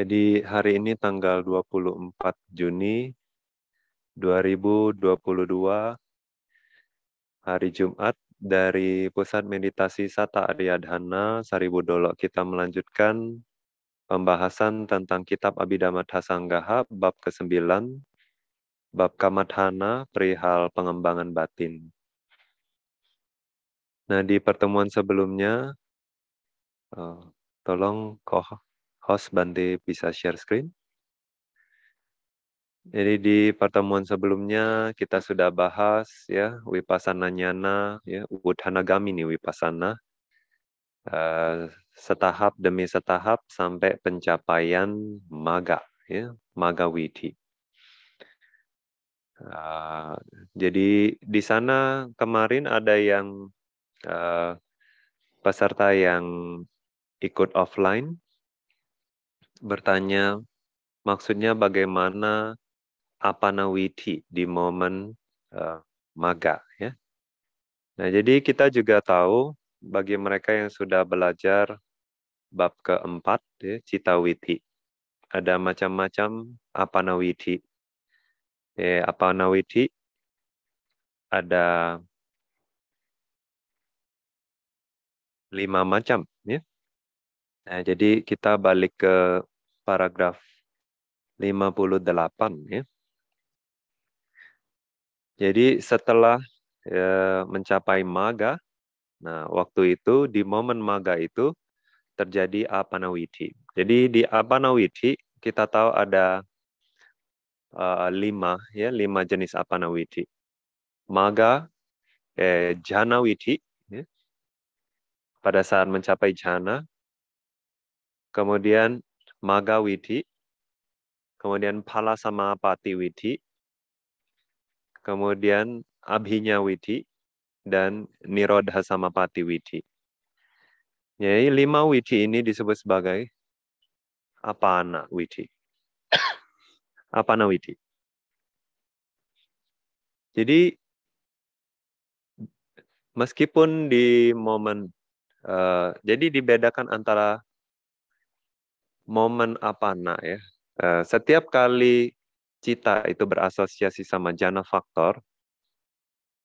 Jadi hari ini tanggal 24 Juni 2022 hari Jumat dari Pusat Meditasi Sata Ariadhana Saribu Dolok kita melanjutkan pembahasan tentang kitab Abhidhamma Sanggaha bab ke-9 bab Kamadhana perihal pengembangan batin. Nah, di pertemuan sebelumnya eh, tolong koh host Bante bisa share screen. Jadi di pertemuan sebelumnya kita sudah bahas ya wipasana nyana ya udhanagami nih wipasana uh, setahap demi setahap sampai pencapaian maga ya maga witi. Uh, eh, jadi di sana kemarin ada yang uh, peserta yang ikut offline bertanya, maksudnya bagaimana apa nawiti di momen uh, maga ya. Nah, jadi kita juga tahu bagi mereka yang sudah belajar bab keempat ya, witi Ada macam-macam apa Ya, apa nawiti ada lima macam ya. Nah, jadi kita balik ke paragraf 58 ya. Jadi setelah ya, mencapai maga, nah waktu itu di momen maga itu terjadi apanawiti. Jadi di apanawiti kita tahu ada uh, lima ya lima jenis apanawiti. Maga, eh, witi. ya. pada saat mencapai jana, kemudian Maga Widhi, kemudian Pala sama Pati Widhi, kemudian Abhinya Widhi, dan Nirodha sama Pati Widhi. Jadi lima widi ini disebut sebagai apana widi. apana widi. Jadi meskipun di momen uh, jadi dibedakan antara momen apa nak ya. Eh, setiap kali cita itu berasosiasi sama jana faktor,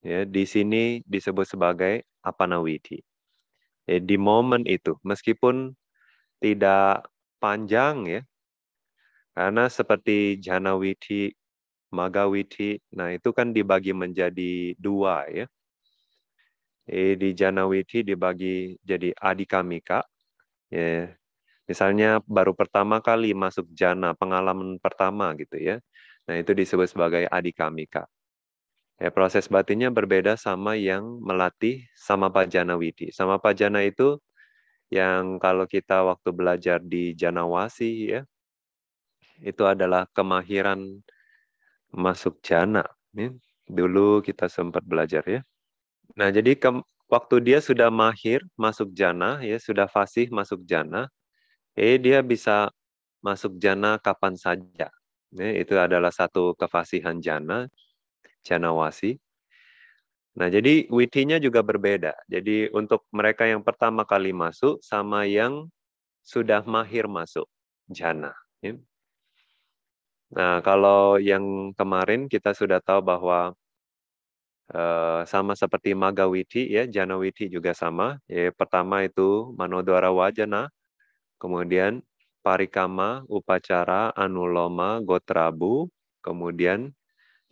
ya di sini disebut sebagai apa nawiti. Ya, di momen itu, meskipun tidak panjang ya, karena seperti jana maga magawiti, nah itu kan dibagi menjadi dua ya. Eh, di jana witi dibagi jadi adikamika, ya, Misalnya baru pertama kali masuk jana, pengalaman pertama gitu ya. Nah, itu disebut sebagai adikamika. Ya, proses batinnya berbeda sama yang melatih sama pajana widi. Sama pajana itu yang kalau kita waktu belajar di Janawasi ya, itu adalah kemahiran masuk jana. Dulu kita sempat belajar ya. Nah, jadi ke, waktu dia sudah mahir masuk jana, ya sudah fasih masuk jana, eh dia bisa masuk jana kapan saja. Eh, itu adalah satu kefasihan jana, jana wasi. Nah, jadi witinya juga berbeda. Jadi untuk mereka yang pertama kali masuk sama yang sudah mahir masuk jana. Ya. Nah, kalau yang kemarin kita sudah tahu bahwa eh, sama seperti maga witi ya, jana witi juga sama. Ya, pertama itu manodwara wajana, kemudian parikama, upacara, anuloma, gotrabu, kemudian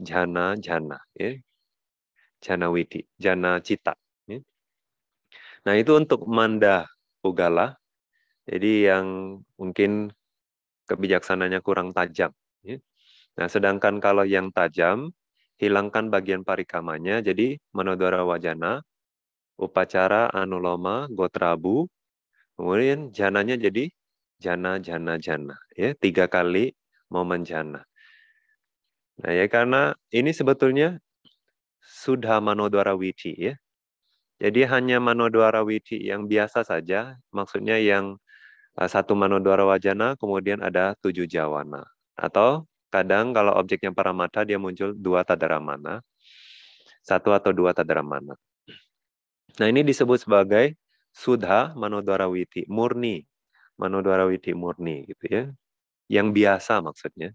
jana jana, ya. jana widi, jana cita. Ya. Nah itu untuk manda ugala. jadi yang mungkin kebijaksananya kurang tajam. Ya. Nah sedangkan kalau yang tajam, hilangkan bagian parikamanya, jadi manodora wajana, upacara, anuloma, gotrabu, Kemudian jananya jadi jana, jana, jana. Ya, tiga kali momen jana. Nah, ya karena ini sebetulnya sudah manodwara wici ya. Jadi hanya manodwara wici yang biasa saja, maksudnya yang eh, satu manodwara wajana kemudian ada tujuh jawana. Atau kadang kalau objeknya para mata dia muncul dua tadaramana, satu atau dua tadaramana. Nah ini disebut sebagai Sudha witi murni. Manodwarawiti murni gitu ya. Yang biasa maksudnya.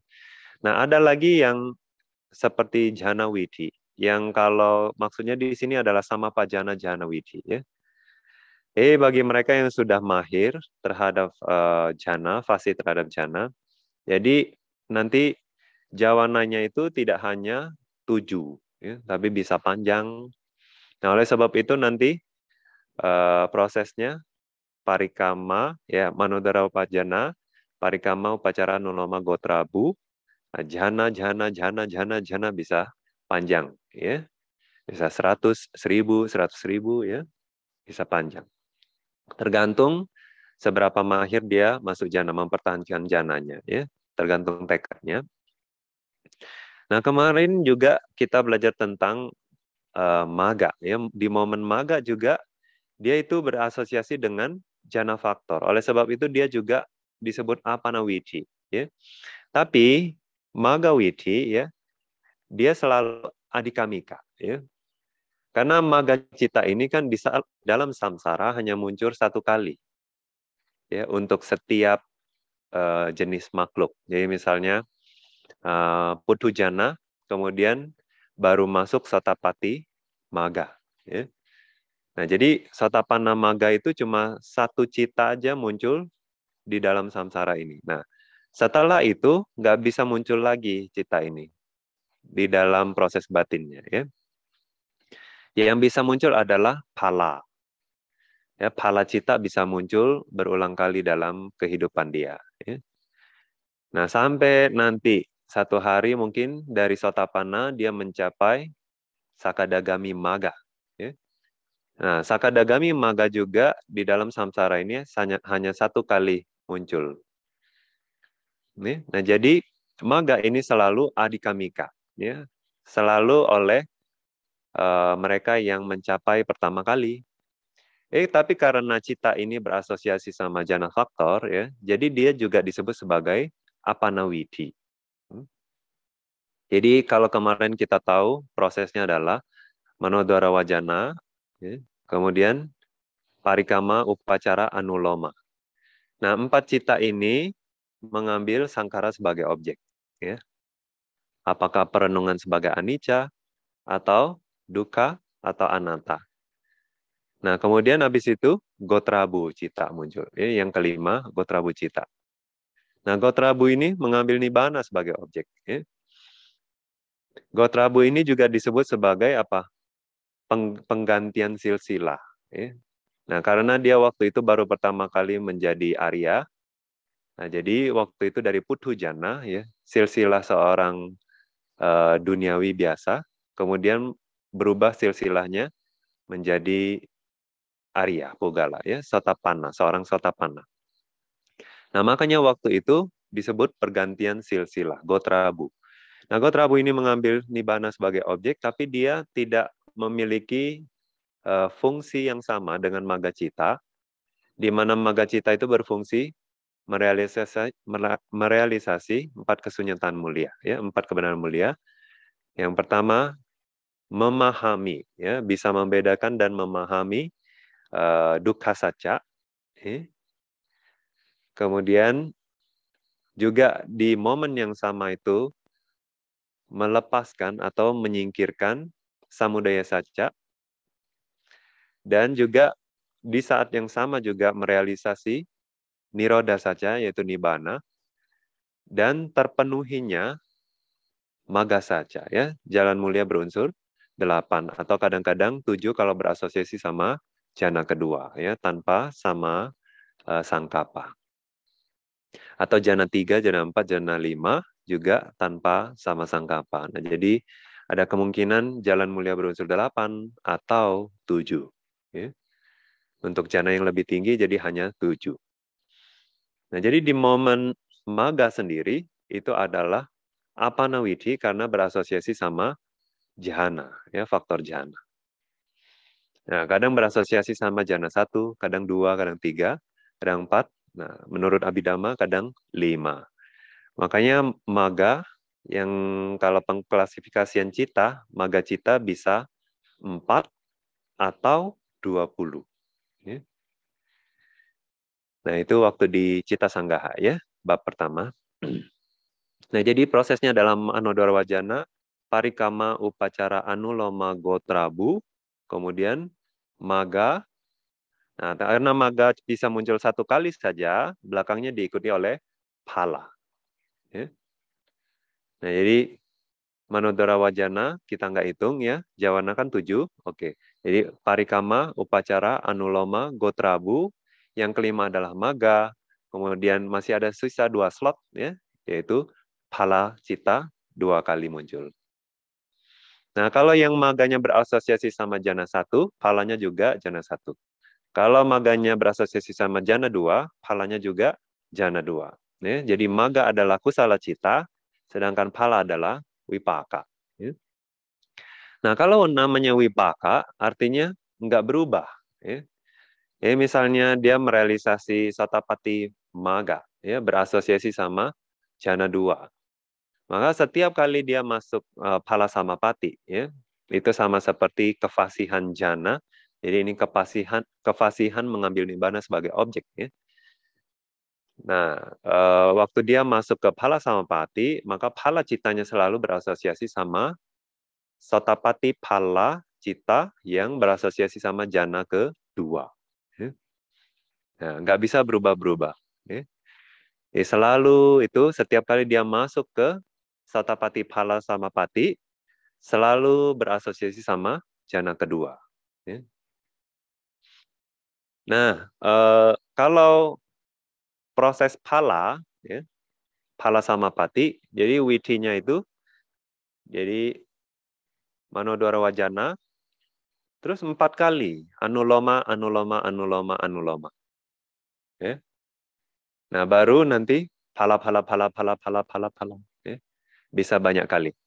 Nah, ada lagi yang seperti Jana witi yang kalau maksudnya di sini adalah sama Pak Jana Jana witi ya. Eh bagi mereka yang sudah mahir terhadap uh, jana, fasih terhadap jana. Jadi nanti jawananya itu tidak hanya tujuh, ya, tapi bisa panjang. Nah oleh sebab itu nanti Eh, prosesnya parikama ya manodara upajana parikama upacara nonoma gotrabu nah, jhana jhana jhana jhana jhana bisa panjang ya bisa 100 1000 100 ribu ya bisa panjang tergantung seberapa mahir dia masuk jana mempertahankan jananya ya tergantung tekadnya nah kemarin juga kita belajar tentang uh, maga ya di momen maga juga dia itu berasosiasi dengan jana faktor. Oleh sebab itu dia juga disebut apa Ya. Tapi maga witi ya dia selalu adikamika. Ya. Karena maga cita ini kan di dalam samsara hanya muncul satu kali. Ya, untuk setiap uh, jenis makhluk. Jadi misalnya uh, putu jana kemudian baru masuk satapati maga. Ya. Nah, jadi satapana maga itu cuma satu cita aja muncul di dalam samsara ini. Nah, setelah itu nggak bisa muncul lagi cita ini di dalam proses batinnya ya. Yang bisa muncul adalah pala. Ya, pala cita bisa muncul berulang kali dalam kehidupan dia. Ya. Nah, sampai nanti satu hari mungkin dari sotapana dia mencapai sakadagami maga. Nah, sakadagami maga juga di dalam samsara ini hanya, satu kali muncul. nah jadi maga ini selalu adikamika, ya, selalu oleh uh, mereka yang mencapai pertama kali. Eh, tapi karena cita ini berasosiasi sama jana faktor, ya, jadi dia juga disebut sebagai apanawiti. Hmm. Jadi kalau kemarin kita tahu prosesnya adalah manodara wajana Kemudian parikama upacara anuloma. Nah, empat cita ini mengambil sangkara sebagai objek. Ya. Apakah perenungan sebagai anicca atau duka atau anatta. Nah, kemudian habis itu gotrabu cita muncul. Ini ya. yang kelima, gotrabu cita. Nah, gotrabu ini mengambil nibana sebagai objek. Ya. Gotrabu ini juga disebut sebagai apa? peng, penggantian silsilah. Ya. Nah, karena dia waktu itu baru pertama kali menjadi Arya, nah jadi waktu itu dari Putu Jana, ya, silsilah seorang uh, duniawi biasa, kemudian berubah silsilahnya menjadi Arya Pugala, ya, Sotapana, seorang Sotapana. Nah, makanya waktu itu disebut pergantian silsilah, Gotrabu. Nah, Gotrabu ini mengambil Nibbana sebagai objek, tapi dia tidak memiliki uh, fungsi yang sama dengan maga cita, di mana maga cita itu berfungsi merealisasi, merealisasi empat kesunyatan mulia, ya, empat kebenaran mulia. Yang pertama, memahami, ya, bisa membedakan dan memahami uh, dukkha saca. Ya. Kemudian juga di momen yang sama itu melepaskan atau menyingkirkan samudaya saca dan juga di saat yang sama juga merealisasi niroda saja yaitu nibana dan terpenuhinya maga saja ya jalan mulia berunsur delapan atau kadang-kadang tujuh kalau berasosiasi sama jana kedua ya tanpa sama uh, sangkapa atau jana tiga jana empat jana lima juga tanpa sama sangkapa Nah, jadi ada kemungkinan jalan mulia berunsur 8 atau 7. Ya. Untuk jana yang lebih tinggi jadi hanya 7. Nah, jadi di momen maga sendiri itu adalah apanawiti karena berasosiasi sama jana, ya faktor jana. Nah, kadang berasosiasi sama jana satu, kadang dua, kadang tiga, kadang empat. Nah, menurut Abhidhamma kadang lima. Makanya maga yang kalau pengklasifikasian cita, maga cita bisa 4 atau 20. Ya. Nah, itu waktu di cita sanggaha ya, bab pertama. Nah, jadi prosesnya dalam anodor wajana, parikama upacara anuloma gotrabu, kemudian maga. Nah, karena maga bisa muncul satu kali saja, belakangnya diikuti oleh pala. Ya. Nah, jadi manodara wajana kita nggak hitung ya. Jawana kan tujuh. Oke. Jadi parikama, upacara, anuloma, gotrabu. Yang kelima adalah maga. Kemudian masih ada sisa dua slot ya, yaitu pala cita dua kali muncul. Nah, kalau yang maganya berasosiasi sama jana satu, palanya juga jana satu. Kalau maganya berasosiasi sama jana dua, palanya juga jana dua. Ya, jadi maga adalah kusala cita, sedangkan pala adalah wipaka. Ya. Nah, kalau namanya wipaka, artinya nggak berubah. Ya. ya. misalnya dia merealisasi satapati maga, ya, berasosiasi sama jana dua. Maka setiap kali dia masuk uh, pala pati, ya, itu sama seperti kefasihan jana. Jadi ini kefasihan kefasihan mengambil nibbana sebagai objek. Ya. Nah, uh, waktu dia masuk ke Pala sama pati, maka Pala citanya selalu berasosiasi sama Satapati Pala cita yang berasosiasi sama jana kedua. Nah, nggak bisa berubah-berubah. Eh, selalu itu setiap kali dia masuk ke Satapati Pala sama pati, selalu berasosiasi sama jana kedua. Nah, eh, kalau proses pala, ya, pala sama pati, jadi witinya itu, jadi manodwara wajana, terus empat kali, anuloma, anuloma, anuloma, anuloma. Ya. Nah, baru nanti pala, pala, pala, pala, pala, pala, pala. Ya. Bisa banyak kali.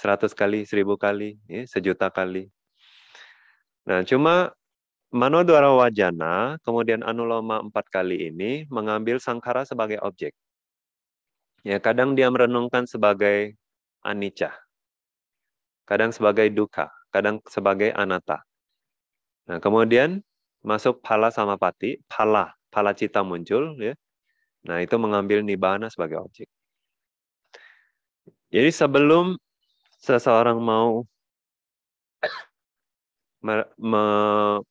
Seratus kali, seribu kali, ya, sejuta kali. Nah, cuma Manodwara wajana, kemudian anuloma empat kali ini mengambil sangkara sebagai objek. Ya, kadang dia merenungkan sebagai anicca, kadang sebagai duka, kadang sebagai anata. Nah, kemudian masuk pala sama pati, pala, pala cita muncul, ya. Nah, itu mengambil nibana sebagai objek. Jadi sebelum seseorang mau me, me,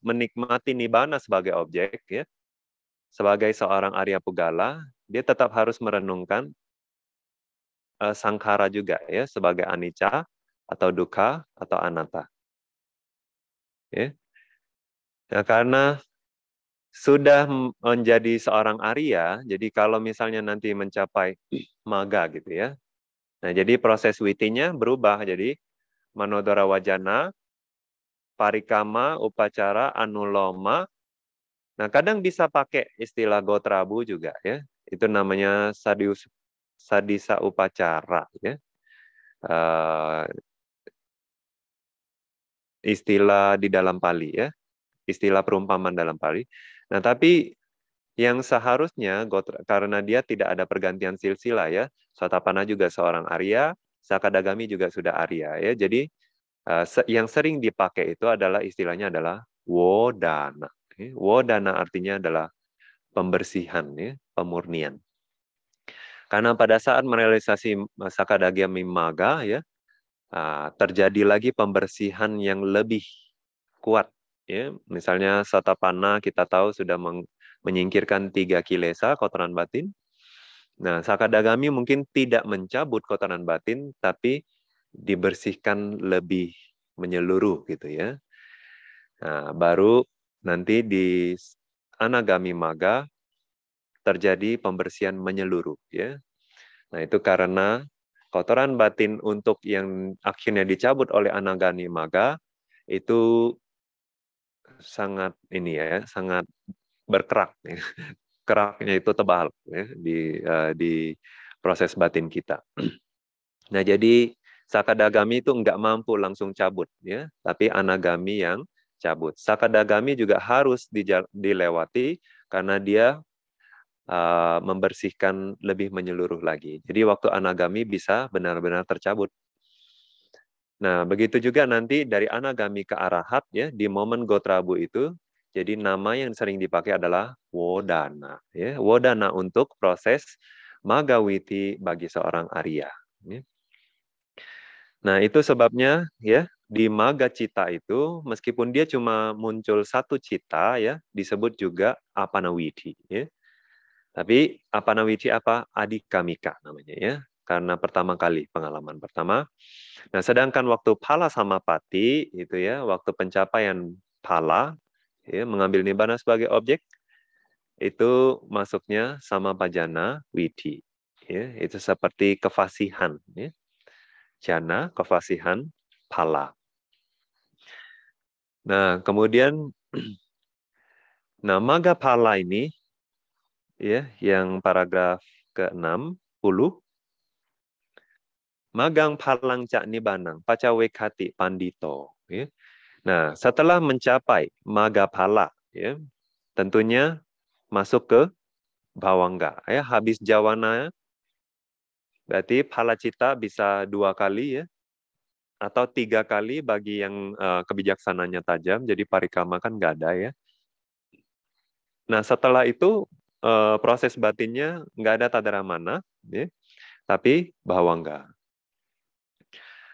menikmati nibana sebagai objek ya. Sebagai seorang Arya Pugala, dia tetap harus merenungkan uh, eh, sangkara juga ya sebagai anicca atau duka atau anatta. Ya. Nah, karena sudah menjadi seorang Arya, jadi kalau misalnya nanti mencapai maga gitu ya. Nah, jadi proses witinya berubah jadi manodara wajana parikama, upacara, anuloma. Nah, kadang bisa pakai istilah gotrabu juga ya. Itu namanya sadius, sadisa upacara ya. Uh, istilah di dalam Pali ya. Istilah perumpamaan dalam Pali. Nah, tapi yang seharusnya gotra, karena dia tidak ada pergantian silsilah ya. Swatapana juga seorang Arya, Sakadagami juga sudah Arya ya. Jadi Eh, yang sering dipakai itu adalah istilahnya adalah wodana. Wodana artinya adalah pembersihan, ya, pemurnian. Karena pada saat merealisasi sakadagya mimaga ya eh, terjadi lagi pembersihan yang lebih kuat. Ya, misalnya satapana kita tahu sudah menyingkirkan tiga kilesa kotoran batin. Nah, sakadagami mungkin tidak mencabut kotoran batin, tapi dibersihkan lebih menyeluruh gitu ya. Nah, baru nanti di anagami maga terjadi pembersihan menyeluruh ya. Nah, itu karena kotoran batin untuk yang akhirnya dicabut oleh anagami maga itu sangat ini ya, sangat berkerak. Ya. Keraknya itu tebal ya, di uh, di proses batin kita. Nah, jadi Sakadagami itu enggak mampu langsung cabut, ya, tapi anagami yang cabut. Sakadagami juga harus dilewati karena dia uh, membersihkan lebih menyeluruh lagi. Jadi waktu anagami bisa benar-benar tercabut. Nah, begitu juga nanti dari anagami ke arahat ya di momen gotrabu itu jadi nama yang sering dipakai adalah wodana ya. Wodana untuk proses magawiti bagi seorang Arya. Ya. Nah, itu sebabnya ya di maga cita itu meskipun dia cuma muncul satu cita ya disebut juga apana widi ya. Tapi apana widi apa adikamika namanya ya karena pertama kali pengalaman pertama. Nah, sedangkan waktu pala sama pati itu ya, waktu pencapaian pala ya mengambil nibana sebagai objek itu masuknya sama pajana witi ya, itu seperti kefasihan ya jana, kefasihan, pala. Nah, kemudian nah maga pala ini ya yang paragraf ke-60 magang palang cak pacawe kati pandito ya. Nah, setelah mencapai maga pala ya, tentunya masuk ke bawangga ya habis jawana Berarti cita bisa dua kali ya, atau tiga kali bagi yang uh, eh, kebijaksanaannya tajam, jadi parikama kan nggak ada ya. Nah setelah itu uh, proses batinnya nggak ada mana ya, tapi bawangga.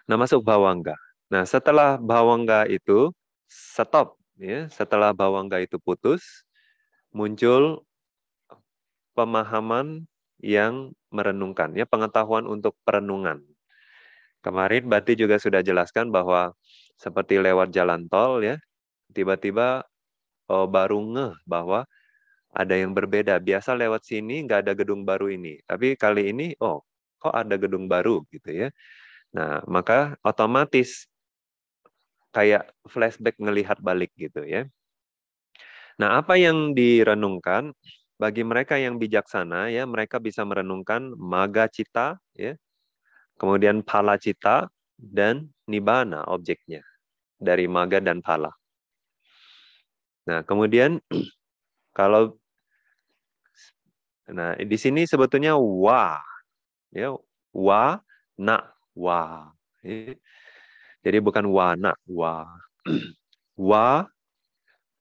Nah masuk bawangga. Nah setelah bawangga itu stop, ya. setelah bawangga itu putus, muncul pemahaman yang merenungkan, ya pengetahuan untuk perenungan. Kemarin Bati juga sudah jelaskan bahwa seperti lewat jalan tol ya, tiba-tiba oh, baru ngeh bahwa ada yang berbeda. Biasa lewat sini nggak ada gedung baru ini, tapi kali ini oh kok ada gedung baru gitu ya. Nah maka otomatis kayak flashback ngelihat balik gitu ya. Nah apa yang direnungkan bagi mereka yang bijaksana ya mereka bisa merenungkan maga cita ya kemudian pala cita dan nibana objeknya dari maga dan pala nah kemudian kalau nah di sini sebetulnya wa ya wa na wa ya. jadi bukan wa na wa wa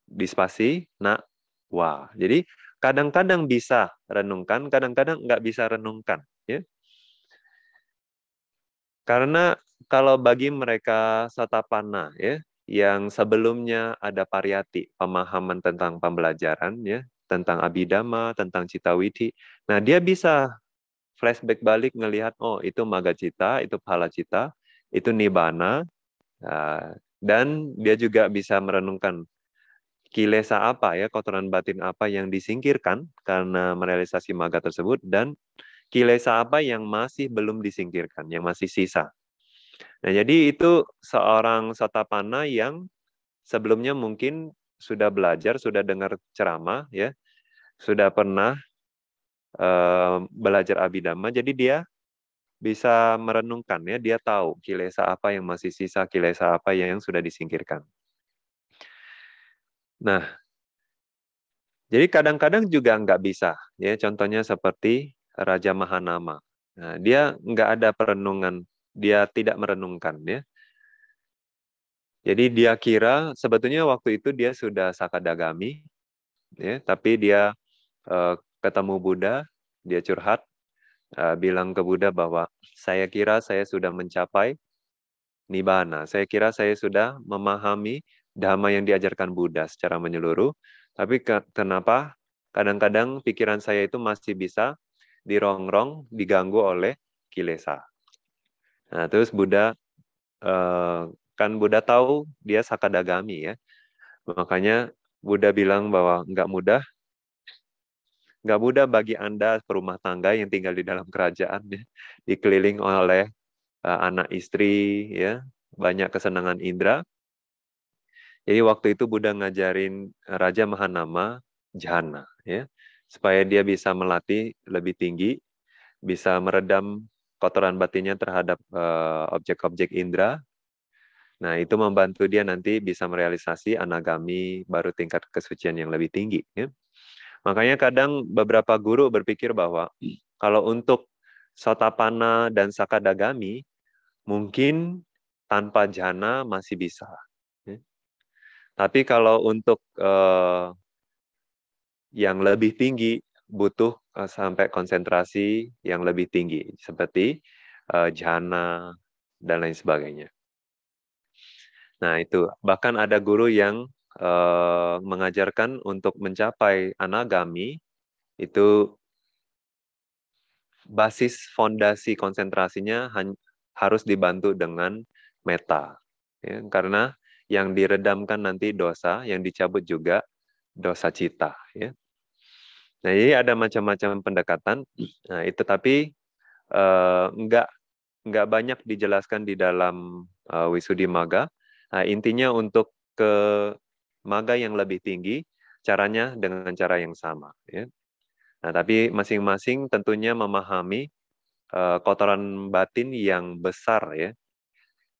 dispasi na wa jadi Kadang-kadang bisa renungkan, kadang-kadang nggak bisa renungkan. Ya. Karena kalau bagi mereka satapana, ya, yang sebelumnya ada pariyati, pemahaman tentang pembelajaran, ya, tentang abidama, tentang cita citawiti. Nah, dia bisa flashback balik ngelihat, oh itu maga cita, itu pala cita, itu nibana, nah, dan dia juga bisa merenungkan kilesa apa ya, kotoran batin apa yang disingkirkan karena merealisasi maga tersebut dan kilesa apa yang masih belum disingkirkan, yang masih sisa. Nah, jadi itu seorang satapana yang sebelumnya mungkin sudah belajar, sudah dengar ceramah ya, sudah pernah uh, belajar abidama, jadi dia bisa merenungkan ya, dia tahu kilesa apa yang masih sisa, kilesa apa yang sudah disingkirkan. Nah, jadi kadang-kadang juga nggak bisa. Ya, contohnya seperti Raja Mahanama. Nah, dia nggak ada perenungan, dia tidak merenungkan. Ya. Jadi dia kira sebetulnya waktu itu dia sudah sakadagami, ya, tapi dia eh, ketemu Buddha, dia curhat, eh, bilang ke Buddha bahwa saya kira saya sudah mencapai nibbana, saya kira saya sudah memahami dhamma yang diajarkan Buddha secara menyeluruh, tapi kenapa kadang-kadang pikiran saya itu masih bisa dirongrong, diganggu oleh kilesa. Nah, terus Buddha eh, kan Buddha tahu dia sakadagami ya. Makanya Buddha bilang bahwa nggak mudah nggak mudah bagi Anda perumah tangga yang tinggal di dalam kerajaan ya, dikeliling oleh eh, anak istri ya, banyak kesenangan indra jadi waktu itu Buddha ngajarin eh, Raja Mahanama jhana ya supaya dia bisa melatih lebih tinggi, bisa meredam kotoran batinnya terhadap eh, objek-objek uh, indera. Nah, itu membantu dia nanti bisa merealisasi anagami baru tingkat kesucian yang lebih tinggi ya. Makanya kadang beberapa guru berpikir bahwa kalau untuk sotapana dan sakadagami mungkin tanpa jhana masih bisa tapi kalau untuk uh, yang lebih tinggi butuh uh, sampai konsentrasi yang lebih tinggi seperti uh, jhana dan lain sebagainya. Nah, itu bahkan ada guru yang uh, mengajarkan untuk mencapai anagami itu basis fondasi konsentrasinya harus dibantu dengan meta ya, karena yang diredamkan nanti dosa, yang dicabut juga dosa cita. Ya. Nah, jadi ada macam-macam pendekatan. Nah, itu tapi eh, nggak nggak banyak dijelaskan di dalam eh, Wisudi Maga. Nah, intinya untuk ke Maga yang lebih tinggi, caranya dengan cara yang sama. Ya. Nah, tapi masing-masing tentunya memahami eh, kotoran batin yang besar ya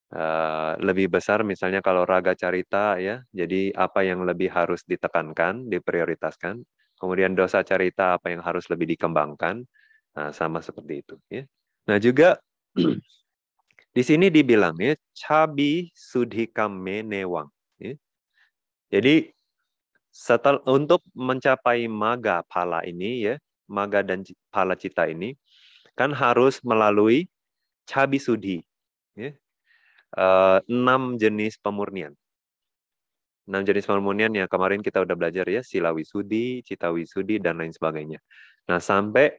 Uh, lebih besar misalnya kalau raga carita ya jadi apa yang lebih harus ditekankan diprioritaskan kemudian dosa carita apa yang harus lebih dikembangkan nah, sama seperti itu ya nah juga di sini dibilang ya cabi sudhikame newang ya. jadi setel, untuk mencapai maga pala ini ya maga dan pala cita ini kan harus melalui cabi sudhi ya Eh, enam jenis pemurnian. Enam jenis pemurnian yang kemarin kita udah belajar ya, silawisudi, citawisudi, dan lain sebagainya. Nah, sampai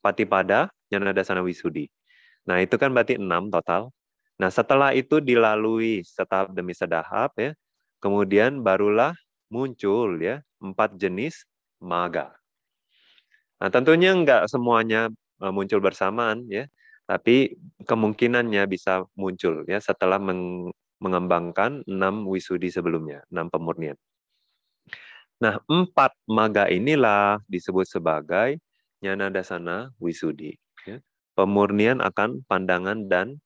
pati pada, patipada, sana wisudi. Nah, itu kan berarti enam total. Nah, setelah itu dilalui setahap demi sedahap ya, kemudian barulah muncul ya empat jenis maga. Nah, tentunya nggak semuanya eh, muncul bersamaan ya. Tapi kemungkinannya bisa muncul ya setelah meng mengembangkan enam wisudi sebelumnya, enam pemurnian. Nah, empat maga inilah disebut sebagai nyana dasana wisudi. Ya. Pemurnian akan pandangan dan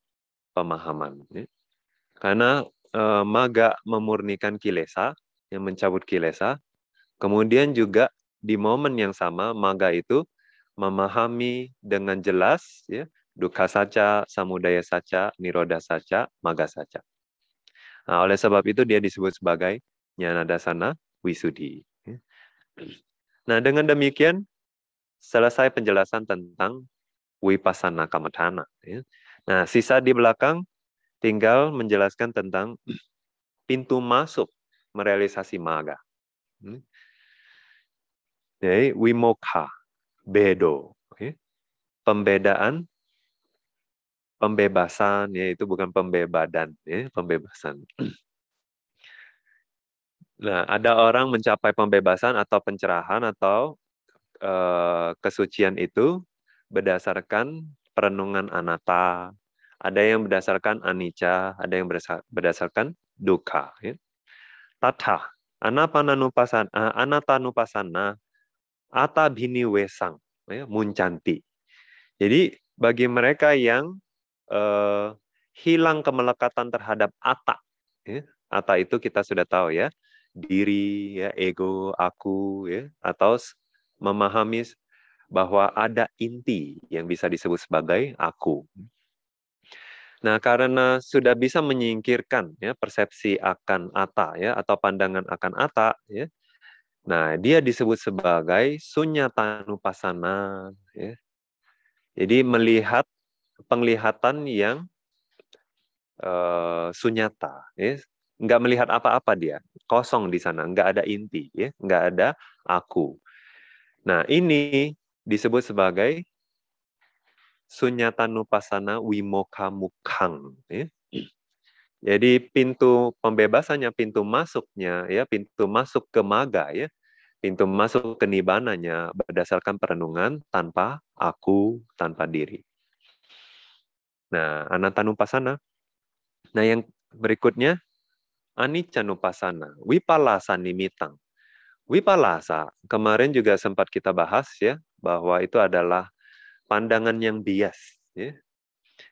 pemahaman. Ya. Karena e, maga memurnikan kilesa, yang mencabut kilesa. Kemudian juga di momen yang sama maga itu memahami dengan jelas ya duka saja, samudaya saja, niroda saja, maga saja. Nah, oleh sebab itu dia disebut sebagai nyana dasana wisudi. Nah, dengan demikian selesai penjelasan tentang wipasana kamatana. Ya. Nah, sisa di belakang tinggal menjelaskan tentang pintu masuk merealisasi maga. Hmm. Jadi, wimoka bedo. Ya. Pembedaan pembebasan ya itu bukan pembebadan ya pembebasan nah ada orang mencapai pembebasan atau pencerahan atau uh, kesucian itu berdasarkan perenungan anatta ada yang berdasarkan anicca ada yang berdasarkan duka ya. tatha anapananupasana eh, nupasana atabhiniwesang ya, muncanti jadi bagi mereka yang eh, hilang kemelekatan terhadap atak. Ya. Atak itu kita sudah tahu ya, diri, ya, ego, aku, ya, atau memahami bahwa ada inti yang bisa disebut sebagai aku. Nah, karena sudah bisa menyingkirkan ya persepsi akan ata ya atau pandangan akan ata ya. Nah, dia disebut sebagai sunyatanupasana ya. Jadi melihat penglihatan yang uh, sunyata, ya. nggak melihat apa-apa dia, kosong di sana, nggak ada inti, ya. nggak ada aku. Nah ini disebut sebagai sunyata wimoka mukhang. Ya. Jadi pintu pembebasannya, pintu masuknya, ya pintu masuk ke maga, ya pintu masuk ke nibananya berdasarkan perenungan tanpa aku, tanpa diri. Nah, Anatanupasana. Nah, yang berikutnya Anicanupasana, Wipalasa Nimitang. Wipalasa, kemarin juga sempat kita bahas ya, bahwa itu adalah pandangan yang bias. Ya.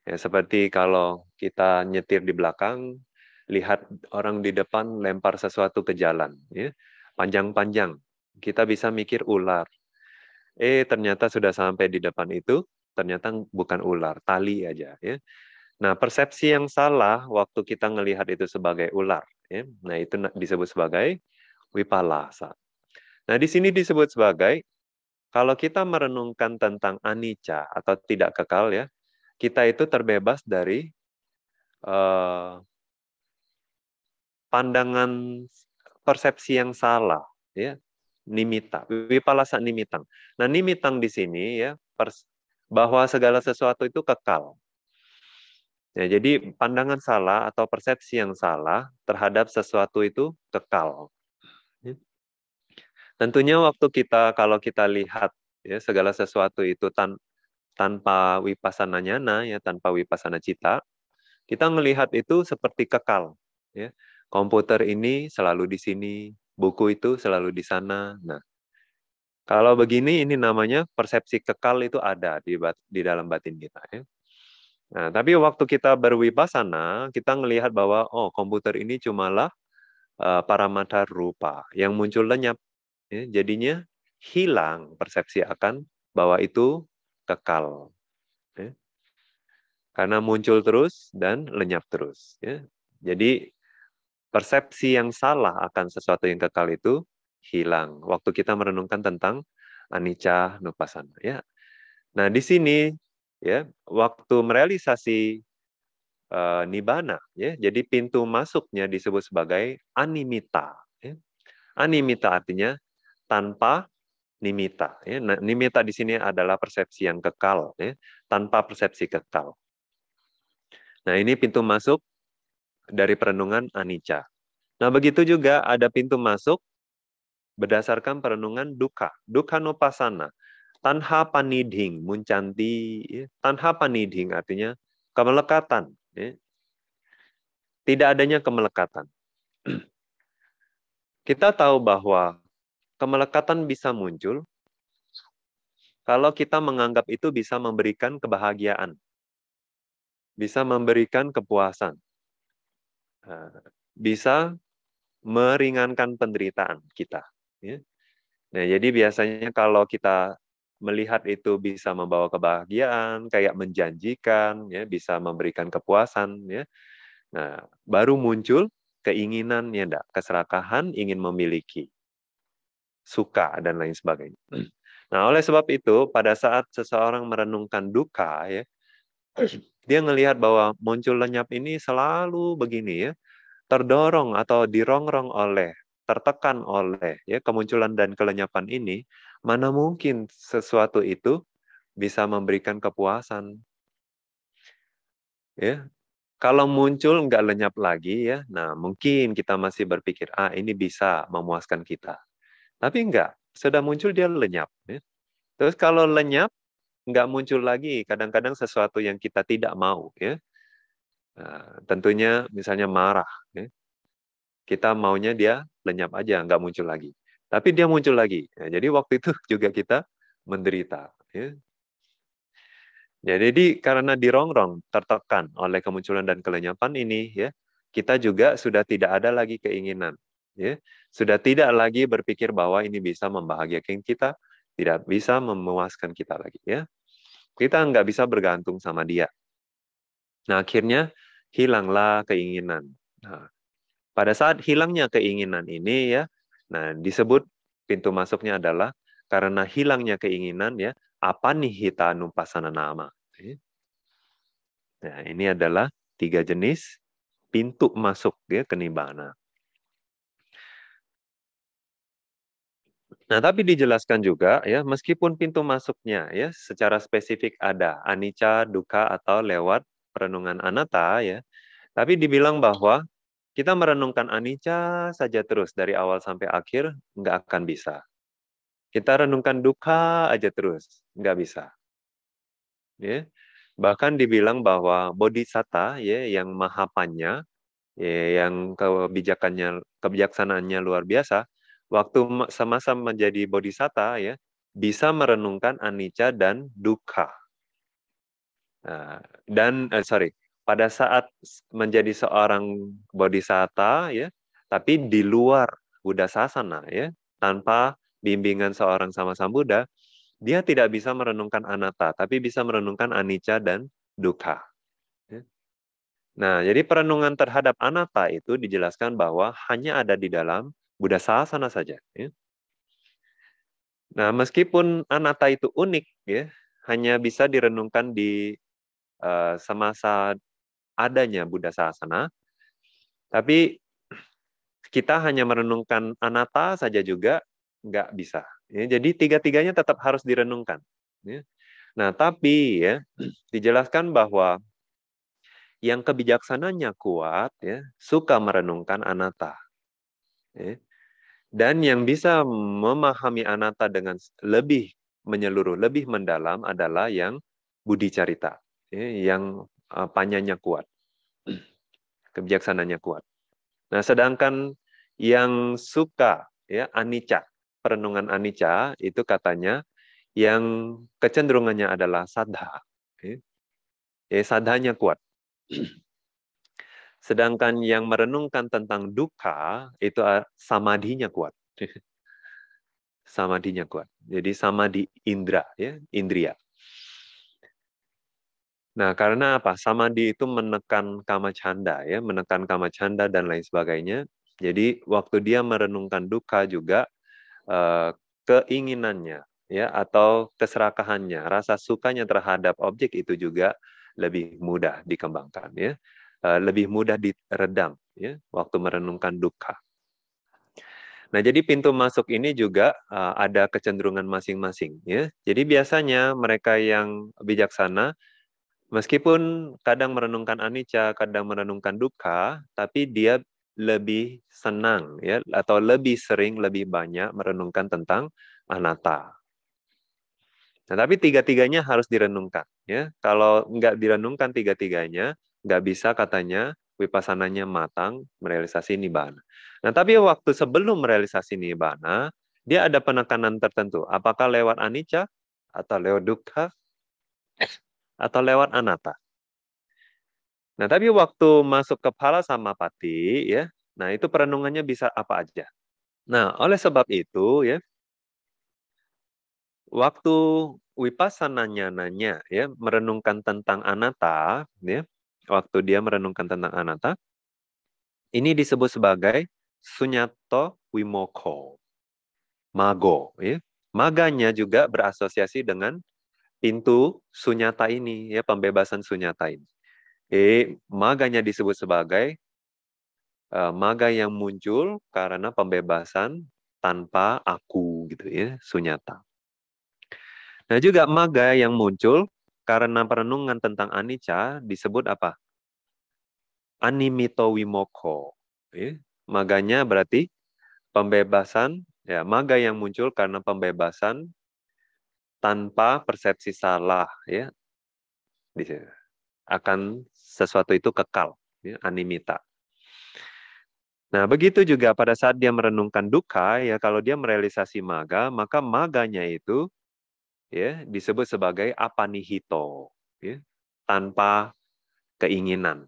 Ya, seperti kalau kita nyetir di belakang, lihat orang di depan lempar sesuatu ke jalan. Ya. Panjang-panjang, kita bisa mikir ular. Eh, ternyata sudah sampai di depan itu, ternyata bukan ular, tali aja ya. Nah, persepsi yang salah waktu kita melihat itu sebagai ular ya. Nah, itu disebut sebagai wipalasa. Nah, di sini disebut sebagai kalau kita merenungkan tentang anicca atau tidak kekal ya, kita itu terbebas dari eh, pandangan persepsi yang salah ya Nimita, wipalasa nimitang nah nimitang di sini ya pers, bahwa segala sesuatu itu kekal. Ya, jadi pandangan salah atau persepsi yang salah terhadap sesuatu itu kekal. Ya. Tentunya waktu kita kalau kita lihat ya segala sesuatu itu tan tanpa wipasana nyana ya tanpa wipasana cita, kita melihat itu seperti kekal. Ya. Komputer ini selalu di sini, buku itu selalu di sana. Nah, kalau begini ini namanya persepsi kekal itu ada di di dalam batin kita ya. Nah, tapi waktu kita berwipasana, kita melihat bahwa oh komputer ini cumalah uh, eh, paramata rupa yang muncul lenyap. Ya, jadinya hilang persepsi akan bahwa itu kekal. Ya. Karena muncul terus dan lenyap terus. Ya. Jadi persepsi yang salah akan sesuatu yang kekal itu hilang. Waktu kita merenungkan tentang anicca nupasana ya. Nah, di sini ya, waktu merealisasi uh, eh, nibana, ya. Jadi pintu masuknya disebut sebagai animita ya. Animita artinya tanpa nimita ya. Nah, nimita di sini adalah persepsi yang kekal ya, tanpa persepsi kekal. Nah, ini pintu masuk dari perenungan anicca. Nah, begitu juga ada pintu masuk berdasarkan perenungan duka, duka nopasana, tanha paniding muncanti, ya, tanha paniding artinya kemelekatan. Ya. Tidak adanya kemelekatan. Kita tahu bahwa kemelekatan bisa muncul kalau kita menganggap itu bisa memberikan kebahagiaan, bisa memberikan kepuasan, eh, bisa meringankan penderitaan kita. Ya. Nah, jadi biasanya kalau kita melihat itu bisa membawa kebahagiaan, kayak menjanjikan, ya, bisa memberikan kepuasan, ya. Nah, baru muncul keinginan, ya, enggak, keserakahan, ingin memiliki, suka dan lain sebagainya. Nah, oleh sebab itu, pada saat seseorang merenungkan duka, ya, dia melihat bahwa muncul lenyap ini selalu begini, ya, terdorong atau dirongrong oleh tertekan oleh ya kemunculan dan kelenyapan ini, mana mungkin sesuatu itu bisa memberikan kepuasan. Ya, kalau muncul nggak lenyap lagi ya, nah mungkin kita masih berpikir ah ini bisa memuaskan kita. Tapi enggak, sudah muncul dia lenyap. Ya. Terus kalau lenyap nggak muncul lagi, kadang-kadang sesuatu yang kita tidak mau ya. Nah, tentunya misalnya marah, ya. kita maunya dia lenyap aja, nggak muncul lagi. Tapi dia muncul lagi. Nah, jadi waktu itu juga kita menderita. Ya. Jadi karena dirongrong tertekan oleh kemunculan dan kelenyapan ini, ya kita juga sudah tidak ada lagi keinginan, ya sudah tidak lagi berpikir bahwa ini bisa membahagiakan kita, tidak bisa memuaskan kita lagi, ya kita nggak bisa bergantung sama dia. Nah akhirnya hilanglah keinginan. Nah, pada saat hilangnya keinginan ini ya, nah disebut pintu masuknya adalah karena hilangnya keinginan ya, apa nih hita numpasana nama. Nah, ini adalah tiga jenis pintu masuk ya ke Nah, tapi dijelaskan juga ya, meskipun pintu masuknya ya secara spesifik ada anicca, duka atau lewat perenungan anata ya, tapi dibilang bahwa kita merenungkan anicca saja terus dari awal sampai akhir, nggak akan bisa. Kita renungkan duka aja terus, nggak bisa. Ya. Bahkan dibilang bahwa bodhisatta ya, yang mahapanya, ya, yang kebijakannya kebijaksanaannya luar biasa, waktu semasa menjadi bodhisatta ya bisa merenungkan anicca dan duka. Nah, dan eh, sorry pada saat menjadi seorang bodhisatta ya, tapi di luar Buddha sasana ya, tanpa bimbingan seorang sama sama Buddha, dia tidak bisa merenungkan anatta, tapi bisa merenungkan anicca dan dukkha. Ya. Nah, jadi perenungan terhadap anatta itu dijelaskan bahwa hanya ada di dalam Buddha sasana saja. Ya. Nah, meskipun anatta itu unik, ya, hanya bisa direnungkan di eh, semasa adanya Buddha Sasana, tapi kita hanya merenungkan anata saja juga nggak bisa. Ya, jadi tiga-tiganya tetap harus direnungkan. Ya. Nah, tapi ya dijelaskan bahwa yang kebijaksanaannya kuat ya suka merenungkan anata, Ya. Dan yang bisa memahami anata dengan lebih menyeluruh, lebih mendalam adalah yang budi carita, ya, yang Eh, panjangnya kuat, kebijaksanaannya kuat. Nah, sedangkan yang suka ya anicca, perenungan anicca itu katanya yang kecenderungannya adalah sadha. ya, ya sadhanya kuat. Sedangkan yang merenungkan tentang duka itu eh, samadhinya kuat. samadhinya kuat. Jadi samadhi indra ya, indria. Nah, karena apa? Samadhi itu menekan kama canda ya, menekan kama canda dan lain sebagainya. Jadi waktu dia merenungkan duka juga eh, keinginannya ya atau keserakahannya, rasa sukanya terhadap objek itu juga lebih mudah dikembangkan ya. Eh, lebih mudah diredam ya waktu merenungkan duka. Nah, jadi pintu masuk ini juga eh, ada kecenderungan masing-masing ya. Jadi biasanya mereka yang bijaksana Meskipun kadang merenungkan anicca, kadang merenungkan dukkha, tapi dia lebih senang ya atau lebih sering lebih banyak merenungkan tentang anatta. Nah, tapi tiga-tiganya harus direnungkan ya. Kalau nggak direnungkan tiga-tiganya, nggak bisa katanya wipasananya matang merealisasi nibbana. Nah, tapi waktu sebelum merealisasi nibbana, dia ada penekanan tertentu. Apakah lewat anicca atau lewat dukkha atau lewat anata. Nah, tapi waktu masuk kepala sama pati, ya, nah itu perenungannya bisa apa aja. Nah, oleh sebab itu, ya, waktu wipasana nanya, ya, merenungkan tentang anata, ya, waktu dia merenungkan tentang anata, ini disebut sebagai sunyato wimoko, mago, ya. Maganya juga berasosiasi dengan pintu sunyata ini ya pembebasan sunyata ini. E maganya disebut sebagai uh, maga yang muncul karena pembebasan tanpa aku gitu ya sunyata. Nah juga maga yang muncul karena perenungan tentang anicca disebut apa? Animito wimoko. E, ya. maganya berarti pembebasan ya maga yang muncul karena pembebasan tanpa persepsi salah ya di sini akan sesuatu itu kekal ya, animita Nah, begitu juga pada saat dia merenungkan duka ya kalau dia merealisasi maga, maka maganya itu ya disebut sebagai apanihito, ya, tanpa keinginan.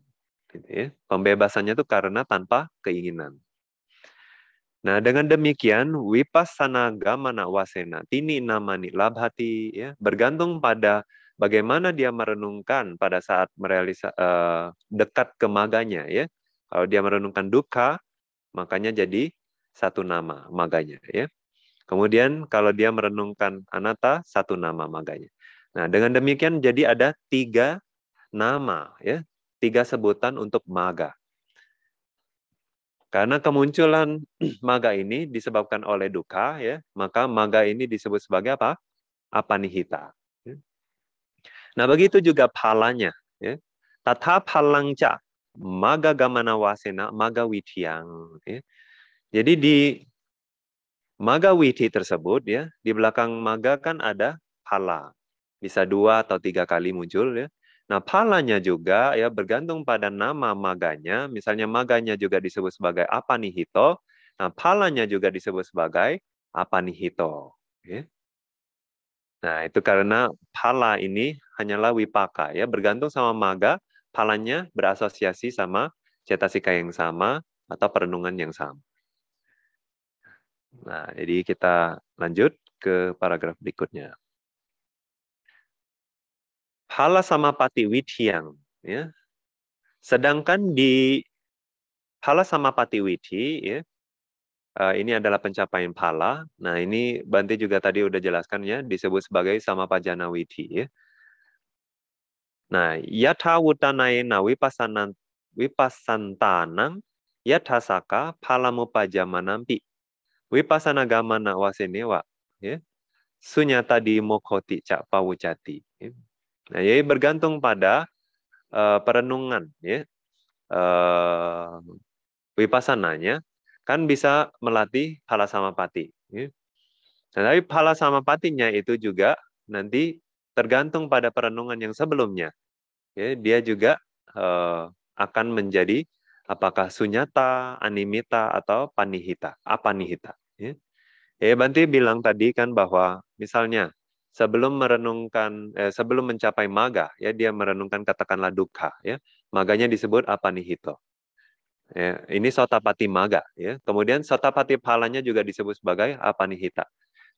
Gitu ya. Pembebasannya itu karena tanpa keinginan. Nah, dengan demikian wipasana gamana wasena, tini namani labhati ya, bergantung pada bagaimana dia merenungkan pada saat merealisa uh, dekat ke maganya ya. Kalau dia merenungkan duka makanya jadi satu nama maganya ya. Kemudian kalau dia merenungkan anata satu nama maganya. Nah, dengan demikian jadi ada tiga nama ya, tiga sebutan untuk maga. Karena kemunculan maga ini disebabkan oleh duka, ya, maka maga ini disebut sebagai apa? Apanihita. Ya. Nah, begitu juga palanya. Ya. Tatha palangca, maga gamana wasena, maga witiang. Ya. Jadi di maga witi tersebut, ya, di belakang maga kan ada pala. Bisa dua atau tiga kali muncul. Ya. Nah, palanya juga ya bergantung pada nama maganya. Misalnya maganya juga disebut sebagai apa nih apanihito. Nah, palanya juga disebut sebagai apa apanihito. Ya. Nah, itu karena pala ini hanyalah wipaka ya, bergantung sama maga, palanya berasosiasi sama cetasika yang sama atau perenungan yang sama. Nah, jadi kita lanjut ke paragraf berikutnya. Hala sama pati witiang Ya. Sedangkan di Hala sama pati Widhi, ya, uh, ini adalah pencapaian pala. Nah ini Bante juga tadi udah jelaskan ya, disebut sebagai sama pajana Widhi. Ya. Nah, yatha na wipasanan wipasantanang yathasaka nampi wipasana gamana wa ya sunyata di mokoti cak pawucati ya. Nah, jadi bergantung pada uh, perenungan ya. Uh, eh, wipasananya kan bisa melatih pala samapati ya. Nah, tapi pala samapatinya itu juga nanti tergantung pada perenungan yang sebelumnya. Ya, dia juga uh, akan menjadi apakah sunyata, animita atau panihita, Apa nihita? Ya. Ya, Banti bilang tadi kan bahwa misalnya sebelum merenungkan eh, sebelum mencapai maga ya dia merenungkan katakanlah dukha ya maganya disebut apa nih hito ya ini sotapati maga ya kemudian sotapati palanya juga disebut sebagai apa nih hita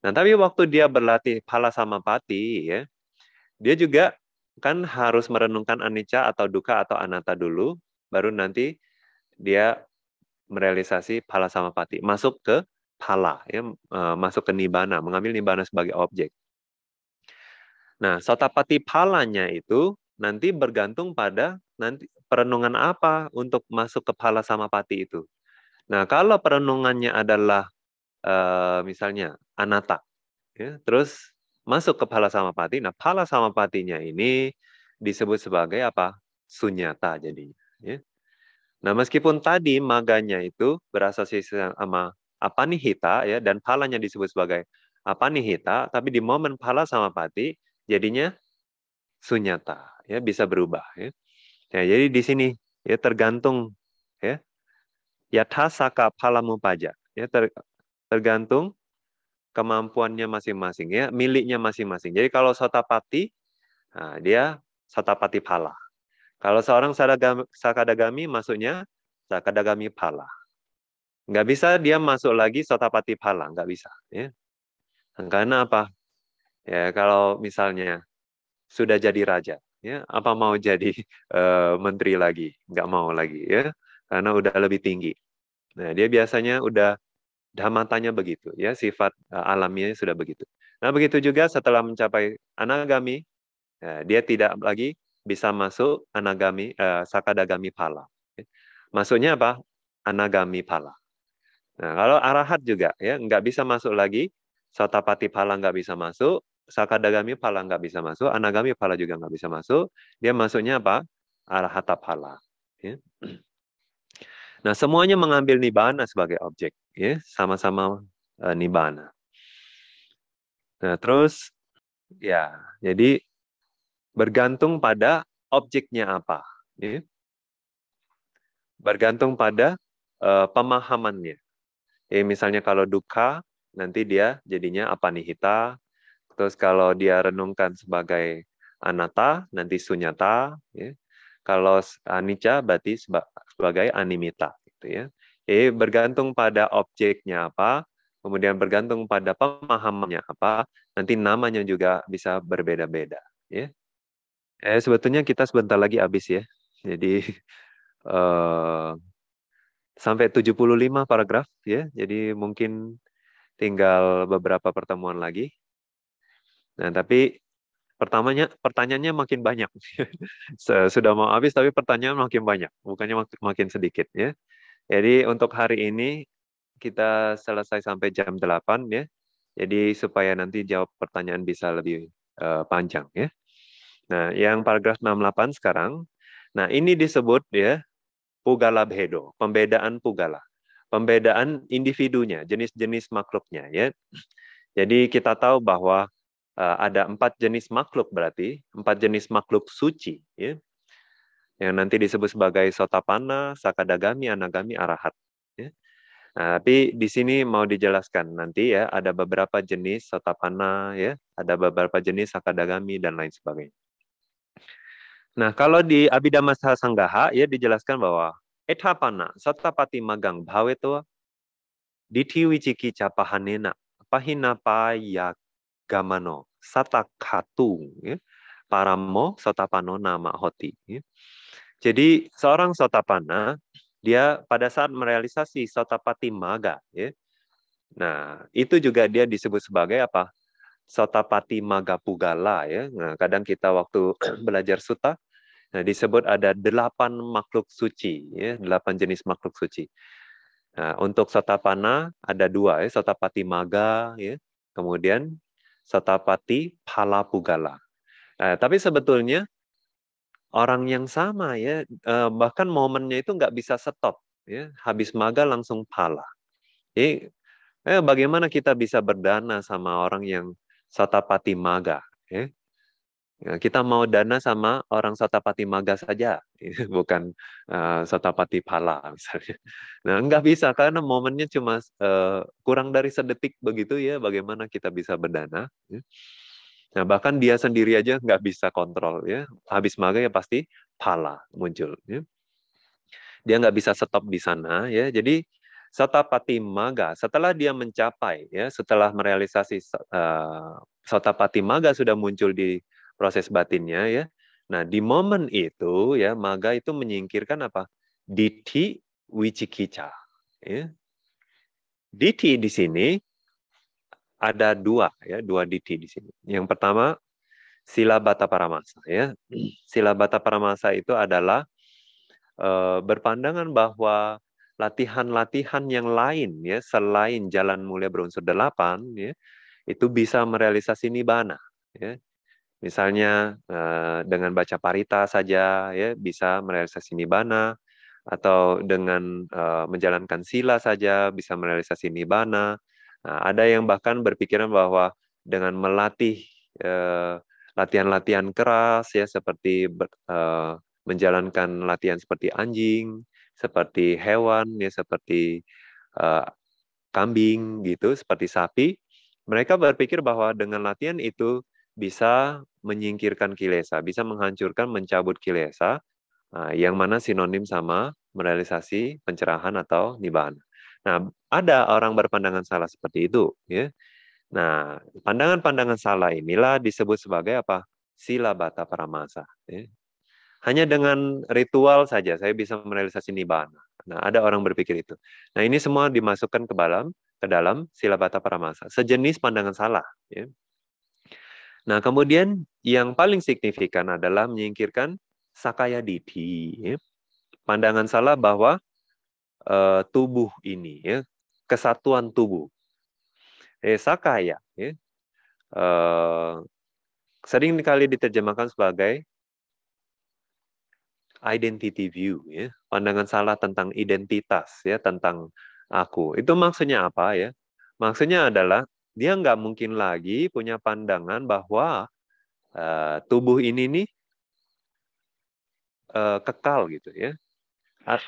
nah tapi waktu dia berlatih pala sama pati ya dia juga kan harus merenungkan anicca atau duka atau anatta dulu baru nanti dia merealisasi pala sama pati masuk ke pala ya eh, masuk ke nibana mengambil nibana sebagai objek Nah, sotapati palanya itu nanti bergantung pada nanti perenungan apa untuk masuk ke pala pati itu. Nah, kalau perenungannya adalah uh, misalnya anata, ya, terus masuk ke pala pati Nah, pala sama patinya ini disebut sebagai apa? Sunyata jadinya. Ya. Nah, meskipun tadi maganya itu berasosiasi sama apa nih hita ya dan palanya disebut sebagai apa nih hita tapi di momen pala sama pati jadinya sunyata ya bisa berubah ya. ya jadi di sini ya tergantung ya yathasaka pajak ya ter, tergantung kemampuannya masing-masing ya miliknya masing-masing jadi kalau sotapati nah, dia sotapati pala kalau seorang sadagami, sakadagami masuknya sakadagami pala nggak bisa dia masuk lagi sotapati pala nggak bisa ya nah, karena apa Ya, kalau misalnya sudah jadi raja, ya apa mau jadi uh, menteri lagi? Nggak mau lagi ya, karena udah lebih tinggi. Nah, dia biasanya udah matanya begitu ya, sifat uh, eh, alamnya sudah begitu. Nah, begitu juga setelah mencapai anagami, ya, dia tidak lagi bisa masuk anagami uh, sakadagami pala. Ya. Maksudnya apa? Anagami pala. Nah, kalau arahat juga ya nggak bisa masuk lagi, satapati pala nggak bisa masuk, sakadagami pala nggak bisa masuk, anagami pala juga nggak bisa masuk. Dia masuknya apa? Arahata pala. Ya. Nah, semuanya mengambil nibana sebagai objek. ya Sama-sama uh, eh, nibana. Nah, terus, ya, jadi bergantung pada objeknya apa. Ya. Bergantung pada uh, pemahamannya. Ya, misalnya kalau duka, nanti dia jadinya apa nihita, Terus kalau dia renungkan sebagai anata, nanti sunyata. Ya. Kalau anicca berarti sebagai animita. Gitu ya. Jadi bergantung pada objeknya apa, kemudian bergantung pada pemahamannya apa, nanti namanya juga bisa berbeda-beda. Ya. Eh, sebetulnya kita sebentar lagi habis ya. Jadi eh, sampai 75 paragraf ya. Jadi mungkin tinggal beberapa pertemuan lagi. Nah, tapi pertamanya pertanyaannya makin banyak. Sudah mau habis tapi pertanyaan makin banyak, bukannya makin sedikit ya. Jadi untuk hari ini kita selesai sampai jam 8 ya. Jadi supaya nanti jawab pertanyaan bisa lebih uh, panjang ya. Nah, yang paragraf 68 sekarang. Nah, ini disebut ya pugala bhedo, pembedaan pugala. Pembedaan individunya, jenis-jenis makhluknya ya. Jadi kita tahu bahwa Eh, ada empat jenis makhluk berarti empat jenis makhluk suci ya yang nanti disebut sebagai sotapana, sakadagami, anagami, arahat. Ya. Nah, tapi di sini mau dijelaskan nanti ya ada beberapa jenis sotapana ya, ada beberapa jenis sakadagami dan lain sebagainya. Nah, kalau di Abhidhamma Sanggaha ya dijelaskan bahwa etapana sotapati magang ditiwi ciki capahanena payak gamano satakhatu ya. paramo sotapano nama hoti ya. jadi seorang sotapana dia pada saat merealisasi sotapati maga ya. nah itu juga dia disebut sebagai apa sotapati maga pugala ya nah kadang kita waktu belajar suta Nah, disebut ada delapan makhluk suci, ya, delapan jenis makhluk suci. Nah, untuk sotapana ada dua, ya, sotapati maga, ya, kemudian Satapati Palapugala. Nah, tapi sebetulnya orang yang sama ya eh, bahkan momennya itu nggak bisa stop ya habis maga langsung pala. Jadi eh, bagaimana kita bisa berdana sama orang yang satapati maga? Ya? Ya, kita mau dana sama orang Satapati Maga saja, bukan uh, Satapati Pala misalnya. Nah, nggak bisa karena momennya cuma uh, kurang dari sedetik begitu ya. Bagaimana kita bisa berdana? Ya. Nah, bahkan dia sendiri aja nggak bisa kontrol ya. Habis maga ya pasti pala muncul. Ya. Dia nggak bisa stop di sana ya. Jadi satapati maga setelah dia mencapai ya, setelah merealisasi uh, satapati maga sudah muncul di proses batinnya ya. Nah, di momen itu ya maga itu menyingkirkan apa? Diti wicikica. Ya. Diti di sini ada dua ya, dua diti di sini. Yang pertama sila bata paramasa ya. Sila bata paramasa itu adalah e, berpandangan bahwa latihan-latihan yang lain ya selain jalan mulia berunsur delapan ya itu bisa merealisasi nibana ya Misalnya eh, dengan baca parita saja ya bisa merealisasi nibana atau dengan eh, menjalankan sila saja bisa merealisasi nibana. Nah, ada yang bahkan berpikiran bahwa dengan melatih eh, latihan-latihan keras ya seperti ber, menjalankan latihan seperti anjing, seperti hewan ya seperti uh, kambing gitu, seperti sapi, mereka berpikir bahwa dengan latihan itu bisa menyingkirkan kilesa, bisa menghancurkan, mencabut kilesa, ah, yang mana sinonim sama merealisasi pencerahan atau nibbana. Nah, ada orang berpandangan salah seperti itu, ya. Nah, pandangan-pandangan salah inilah disebut sebagai apa? Sila bata masa. Ya. Hanya dengan ritual saja saya bisa merealisasi nibbana. Nah, ada orang berpikir itu. Nah, ini semua dimasukkan ke dalam ke dalam sila bata para masa. Sejenis pandangan salah, ya. Nah, kemudian yang paling signifikan adalah menyingkirkan sakaya didi, ya. pandangan salah bahwa eh, tubuh ini, ya, kesatuan tubuh, eh, sakaya, ya, eh, sering kali diterjemahkan sebagai identity view, ya, pandangan salah tentang identitas, ya, tentang aku. Itu maksudnya apa, ya? Maksudnya adalah dia nggak mungkin lagi punya pandangan bahwa uh, tubuh ini nih uh, kekal gitu ya, A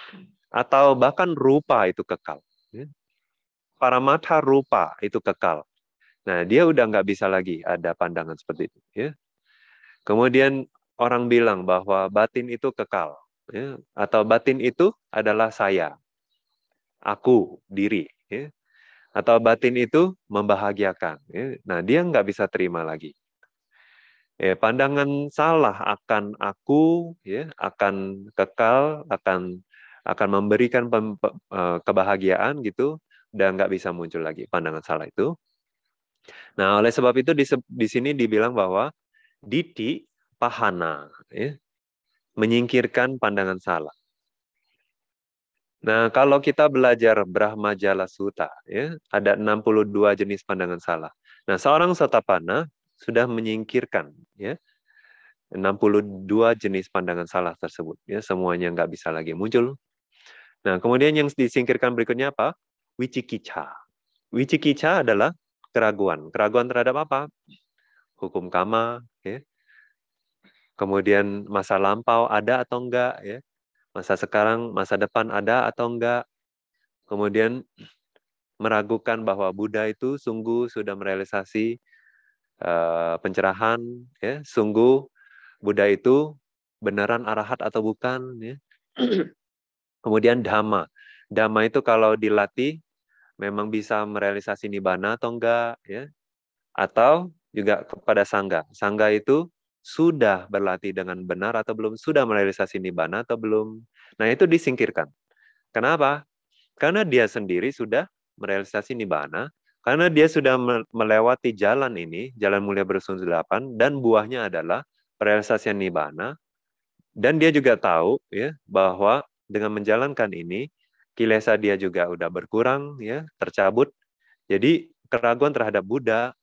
atau bahkan rupa itu kekal. Ya. Para mata rupa itu kekal. Nah dia udah nggak bisa lagi ada pandangan seperti itu. Ya. Kemudian orang bilang bahwa batin itu kekal, ya, atau batin itu adalah saya, aku, diri. Ya atau batin itu membahagiakan. Ya, nah, dia nggak bisa terima lagi. Ya, pandangan salah akan aku, ya, akan kekal, akan akan memberikan pem, pe, e, kebahagiaan gitu, dan nggak bisa muncul lagi pandangan salah itu. Nah, oleh sebab itu di, di sini dibilang bahwa diti pahana, ya, menyingkirkan pandangan salah. Nah, kalau kita belajar Brahma Jala Suta, ya, ada 62 jenis pandangan salah. Nah, seorang satapana sudah menyingkirkan ya 62 jenis pandangan salah tersebut. Ya, semuanya nggak bisa lagi muncul. Nah, kemudian yang disingkirkan berikutnya apa? Wicikicha. Wicikicha adalah keraguan. Keraguan terhadap apa? Hukum kama, ya. Kemudian masa lampau ada atau enggak, ya masa sekarang, masa depan ada atau enggak. Kemudian meragukan bahwa Buddha itu sungguh sudah merealisasi uh, pencerahan, ya, sungguh Buddha itu beneran arahat atau bukan. Ya. Kemudian dhamma. Dhamma itu kalau dilatih memang bisa merealisasi nibbana atau enggak ya atau juga kepada sangga sangga itu sudah berlatih dengan benar atau belum, sudah merealisasi nibana atau belum. Nah, itu disingkirkan. Kenapa? Karena dia sendiri sudah merealisasi nibana karena dia sudah melewati jalan ini, jalan mulia bersun 8, dan buahnya adalah realisasi nibana Dan dia juga tahu ya bahwa dengan menjalankan ini, kilesa dia juga udah berkurang ya, tercabut. Jadi keraguan terhadap Buddha,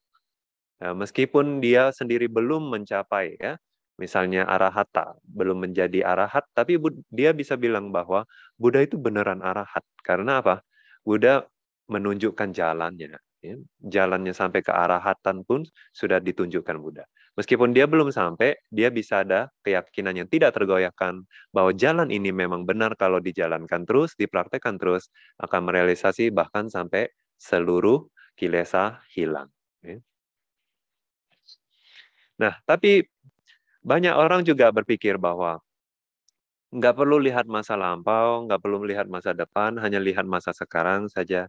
Nah, meskipun dia sendiri belum mencapai ya, misalnya arahata belum menjadi arahat, tapi dia bisa bilang bahwa Buddha itu beneran arahat. Karena apa? Buddha menunjukkan jalannya. Ya. Jalannya sampai ke arahatan pun sudah ditunjukkan Buddha. Meskipun dia belum sampai, dia bisa ada keyakinan yang tidak tergoyahkan bahwa jalan ini memang benar kalau dijalankan terus, dipraktekkan terus, akan merealisasi bahkan sampai seluruh kilesa hilang. Ya. Nah, tapi banyak orang juga berpikir bahwa nggak perlu lihat masa lampau, nggak perlu melihat masa depan, hanya lihat masa sekarang saja.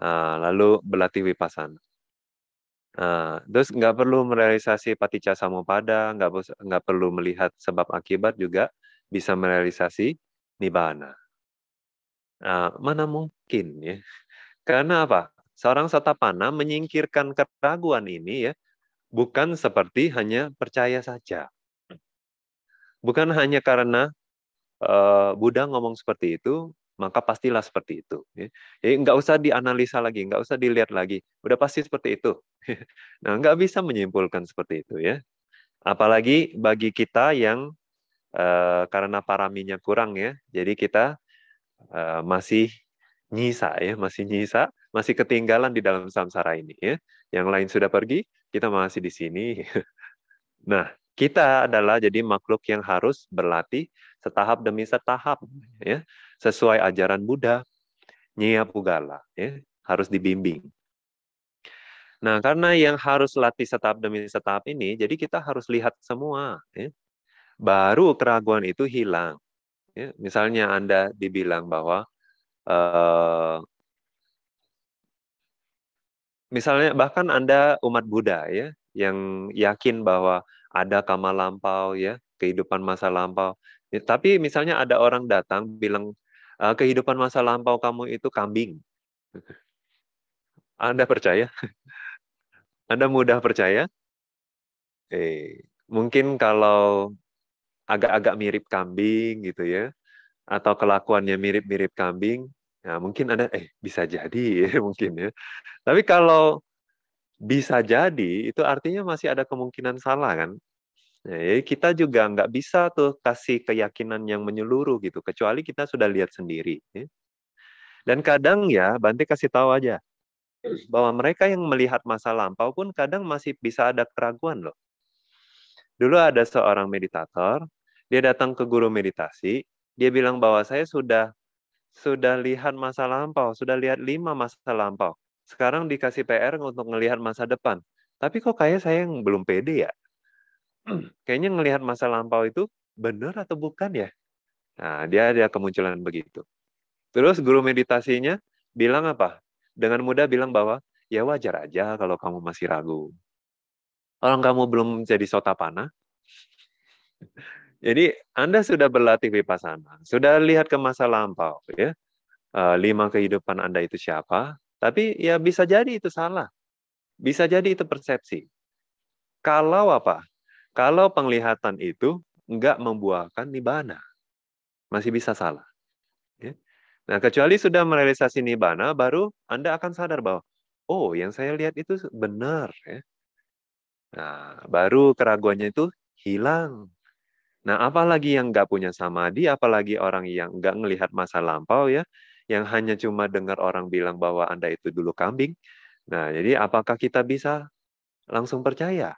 Uh, lalu berlatih wipasan. Uh, ah, terus nggak perlu merealisasi paticca samupada, nggak nggak perlu melihat sebab akibat juga bisa merealisasi nibbana. Uh, mana mungkin ya? Karena apa? Seorang satapana menyingkirkan keraguan ini ya, bukan seperti hanya percaya saja. Bukan hanya karena uh, Buddha ngomong seperti itu, maka pastilah seperti itu. Ya. Jadi nggak usah dianalisa lagi, nggak usah dilihat lagi, udah pasti seperti itu. Nah, nggak bisa menyimpulkan seperti itu ya. Apalagi bagi kita yang uh, karena paraminya kurang ya, jadi kita eh, masih nyisa ya, masih nyisa, masih ketinggalan di dalam samsara ini ya. Yang lain sudah pergi, kita masih di sini. nah, kita adalah jadi makhluk yang harus berlatih setahap demi setahap ya sesuai ajaran Buddha Nyia Pugala ya harus dibimbing nah karena yang harus latih setahap demi setahap ini jadi kita harus lihat semua ya. baru keraguan itu hilang ya. misalnya anda dibilang bahwa uh, misalnya bahkan Anda umat Buddha ya yang yakin bahwa ada kama lampau ya, kehidupan masa lampau. Ya, tapi misalnya ada orang datang bilang e, kehidupan masa lampau kamu itu kambing. Anda percaya? Anda mudah percaya? Eh, mungkin kalau agak-agak mirip kambing gitu ya, atau kelakuannya mirip-mirip kambing, Nah, mungkin ada eh, bisa jadi mungkin ya. Tapi kalau bisa jadi, itu artinya masih ada kemungkinan salah kan? Nah, ya, kita juga nggak bisa tuh kasih keyakinan yang menyeluruh gitu, kecuali kita sudah lihat sendiri. Ya. Dan kadang ya, Bante kasih tahu aja, bahwa mereka yang melihat masa lampau pun kadang masih bisa ada keraguan loh. Dulu ada seorang meditator, dia datang ke guru meditasi, dia bilang bahwa saya sudah sudah lihat masa lampau, sudah lihat lima masa lampau. Sekarang dikasih PR untuk ngelihat masa depan. Tapi kok kayak saya yang belum pede ya? Kayaknya ngelihat masa lampau itu benar atau bukan ya? Nah, dia ada kemunculan begitu. Terus guru meditasinya bilang apa? Dengan mudah bilang bahwa ya wajar aja kalau kamu masih ragu. Orang kamu belum jadi panah. Jadi Anda sudah berlatih vipassana, sudah lihat ke masa lampau, ya eh, lima kehidupan Anda itu siapa, tapi ya bisa jadi itu salah, bisa jadi itu persepsi. Kalau apa? Kalau penglihatan itu nggak membuahkan nibana, masih bisa salah. Ya. Nah kecuali sudah merealisasi nibana, baru Anda akan sadar bahwa oh yang saya lihat itu benar. Ya. Nah baru keraguannya itu hilang Nah, apalagi yang nggak punya samadi, apalagi orang yang nggak melihat masa lampau ya, yang hanya cuma dengar orang bilang bahwa Anda itu dulu kambing. Nah, jadi apakah kita bisa langsung percaya?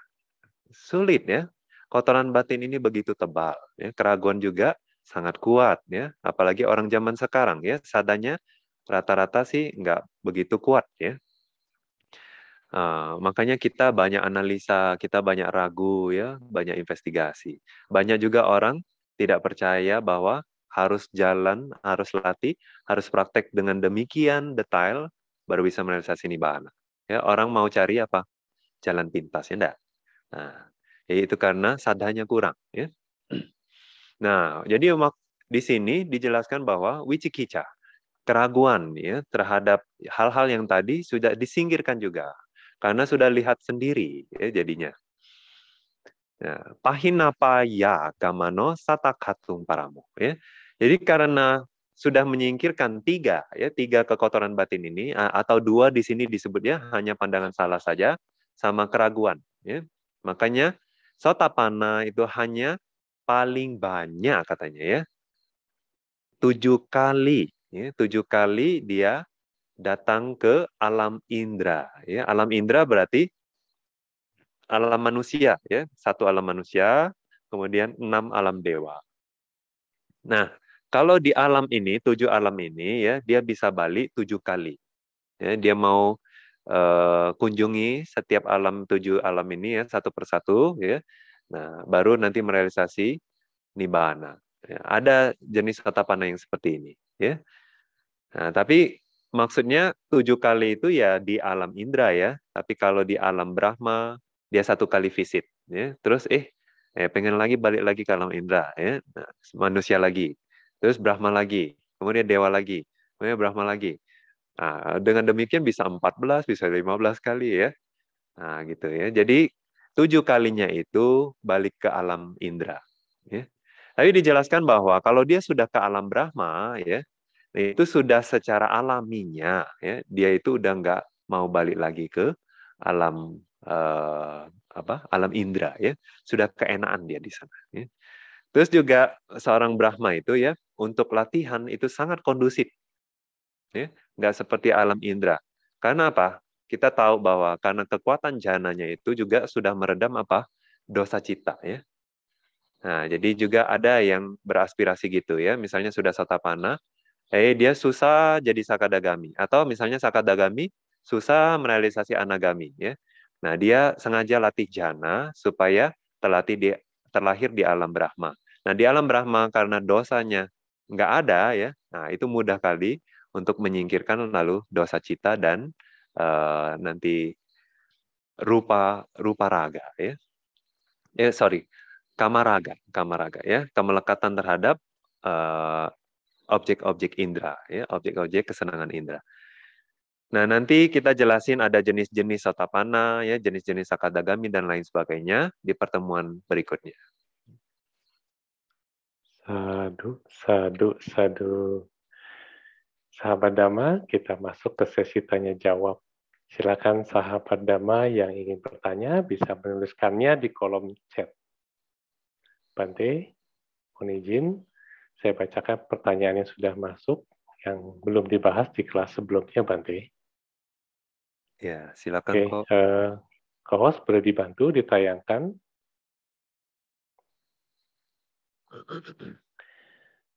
Sulit ya. Kotoran batin ini begitu tebal, ya. keraguan juga sangat kuat ya, apalagi orang zaman sekarang ya, sadanya rata-rata sih nggak begitu kuat ya, Uh, makanya kita banyak analisa, kita banyak ragu ya, banyak investigasi. Banyak juga orang tidak percaya bahwa harus jalan, harus latih, harus praktek dengan demikian detail baru bisa merealisasi nibbana. Ya, orang mau cari apa? Jalan pintas ya enggak? Nah, ya itu karena sadhanya kurang ya. Nah, jadi di sini dijelaskan bahwa wicikica, keraguan ya terhadap hal-hal yang tadi sudah disingkirkan juga karena sudah lihat sendiri ya jadinya. pahin ya, pahinapa ya kamano satakatung paramu ya. Jadi karena sudah menyingkirkan tiga ya tiga kekotoran batin ini atau dua di sini disebutnya hanya pandangan salah saja sama keraguan ya. Makanya sotapana itu hanya paling banyak katanya ya. Tujuh kali ya, tujuh kali dia datang ke alam indra. Ya, alam indra berarti alam manusia, ya, satu alam manusia, kemudian enam alam dewa. Nah, kalau di alam ini, tujuh alam ini, ya, dia bisa balik tujuh kali. Ya, dia mau uh, kunjungi setiap alam tujuh alam ini ya satu persatu, ya. Nah, baru nanti merealisasi nibbana. Ya, ada jenis panah yang seperti ini, ya. Nah, tapi maksudnya tujuh kali itu ya di alam indra ya, tapi kalau di alam Brahma dia satu kali visit, ya. Terus eh, eh pengen lagi balik lagi ke alam indra, ya. Nah, manusia lagi, terus Brahma lagi, kemudian dewa lagi, kemudian Brahma lagi. Nah, dengan demikian bisa 14, bisa 15 kali ya. Nah, gitu ya. Jadi tujuh kalinya itu balik ke alam indra. Ya. Tapi dijelaskan bahwa kalau dia sudah ke alam Brahma, ya, itu sudah secara alaminya ya, dia itu udah nggak mau balik lagi ke alam eh, apa alam indra ya sudah keenaan dia di sana ya. terus juga seorang brahma itu ya untuk latihan itu sangat kondusif ya nggak seperti alam indra karena apa kita tahu bahwa karena kekuatan jananya itu juga sudah meredam apa dosa cita ya Nah, jadi juga ada yang beraspirasi gitu ya, misalnya sudah satapana, eh dia susah jadi sakadagami atau misalnya sakadagami susah merealisasi anagami ya. Nah, dia sengaja latih jana supaya terlatih di, terlahir di alam Brahma. Nah, di alam Brahma karena dosanya nggak ada ya. Nah, itu mudah kali untuk menyingkirkan lalu dosa cita dan uh, nanti rupa rupa raga ya. Eh sorry, kamaraga, kamaraga ya, kemelekatan terhadap uh, objek-objek indera, ya, objek-objek kesenangan indera. Nah, nanti kita jelasin ada jenis-jenis satapana, ya, jenis-jenis sakadagami dan lain sebagainya di pertemuan berikutnya. Sadu, sadu, sadu. Sahabat Dama, kita masuk ke sesi tanya jawab. Silakan sahabat Dama yang ingin bertanya bisa menuliskannya di kolom chat. Bante, mohon izin saya bacakan pertanyaan yang sudah masuk yang belum dibahas di kelas sebelumnya, Bante. Ya, silakan. Oke, Kok. uh, eh, co-host boleh dibantu ditayangkan.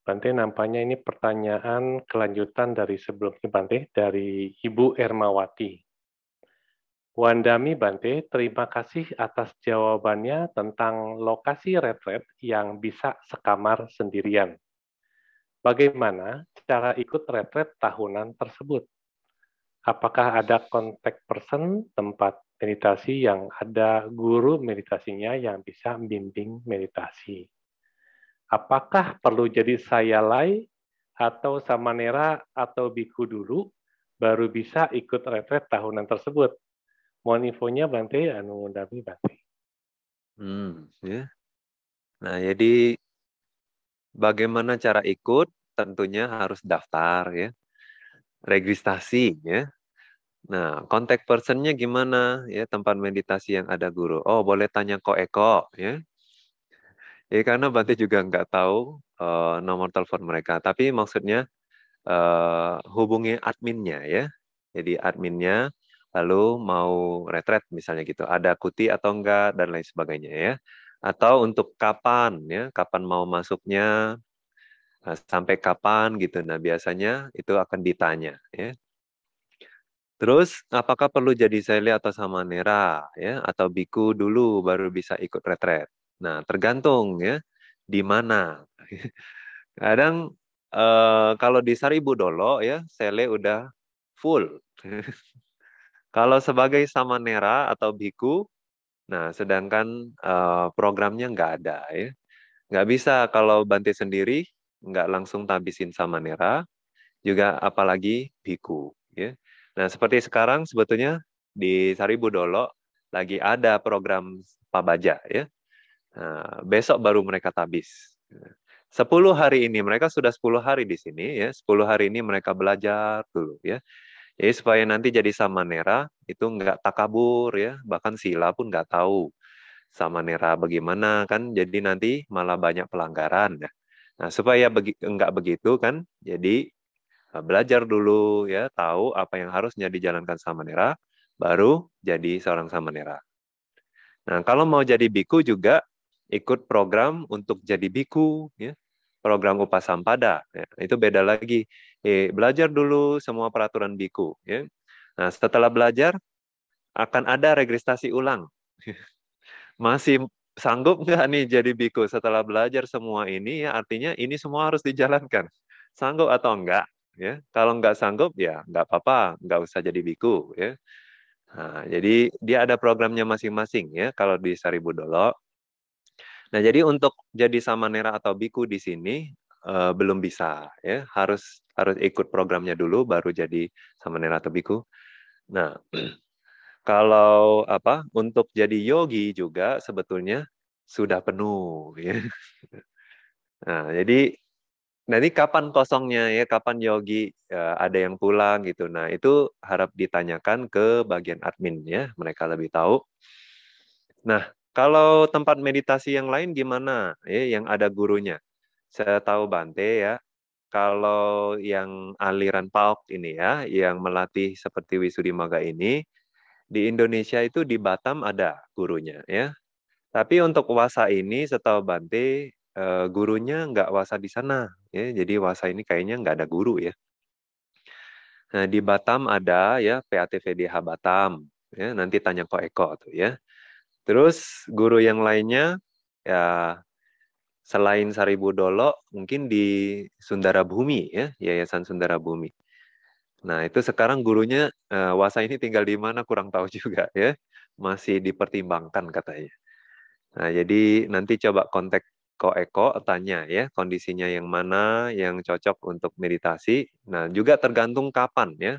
Bante, nampaknya ini pertanyaan kelanjutan dari sebelumnya, Bante, dari Ibu Ermawati. Wandami Bante, terima kasih atas jawabannya tentang lokasi retret yang bisa sekamar sendirian bagaimana cara ikut retret tahunan tersebut. Apakah ada kontak person tempat meditasi yang ada guru meditasinya yang bisa membimbing meditasi? Apakah perlu jadi saya lay atau samanera atau biku dulu baru bisa ikut retret tahunan tersebut? Mohon infonya Bante, anu Dami Bante. Hmm, ya. Nah, jadi bagaimana cara ikut tentunya harus daftar ya, registrasi ya. Nah, kontak personnya gimana ya tempat meditasi yang ada guru? Oh, boleh tanya Ko Eko ya. Ya karena Bante juga nggak tahu uh, nomor telepon mereka, tapi maksudnya uh, hubungi adminnya ya. Jadi adminnya lalu mau retret misalnya gitu, ada kuti atau enggak dan lain sebagainya ya. Atau untuk kapan ya, kapan mau masuknya, Nah, sampai kapan gitu. Nah, biasanya itu akan ditanya ya. Terus apakah perlu jadi sele atau sama nera ya atau biku dulu baru bisa ikut retret. Nah, tergantung ya di mana. Kadang eh, kalau di Saribu Dolo ya sele udah full. kalau sebagai sama nera atau biku nah sedangkan eh, programnya nggak ada ya. Nggak bisa kalau bantai sendiri nggak langsung tabisin sama nera juga apalagi biku. Ya. Nah seperti sekarang sebetulnya di Saribu Dolo lagi ada program pabaja ya. Nah, besok baru mereka tabis. sepuluh hari ini mereka sudah sepuluh hari di sini ya. sepuluh hari ini mereka belajar dulu ya. Jadi supaya nanti jadi sama nera itu nggak takabur ya, bahkan sila pun nggak tahu sama nera bagaimana kan jadi nanti malah banyak pelanggaran ya. Nah, supaya begi, enggak begitu kan, jadi eh, belajar dulu ya, tahu apa yang harusnya dijalankan samanera, baru jadi seorang samanera. Nah, kalau mau jadi biku juga ikut program untuk jadi biku ya. Program Upasampada ya. itu beda lagi. Eh, belajar dulu semua peraturan biku ya. Nah, setelah belajar akan ada registrasi ulang. Masih sanggup nggak nih jadi biku setelah belajar semua ini ya artinya ini semua harus dijalankan sanggup atau enggak ya kalau nggak sanggup ya nggak apa-apa nggak usah jadi biku ya nah, jadi dia ada programnya masing-masing ya kalau di Saribu Dolo nah jadi untuk jadi sama samanera atau biku di sini eh, belum bisa ya harus harus ikut programnya dulu baru jadi sama samanera atau biku nah Kalau apa untuk jadi yogi juga sebetulnya sudah penuh. Ya. Nah, jadi nanti kapan kosongnya ya, kapan yogi ya, ada yang pulang gitu. Nah, itu harap ditanyakan ke bagian admin ya, mereka lebih tahu. Nah, kalau tempat meditasi yang lain gimana? Ya, yang ada gurunya. Saya tahu Bante ya, kalau yang aliran PAOK ini ya, yang melatih seperti Wisudi Maga ini, di Indonesia itu di Batam ada gurunya ya. Tapi untuk wasa ini setahu Bante eh, gurunya nggak wasa di sana ya. Jadi wasa ini kayaknya nggak ada guru ya. Nah, di Batam ada ya PATVDH Batam ya. Nanti tanya Ko Eko tuh ya. Terus guru yang lainnya ya selain Saribu Dolo mungkin di Sundara Bumi ya Yayasan Sundara Bumi. Nah, itu sekarang gurunya uh, Wasa ini tinggal di mana kurang tahu juga ya. Masih dipertimbangkan katanya. Nah, jadi nanti coba kontak Ko Eko tanya ya kondisinya yang mana yang cocok untuk meditasi. Nah, juga tergantung kapan ya.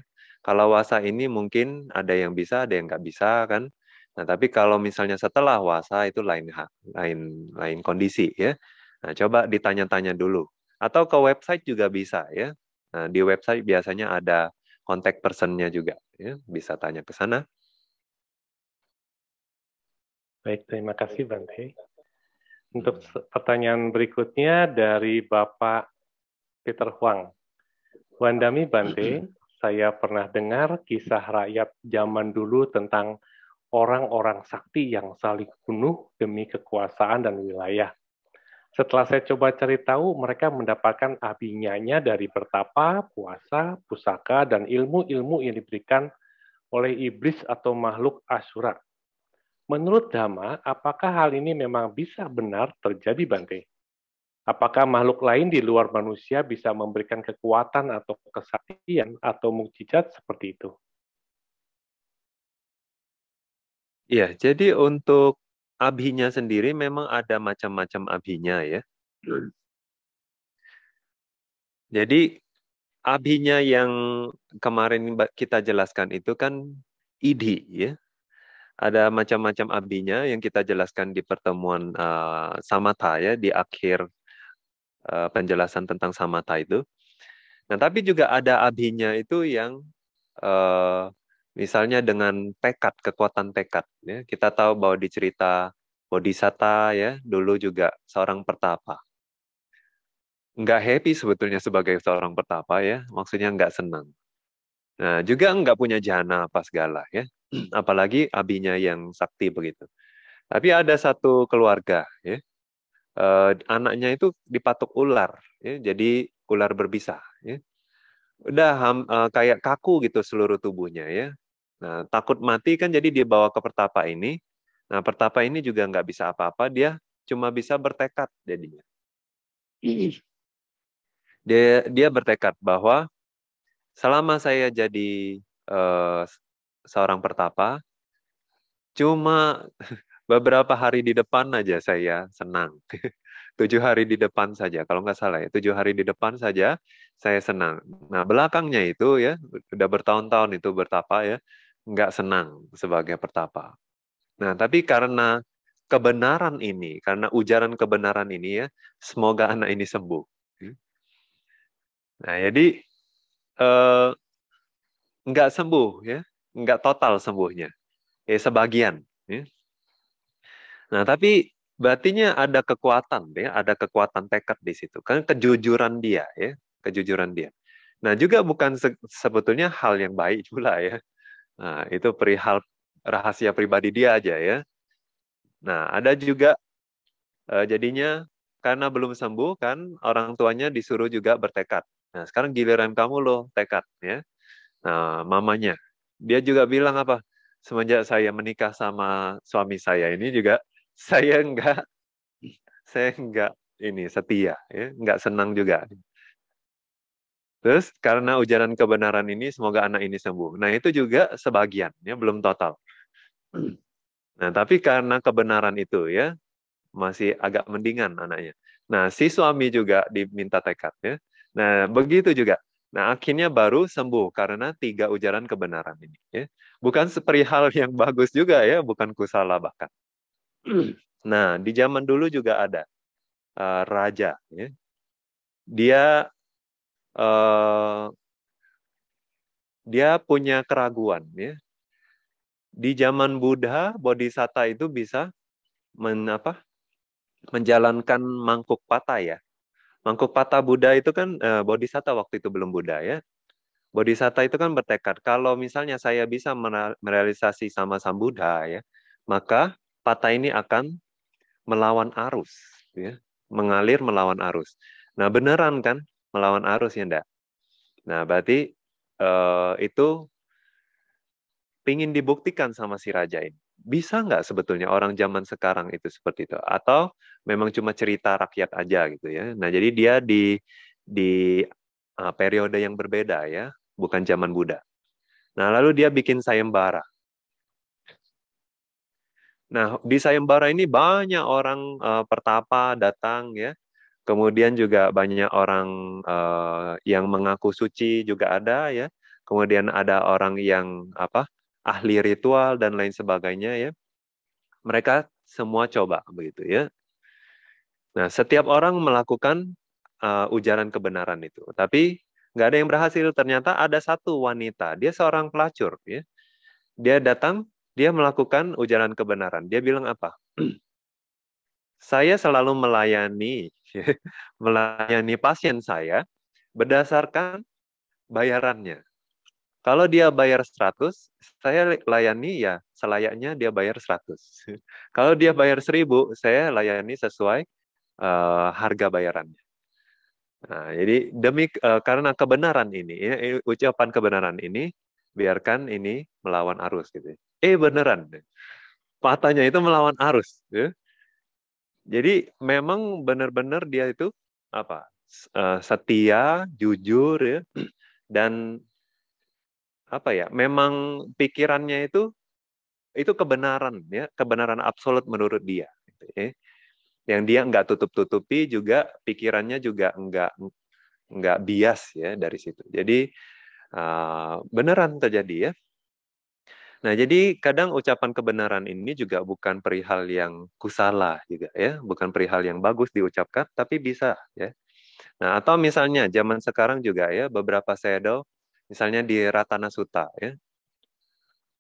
Kalau wasa ini mungkin ada yang bisa, ada yang nggak bisa kan. Nah, tapi kalau misalnya setelah wasa itu lain lain lain kondisi ya. Nah, coba ditanya-tanya dulu atau ke website juga bisa ya. Nah, di website biasanya ada kontak personnya juga. Ya, bisa tanya ke sana. Baik, terima kasih Bante. Hmm. Untuk pertanyaan berikutnya dari Bapak Peter Huang. Wandami Bante, hmm. saya pernah dengar kisah rakyat zaman dulu tentang orang-orang sakti yang saling bunuh demi kekuasaan dan wilayah. Setelah saya coba cari tahu, mereka mendapatkan abinyanya dari bertapa, puasa, pusaka, dan ilmu-ilmu yang diberikan oleh iblis atau makhluk asura. Menurut Dhamma, apakah hal ini memang bisa benar terjadi, Bante? Apakah makhluk lain di luar manusia bisa memberikan kekuatan atau kesaktian atau mukjizat seperti itu? Ya, jadi untuk abhinya sendiri memang ada macam-macam abhinya ya. Hmm. Jadi abhinya yang kemarin kita jelaskan itu kan idhi ya. Ada macam-macam abhinya yang kita jelaskan di pertemuan uh, eh, samata ya di akhir uh, penjelasan tentang samata itu. Nah, tapi juga ada abhinya itu yang uh, Misalnya dengan tekad, kekuatan tekad. Ya. Kita tahu bahwa di cerita Bodhisatta ya dulu juga seorang pertapa. Nggak happy sebetulnya sebagai seorang pertapa ya, maksudnya nggak senang. Nah, juga nggak punya jana apa segala ya, apalagi abinya yang sakti begitu. Tapi ada satu keluarga ya, eh, anaknya itu dipatuk ular, ya, jadi ular berbisa. Ya. Udah eh, kayak kaku gitu seluruh tubuhnya ya, Nah, takut mati kan jadi dia bawa ke pertapa ini. Nah, pertapa ini juga nggak bisa apa-apa, dia cuma bisa bertekad jadinya. Dia dia bertekad bahwa selama saya jadi uh, seorang pertapa, cuma beberapa hari di depan aja saya senang. tujuh hari di depan saja, kalau nggak salah ya, tujuh hari di depan saja saya senang. Nah belakangnya itu ya, udah bertahun-tahun itu bertapa ya, nggak senang sebagai pertapa. Nah, tapi karena kebenaran ini, karena ujaran kebenaran ini ya, semoga anak ini sembuh. Hmm. Nah, jadi eh, nggak sembuh ya, nggak total sembuhnya, ya sebagian. Ya. Nah, tapi berartinya ada kekuatan ya, ada kekuatan tekad di situ. Kan kejujuran dia ya, kejujuran dia. Nah, juga bukan se sebetulnya hal yang baik pula ya. Nah, itu perihal rahasia pribadi dia aja ya. Nah, ada juga eh, jadinya karena belum sembuh kan orang tuanya disuruh juga bertekad. Nah, sekarang giliran kamu loh tekad ya. Nah, mamanya dia juga bilang apa? Semenjak saya menikah sama suami saya ini juga saya enggak saya enggak ini setia ya, enggak senang juga. Terus karena ujaran kebenaran ini semoga anak ini sembuh. Nah itu juga sebagian, ya belum total. Nah tapi karena kebenaran itu ya masih agak mendingan anaknya. Nah si suami juga diminta tekad ya. Nah begitu juga. Nah akhirnya baru sembuh karena tiga ujaran kebenaran ini. Ya. Bukan seperihal yang bagus juga ya, bukan kusala bahkan. Nah di zaman dulu juga ada uh, raja. Ya. Dia Eh, dia punya keraguan ya. Di zaman Buddha, bodhisatta itu bisa men, apa, menjalankan mangkuk patah ya. Mangkuk patah Buddha itu kan eh, bodhisatta waktu itu belum Buddha ya. Bodhisatta itu kan bertekad kalau misalnya saya bisa merealisasi sama-sama Buddha ya, maka patah ini akan melawan arus ya, mengalir melawan arus. Nah, beneran kan melawan arus ya ndak nah berarti uh, itu pingin dibuktikan sama si raja ini bisa nggak sebetulnya orang zaman sekarang itu seperti itu atau memang cuma cerita rakyat aja gitu ya nah jadi dia di di uh, periode yang berbeda ya bukan zaman Buddha nah lalu dia bikin sayembara nah di sayembara ini banyak orang uh, pertapa datang ya Kemudian juga banyak orang uh, yang mengaku suci juga ada ya. Kemudian ada orang yang apa ahli ritual dan lain sebagainya ya. Mereka semua coba begitu ya. Nah, setiap orang melakukan uh, ujaran kebenaran itu. Tapi nggak ada yang berhasil. Ternyata ada satu wanita, dia seorang pelacur ya. Dia datang, dia melakukan ujaran kebenaran. Dia bilang apa? Saya selalu melayani melayani pasien saya berdasarkan bayarannya. Kalau dia bayar 100, saya layani ya selayaknya dia bayar 100. Kalau dia bayar 1000, saya layani sesuai uh, harga bayarannya. Nah, jadi demi uh, karena kebenaran ini, ya, ucapan kebenaran ini, biarkan ini melawan arus gitu. Eh beneran, matanya itu melawan arus. Ya. Jadi memang benar-benar dia itu apa eh, setia, jujur ya, dan apa ya, memang pikirannya itu itu kebenaran ya, kebenaran absolut menurut dia. Gitu ya. Yang dia nggak tutup-tutupi juga pikirannya juga nggak nggak bias ya dari situ. Jadi eh, beneran terjadi ya Nah, jadi kadang ucapan kebenaran ini juga bukan perihal yang kusala juga ya, bukan perihal yang bagus diucapkan, tapi bisa ya. Nah, atau misalnya zaman sekarang juga ya, beberapa sedo, misalnya di Ratana Suta ya,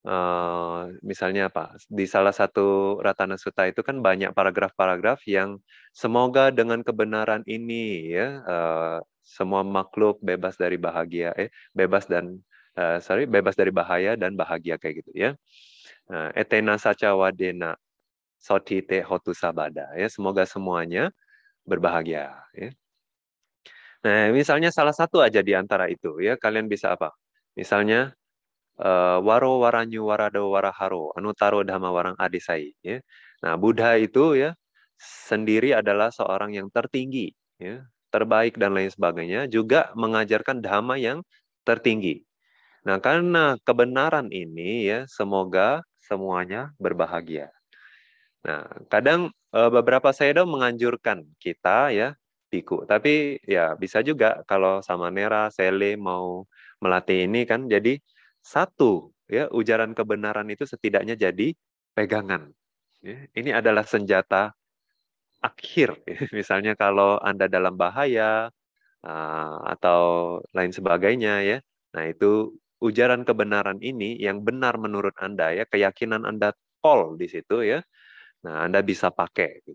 Uh, misalnya apa di salah satu Ratana Suta itu kan banyak paragraf-paragraf yang semoga dengan kebenaran ini ya uh, semua makhluk bebas dari bahagia eh bebas dan Eh, sorry bebas dari bahaya dan bahagia kayak gitu ya. Nah, etena etena wadena sotite hotu sabada ya semoga semuanya berbahagia ya. Nah, misalnya salah satu aja di antara itu ya kalian bisa apa? Misalnya uh, waro waranyu warado waraharo anutaro dhamma warang adisai ya. Nah, Buddha itu ya sendiri adalah seorang yang tertinggi ya, terbaik dan lain sebagainya juga mengajarkan dhamma yang tertinggi Nah, karena kebenaran ini ya, semoga semuanya berbahagia. Nah, kadang eh, beberapa saya dong menganjurkan kita ya piku, tapi ya bisa juga kalau sama Nera, Sele mau melatih ini kan jadi satu ya ujaran kebenaran itu setidaknya jadi pegangan. Ya, ini adalah senjata akhir. Ya, misalnya kalau Anda dalam bahaya ah, atau lain sebagainya ya. Nah, itu ujaran kebenaran ini yang benar menurut Anda ya, keyakinan Anda call di situ ya. Nah, Anda bisa pakai.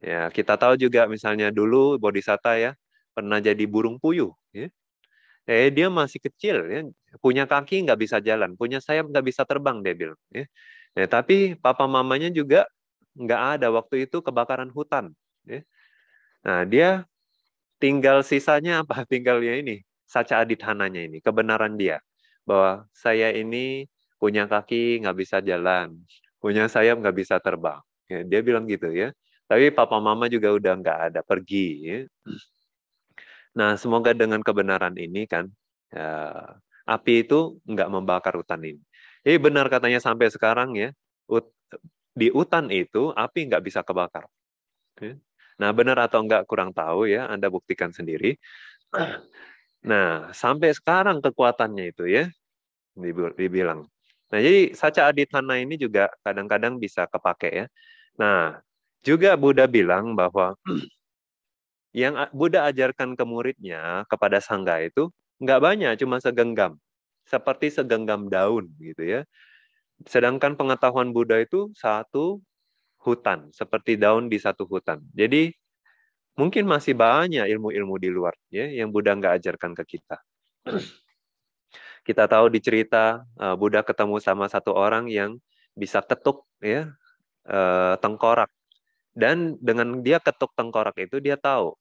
Ya, kita tahu juga misalnya dulu Bodhisatta ya pernah jadi burung puyuh ya. Eh dia masih kecil ya, punya kaki nggak bisa jalan, punya sayap nggak bisa terbang dia bilang ya. Eh, tapi papa mamanya juga nggak ada waktu itu kebakaran hutan ya. Nah, dia tinggal sisanya apa? Tinggalnya ini saca adithananya ini, kebenaran dia. Bahwa saya ini punya kaki nggak bisa jalan, punya sayap nggak bisa terbang. Ya, dia bilang gitu ya. Tapi papa mama juga udah nggak ada, pergi. Ya. Nah, semoga dengan kebenaran ini kan, ya, api itu nggak membakar hutan ini. Jadi benar katanya sampai sekarang ya, di hutan itu api nggak bisa kebakar. Ya. Nah, benar atau enggak kurang tahu ya, Anda buktikan sendiri. Nah, sampai sekarang kekuatannya itu ya, dibilang. Nah, jadi saca tanah ini juga kadang-kadang bisa kepake ya. Nah, juga Buddha bilang bahwa yang Buddha ajarkan ke muridnya, kepada sangga itu, nggak banyak, cuma segenggam. Seperti segenggam daun gitu ya. Sedangkan pengetahuan Buddha itu satu hutan, seperti daun di satu hutan. Jadi mungkin masih banyak ilmu-ilmu di luar ya yang Buddha nggak ajarkan ke kita. Kita tahu di cerita eh, Buddha ketemu sama satu orang yang bisa ketuk ya eh, tengkorak dan dengan dia ketuk tengkorak itu dia tahu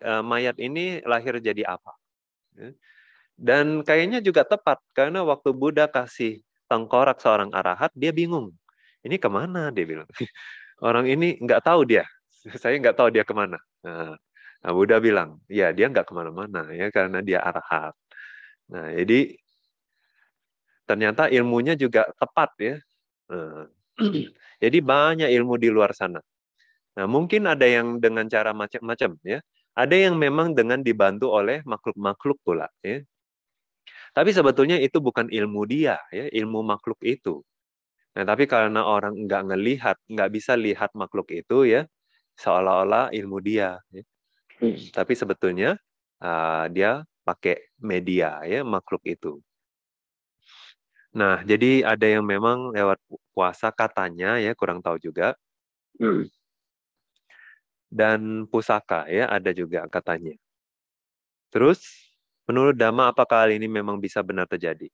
eh, mayat ini lahir jadi apa. Ya. Dan kayaknya juga tepat karena waktu Buddha kasih tengkorak seorang arahat dia bingung ini kemana dia bilang orang ini nggak tahu dia saya nggak tahu dia kemana. Nah, nah Buddha bilang, ya dia nggak kemana-mana ya karena dia arahat. Nah jadi ternyata ilmunya juga tepat ya. Nah, jadi banyak ilmu di luar sana. Nah mungkin ada yang dengan cara macam-macam ya. Ada yang memang dengan dibantu oleh makhluk-makhluk pula ya. Tapi sebetulnya itu bukan ilmu dia ya, ilmu makhluk itu. Nah, tapi karena orang nggak ngelihat, nggak bisa lihat makhluk itu ya, seolah-olah ilmu dia. Ya. Hmm. Tapi sebetulnya uh, dia pakai media ya makhluk itu. Nah, jadi ada yang memang lewat puasa katanya ya kurang tahu juga. Hmm. Dan pusaka ya ada juga katanya. Terus menurut Dhamma apakah hal ini memang bisa benar terjadi?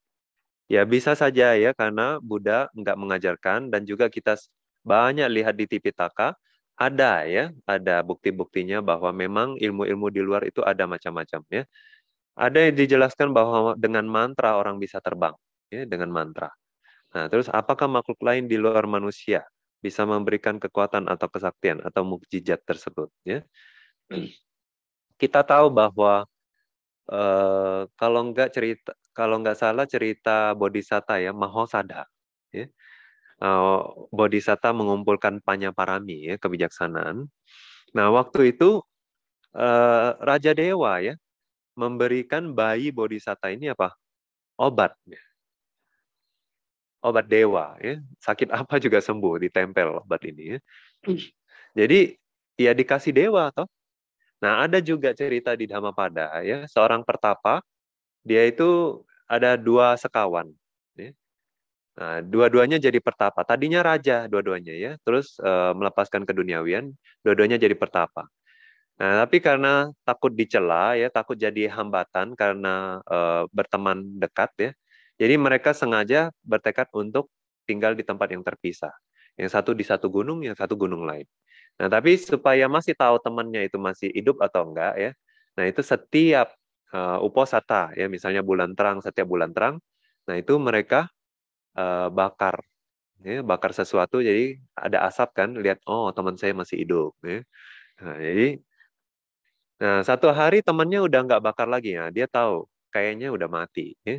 Ya bisa saja ya karena Buddha nggak mengajarkan dan juga kita banyak lihat di Tipitaka ada ya, ada bukti-buktinya bahwa memang ilmu-ilmu di luar itu ada macam-macam ya. Ada yang dijelaskan bahwa dengan mantra orang bisa terbang, ya, dengan mantra. Nah, terus apakah makhluk lain di luar manusia bisa memberikan kekuatan atau kesaktian atau mukjizat tersebut ya? Kita tahu bahwa eh, kalau nggak cerita kalau nggak salah cerita Bodhisatta ya Mahosada ya uh, Bodhisatta mengumpulkan parami ya, kebijaksanaan. Nah, waktu itu eh, Raja Dewa ya memberikan bayi Bodhisatta ini apa? Obat. Ya. Obat dewa ya. Sakit apa juga sembuh ditempel obat ini ya. Jadi ya dikasih dewa atau? Nah, ada juga cerita di Dhammapada ya, seorang pertapa dia itu ada dua sekawan Nah, dua-duanya jadi pertapa. Tadinya raja dua-duanya ya, terus e, melepaskan keduniawian, dua-duanya jadi pertapa. Nah, tapi karena takut dicela ya, takut jadi hambatan karena e, berteman dekat ya. Jadi mereka sengaja bertekad untuk tinggal di tempat yang terpisah. Yang satu di satu gunung, yang satu gunung lain. Nah, tapi supaya masih tahu temannya itu masih hidup atau enggak ya. Nah, itu setiap e, eh, uposata ya, misalnya bulan terang, setiap bulan terang. Nah, itu mereka Eh, bakar ya, bakar sesuatu jadi ada asap kan lihat oh teman saya masih hidup ya. nah, jadi nah satu hari temannya udah nggak bakar lagi ya dia tahu kayaknya udah mati ya.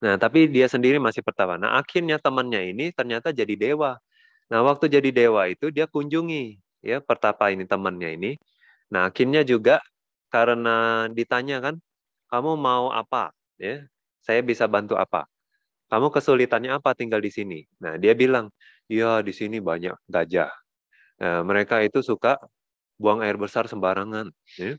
nah tapi dia sendiri masih pertama nah akhirnya temannya ini ternyata jadi dewa nah waktu jadi dewa itu dia kunjungi ya pertapa ini temannya ini nah akhirnya juga karena ditanya kan kamu mau apa ya saya bisa bantu apa kamu kesulitannya apa tinggal di sini? Nah, dia bilang, ya di sini banyak gajah. Nah, mereka itu suka buang air besar sembarangan. Ya.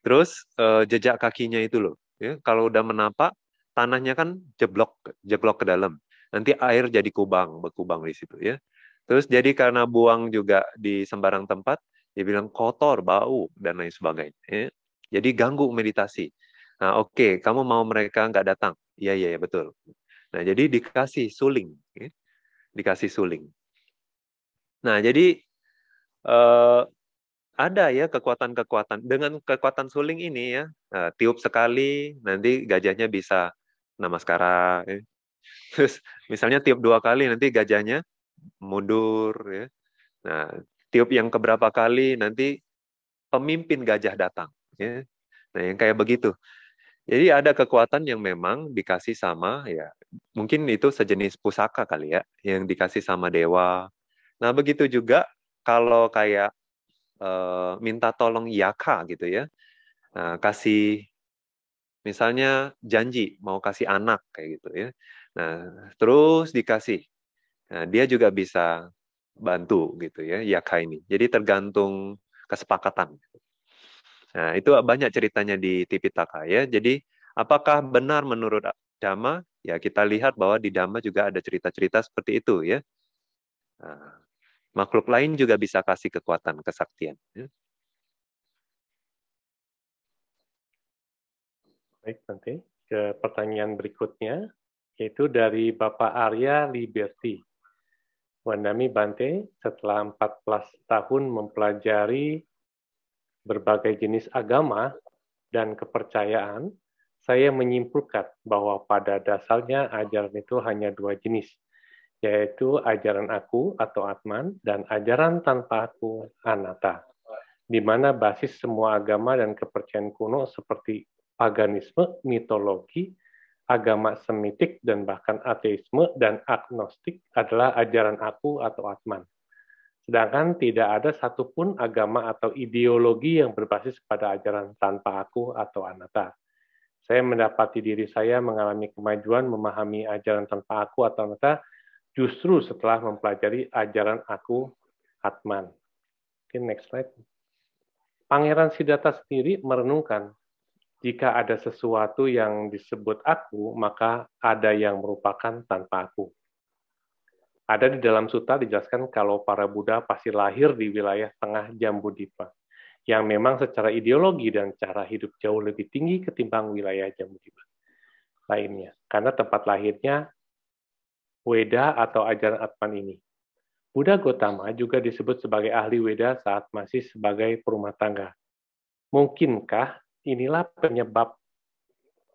Terus uh, jejak kakinya itu loh. Ya. Kalau udah menapak, tanahnya kan jeblok, jeblok ke dalam. Nanti air jadi kubang, berkubang di situ ya. Terus jadi karena buang juga di sembarang tempat, dia bilang kotor, bau, dan lain sebagainya. Ya. Jadi ganggu meditasi. Nah, oke, okay, kamu mau mereka nggak datang? Iya, iya, ya, betul. Nah, jadi dikasih suling, ya. dikasih suling. Nah, jadi eh, ada ya kekuatan-kekuatan dengan kekuatan suling ini ya, eh, tiup sekali nanti gajahnya bisa namaskara. Ya. Terus misalnya tiup dua kali nanti gajahnya mundur. Ya. Nah, tiup yang keberapa kali nanti pemimpin gajah datang. Ya. Nah, yang kayak begitu. Jadi ada kekuatan yang memang dikasih sama ya, mungkin itu sejenis pusaka kali ya, yang dikasih sama dewa. Nah begitu juga kalau kayak e, minta tolong yaka gitu ya, nah, kasih misalnya janji mau kasih anak kayak gitu ya, nah terus dikasih, nah, dia juga bisa bantu gitu ya yaka ini. Jadi tergantung kesepakatan. Gitu. Nah, itu banyak ceritanya di Tipitaka ya. Jadi, apakah benar menurut Dhamma? Ya, kita lihat bahwa di Dhamma juga ada cerita-cerita seperti itu ya. Nah, makhluk lain juga bisa kasih kekuatan kesaktian. Ya. Baik, nanti ke pertanyaan berikutnya, yaitu dari Bapak Arya Liberty. Wandami Bante, setelah 14 tahun mempelajari berbagai jenis agama dan kepercayaan, saya menyimpulkan bahwa pada dasarnya ajaran itu hanya dua jenis, yaitu ajaran aku atau Atman dan ajaran tanpa aku Anata, di mana basis semua agama dan kepercayaan kuno seperti paganisme, mitologi, agama semitik, dan bahkan ateisme dan agnostik adalah ajaran aku atau Atman. Sedangkan tidak ada satupun agama atau ideologi yang berbasis pada ajaran tanpa aku atau anata. Saya mendapati diri saya mengalami kemajuan memahami ajaran tanpa aku atau anata justru setelah mempelajari ajaran aku Atman. Oke, next slide. Pangeran Sidata sendiri merenungkan, jika ada sesuatu yang disebut aku, maka ada yang merupakan tanpa aku. Ada di dalam suta dijelaskan kalau para Buddha pasti lahir di wilayah tengah Jambudipa, yang memang secara ideologi dan cara hidup jauh lebih tinggi ketimbang wilayah Jambudipa lainnya, karena tempat lahirnya Weda atau ajaran Atman ini. Buddha Gotama juga disebut sebagai ahli Weda saat masih sebagai perumah tangga. Mungkinkah inilah penyebab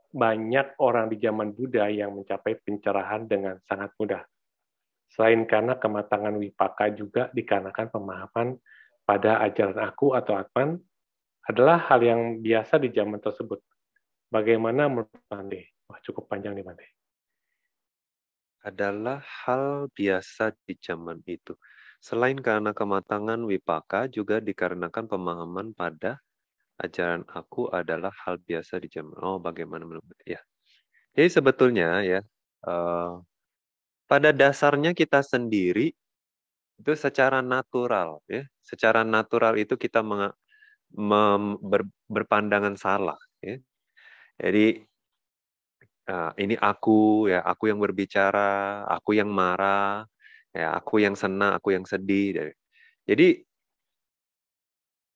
banyak orang di zaman Buddha yang mencapai pencerahan dengan sangat mudah. Selain karena kematangan wipaka juga dikarenakan pemahaman pada ajaran aku atau Atman adalah hal yang biasa di zaman tersebut. Bagaimana menurut Mande? Wah, cukup panjang nih Mande. Adalah hal biasa di zaman itu. Selain karena kematangan wipaka, juga dikarenakan pemahaman pada ajaran aku adalah hal biasa di zaman. Oh, bagaimana menurut ya? Jadi sebetulnya ya, eh, pada dasarnya kita sendiri itu secara natural ya secara natural itu kita meng, mem, ber, berpandangan salah ya jadi e, ini aku ya aku yang berbicara aku yang marah ya aku yang senang aku yang sedih jadi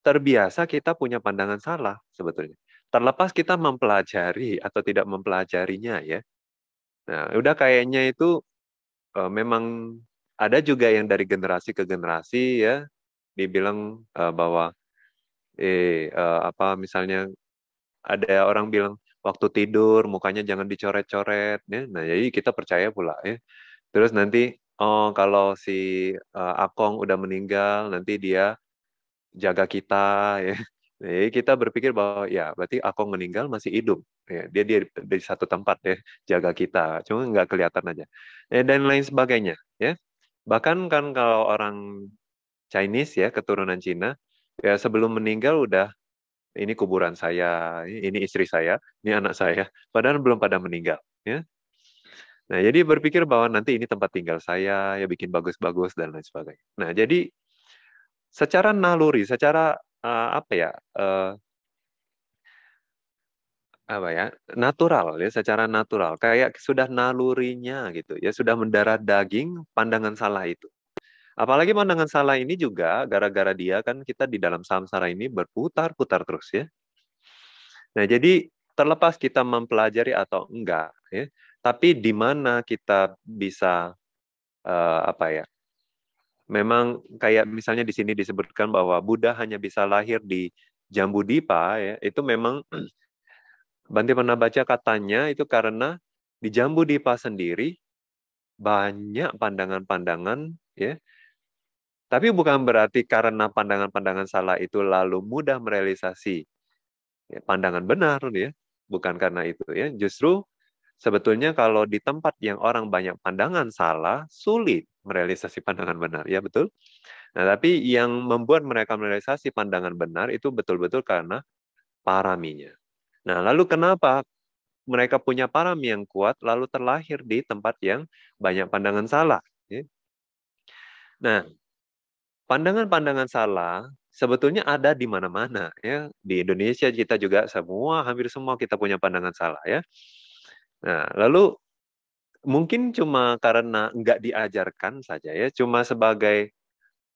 terbiasa kita punya pandangan salah sebetulnya terlepas kita mempelajari atau tidak mempelajarinya ya nah udah kayaknya itu uh, memang ada juga yang dari generasi ke generasi ya dibilang uh, bahwa eh uh, apa misalnya ada orang bilang waktu tidur mukanya jangan dicoret-coret ya. Nah, jadi kita percaya pula ya. Terus nanti oh kalau si uh, Akong udah meninggal nanti dia jaga kita ya. Jadi eh, kita berpikir bahwa ya berarti Akong meninggal masih hidup. Ya, dia dia di satu tempat ya jaga kita, cuma nggak kelihatan aja eh, dan lain sebagainya. Ya bahkan kan kalau orang Chinese ya keturunan Cina ya sebelum meninggal udah ini kuburan saya, ini istri saya, ini anak saya, padahal belum pada meninggal. Ya. Nah jadi berpikir bahwa nanti ini tempat tinggal saya, ya bikin bagus-bagus dan lain sebagainya. Nah jadi secara naluri, secara uh, apa ya uh, apa ya natural ya secara natural kayak sudah nalurinya gitu ya sudah mendarah daging pandangan salah itu apalagi pandangan salah ini juga gara-gara dia kan kita di dalam samsara ini berputar-putar terus ya nah jadi terlepas kita mempelajari atau enggak ya tapi di mana kita bisa uh, apa ya memang kayak misalnya di sini disebutkan bahwa Buddha hanya bisa lahir di Jambu Dipa ya, itu memang Bante pernah baca katanya itu karena di Jambu Dipa sendiri banyak pandangan-pandangan ya. Tapi bukan berarti karena pandangan-pandangan salah itu lalu mudah merealisasi ya, pandangan benar ya, bukan karena itu ya. Justru Sebetulnya kalau di tempat yang orang banyak pandangan salah, sulit merealisasi pandangan benar, ya betul? Nah, tapi yang membuat mereka merealisasi pandangan benar itu betul-betul karena paraminya. Nah, lalu kenapa mereka punya parami yang kuat lalu terlahir di tempat yang banyak pandangan salah? Ya? Nah, pandangan-pandangan salah sebetulnya ada di mana-mana ya. Di Indonesia kita juga semua hampir semua kita punya pandangan salah ya. Nah, lalu mungkin cuma karena nggak diajarkan saja ya, cuma sebagai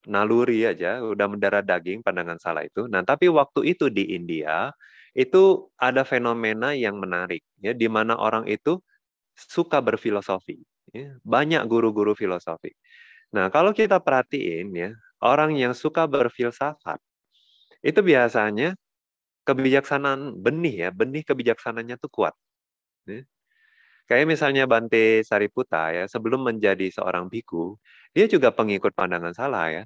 naluri aja, udah mendarah daging pandangan salah itu. Nah, tapi waktu itu di India itu ada fenomena yang menarik ya, di mana orang itu suka berfilosofi. Ya. Banyak guru-guru filosofi. Nah, kalau kita perhatiin ya, orang yang suka berfilsafat itu biasanya kebijaksanaan benih ya, benih kebijaksanaannya tuh kuat. Ya. Kayak misalnya Bante Sariputa ya, sebelum menjadi seorang biku, dia juga pengikut pandangan salah ya.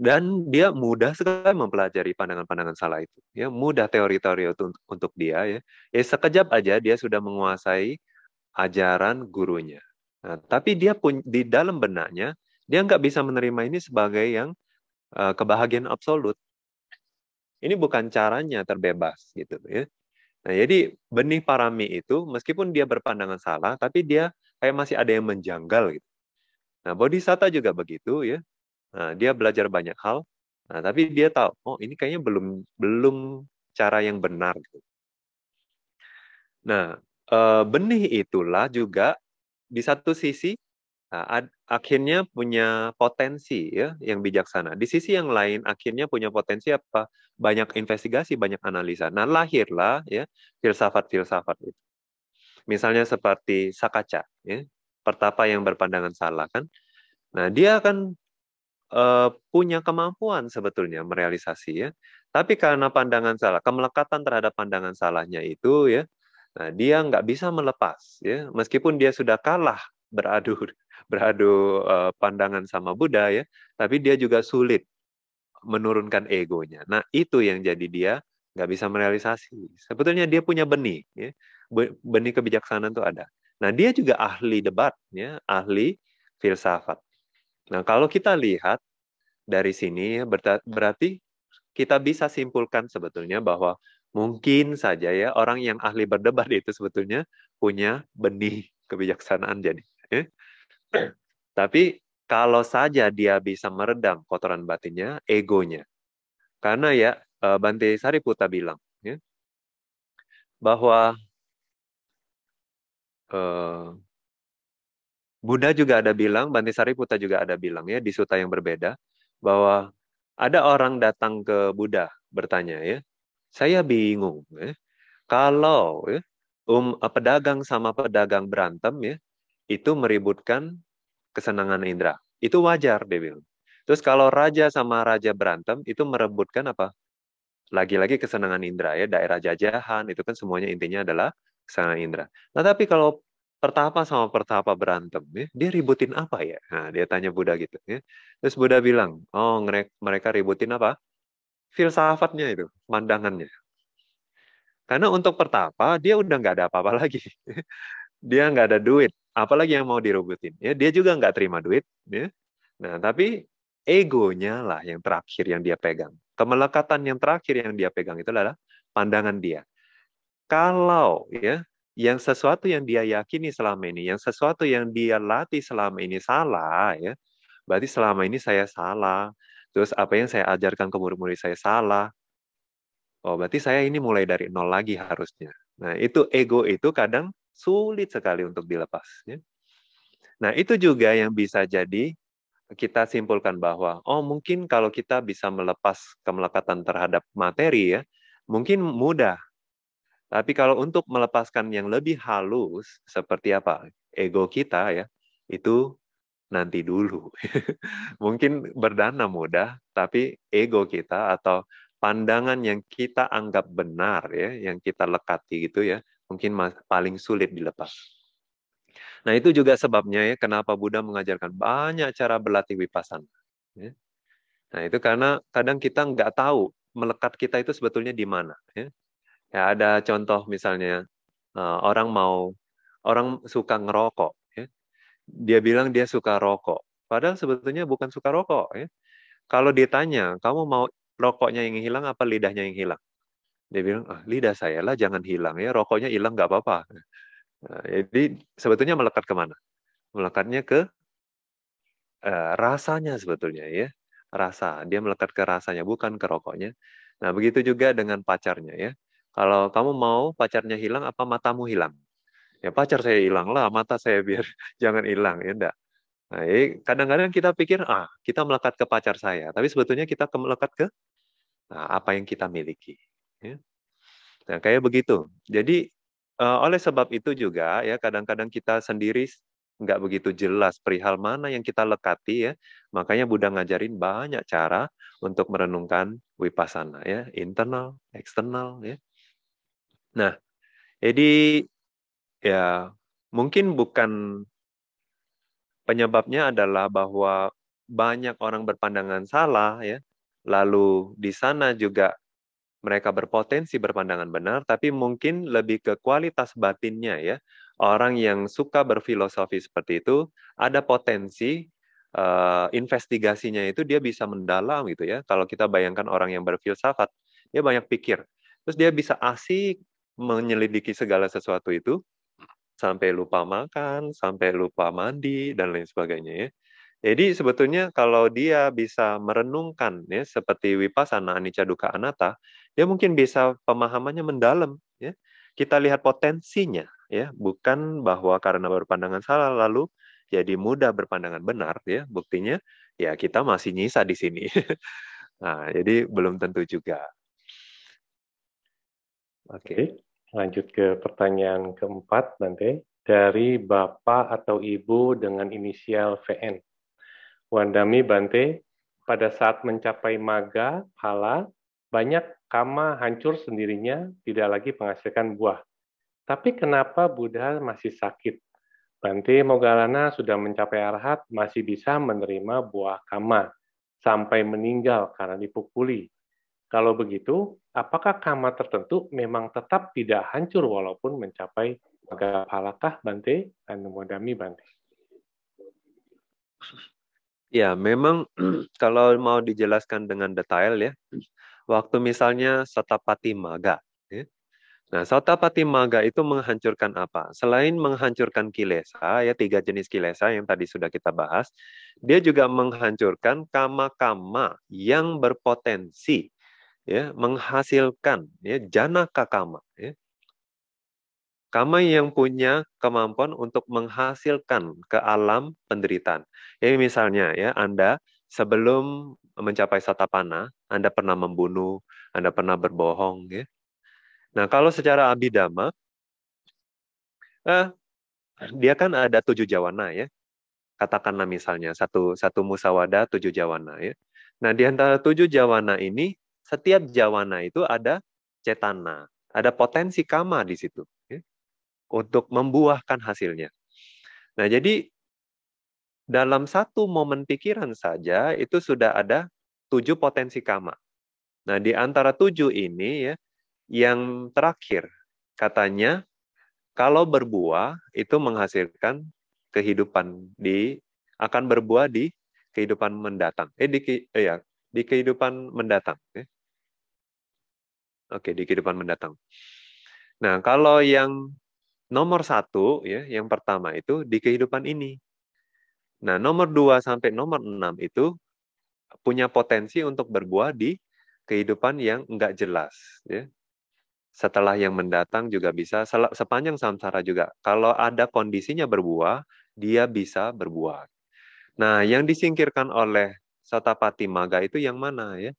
Dan dia mudah sekali mempelajari pandangan-pandangan salah itu. Ya, mudah teori-teori untuk, untuk dia ya. Ya sekejap aja dia sudah menguasai ajaran gurunya. Nah, tapi dia pun di dalam benaknya dia nggak bisa menerima ini sebagai yang uh, kebahagiaan absolut. Ini bukan caranya terbebas gitu ya. Nah, jadi benih parami itu meskipun dia berpandangan salah, tapi dia kayak masih ada yang menjanggal gitu. Nah, bodhisatta juga begitu ya. Nah, dia belajar banyak hal, nah, tapi dia tahu, oh ini kayaknya belum belum cara yang benar gitu. Nah, eh, benih itulah juga di satu sisi Ah, akhirnya punya potensi ya yang bijaksana. Di sisi yang lain akhirnya punya potensi apa? Banyak investigasi, banyak analisa. Nah, lahirlah ya filsafat-filsafat itu. Misalnya seperti Sakaca ya, pertapa yang berpandangan salah kan. Nah, dia akan uh, punya kemampuan sebetulnya merealisasi ya. Tapi karena pandangan salah, kemelekatan terhadap pandangan salahnya itu ya, nah dia nggak bisa melepas ya, meskipun dia sudah kalah beradu beradu uh, pandangan sama Buddha ya, tapi dia juga sulit menurunkan egonya. Nah itu yang jadi dia nggak bisa merealisasi. Sebetulnya dia punya benih, ya. benih kebijaksanaan itu ada. Nah dia juga ahli debat, ya, ahli filsafat. Nah kalau kita lihat dari sini ya, berarti kita bisa simpulkan sebetulnya bahwa mungkin saja ya orang yang ahli berdebat itu sebetulnya punya benih kebijaksanaan jadi tapi kalau saja dia bisa meredam kotoran batinnya, egonya. Karena ya eh, Bante Sariputa bilang ya, bahwa eh, Buddha juga ada bilang, Bante Sariputa juga ada bilang ya di suta yang berbeda bahwa ada orang datang ke Buddha bertanya ya, saya bingung ya, kalau ya, um, pedagang sama pedagang berantem ya, itu meributkan kesenangan indera. Itu wajar, dia Terus kalau raja sama raja berantem, itu merebutkan apa? Lagi-lagi kesenangan indera ya, daerah jajahan, itu kan semuanya intinya adalah kesenangan indera. Nah tapi kalau pertapa sama pertapa berantem, ya, dia ributin apa ya? Nah, dia tanya Buddha gitu. Ya. Terus Buddha bilang, oh mereka ributin apa? Filsafatnya itu, pandangannya. Karena untuk pertapa, dia udah nggak ada apa-apa lagi. dia nggak ada duit, apalagi yang mau direbutin ya dia juga nggak terima duit ya nah tapi egonya lah yang terakhir yang dia pegang kemelekatan yang terakhir yang dia pegang itu adalah pandangan dia kalau ya yang sesuatu yang dia yakini selama ini yang sesuatu yang dia latih selama ini salah ya berarti selama ini saya salah terus apa yang saya ajarkan ke murid-murid saya salah oh berarti saya ini mulai dari nol lagi harusnya nah itu ego itu kadang Sulit sekali untuk dilepas. Ya. Nah, itu juga yang bisa jadi kita simpulkan bahwa, oh mungkin kalau kita bisa melepas kemelekatan terhadap materi ya, mungkin mudah. Tapi kalau untuk melepaskan yang lebih halus, seperti apa? Ego kita ya, itu nanti dulu. mungkin berdana mudah, tapi ego kita atau pandangan yang kita anggap benar ya, yang kita lekati gitu ya, mungkin paling sulit dilepas. Nah itu juga sebabnya ya kenapa Buddha mengajarkan banyak cara berlatih wipasana. Ya. Nah itu karena kadang kita nggak tahu melekat kita itu sebetulnya di mana. Ya. ya ada contoh misalnya eh, orang mau orang suka ngerokok. Ya. Dia bilang dia suka rokok. Padahal sebetulnya bukan suka rokok. Ya. Kalau ditanya kamu mau rokoknya yang hilang apa lidahnya yang hilang? dia bilang ah, lidah saya lah jangan hilang ya rokoknya hilang nggak apa-apa nah, jadi sebetulnya melekat kemana melekatnya ke uh, rasanya sebetulnya ya rasa dia melekat ke rasanya bukan ke rokoknya nah begitu juga dengan pacarnya ya kalau kamu mau pacarnya hilang apa matamu hilang ya pacar saya hilang lah mata saya biar jangan hilang ya enggak Nah, kadang-kadang kita pikir, ah, kita melekat ke pacar saya, tapi sebetulnya kita melekat ke nah, apa yang kita miliki. Ya. Nah, kayak begitu. Jadi uh, oleh sebab itu juga ya kadang-kadang kita sendiri nggak begitu jelas perihal mana yang kita lekati ya. Makanya Buddha ngajarin banyak cara untuk merenungkan wipasana ya, internal, eksternal ya. Nah, jadi ya mungkin bukan penyebabnya adalah bahwa banyak orang berpandangan salah ya. Lalu di sana juga mereka berpotensi berpandangan benar, tapi mungkin lebih ke kualitas batinnya ya. Orang yang suka berfilosofi seperti itu ada potensi uh, investigasinya itu dia bisa mendalam gitu ya. Kalau kita bayangkan orang yang berfilsafat, dia banyak pikir, terus dia bisa asik menyelidiki segala sesuatu itu sampai lupa makan, sampai lupa mandi dan lain sebagainya ya. Jadi sebetulnya kalau dia bisa merenungkan ya seperti wipasana anicca dukkha anatta, dia ya, mungkin bisa pemahamannya mendalam ya kita lihat potensinya ya bukan bahwa karena berpandangan salah lalu jadi mudah berpandangan benar ya buktinya ya kita masih nyisa di sini nah jadi belum tentu juga oke lanjut ke pertanyaan keempat nanti dari bapak atau ibu dengan inisial VN Wandami Bante pada saat mencapai maga pala banyak kama hancur sendirinya, tidak lagi menghasilkan buah. Tapi kenapa Buddha masih sakit? Bante Mogalana sudah mencapai arhat, masih bisa menerima buah kama sampai meninggal karena dipukuli. Kalau begitu, apakah kama tertentu memang tetap tidak hancur walaupun mencapai magapalakah Bante? Anumodami Bante. Ya, memang kalau mau dijelaskan dengan detail ya, Waktu misalnya Satapati Maga. Ya. Nah, Satapati Maga itu menghancurkan apa? Selain menghancurkan kilesa, ya tiga jenis kilesa yang tadi sudah kita bahas, dia juga menghancurkan kama-kama yang berpotensi ya menghasilkan ya janaka kama ya. Kama yang punya kemampuan untuk menghasilkan ke alam penderitaan. Ya misalnya ya Anda sebelum mencapai satapana, Anda pernah membunuh, Anda pernah berbohong. Ya. Nah, kalau secara abidama, eh, dia kan ada tujuh jawana ya. Katakanlah misalnya satu satu musawada tujuh jawana ya. Nah, di antara tujuh jawana ini, setiap jawana itu ada cetana, ada potensi kama di situ ya, untuk membuahkan hasilnya. Nah, jadi dalam satu momen pikiran saja itu sudah ada tujuh potensi kama. Nah, di antara tujuh ini ya, yang terakhir katanya kalau berbuah itu menghasilkan kehidupan di akan berbuah di kehidupan mendatang. Eh di eh, ya, di kehidupan mendatang ya. Oke, di kehidupan mendatang. Nah, kalau yang nomor satu ya, yang pertama itu di kehidupan ini. Nah, nomor 2 sampai nomor 6 itu punya potensi untuk berbuah di kehidupan yang enggak jelas. Ya. Setelah yang mendatang juga bisa, sepanjang samsara juga. Kalau ada kondisinya berbuah, dia bisa berbuah. Nah, yang disingkirkan oleh Satapati Maga itu yang mana ya?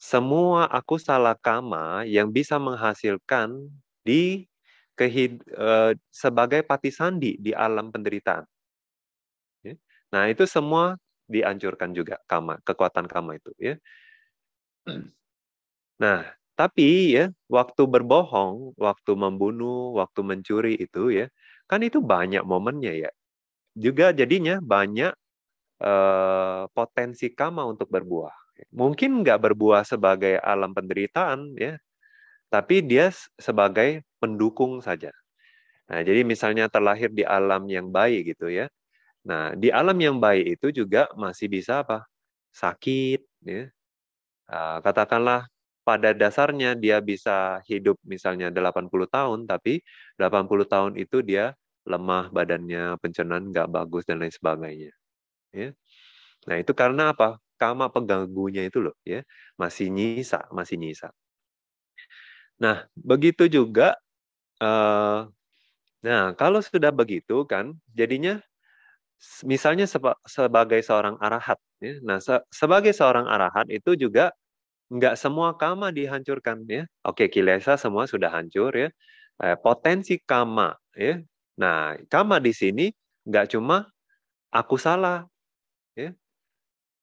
Semua aku salah kama yang bisa menghasilkan di kehid, eh, sebagai patisandi di alam penderitaan Nah, itu semua dianjurkan juga kama, kekuatan kama itu ya. Hmm. Nah, tapi ya waktu berbohong, waktu membunuh, waktu mencuri itu ya, kan itu banyak momennya ya. Juga jadinya banyak eh, potensi kama untuk berbuah. Mungkin nggak berbuah sebagai alam penderitaan ya, tapi dia sebagai pendukung saja. Nah, jadi misalnya terlahir di alam yang baik gitu ya, Nah, di alam yang baik itu juga masih bisa apa? Sakit, ya. Ah, katakanlah pada dasarnya dia bisa hidup misalnya 80 tahun, tapi 80 tahun itu dia lemah badannya, pencernaan nggak bagus, dan lain sebagainya. Ya. Nah, itu karena apa? Kama pengganggunya itu loh, ya. Masih nyisa, masih nyisa. Nah, begitu juga. Uh, nah, kalau sudah begitu kan, jadinya misalnya seba, sebagai seorang arahat. Ya. Nah, se, sebagai seorang arahat itu juga nggak semua kama dihancurkan ya. Oke, kilesa semua sudah hancur ya. Eh, potensi kama ya. Nah, kama di sini nggak cuma aku salah ya.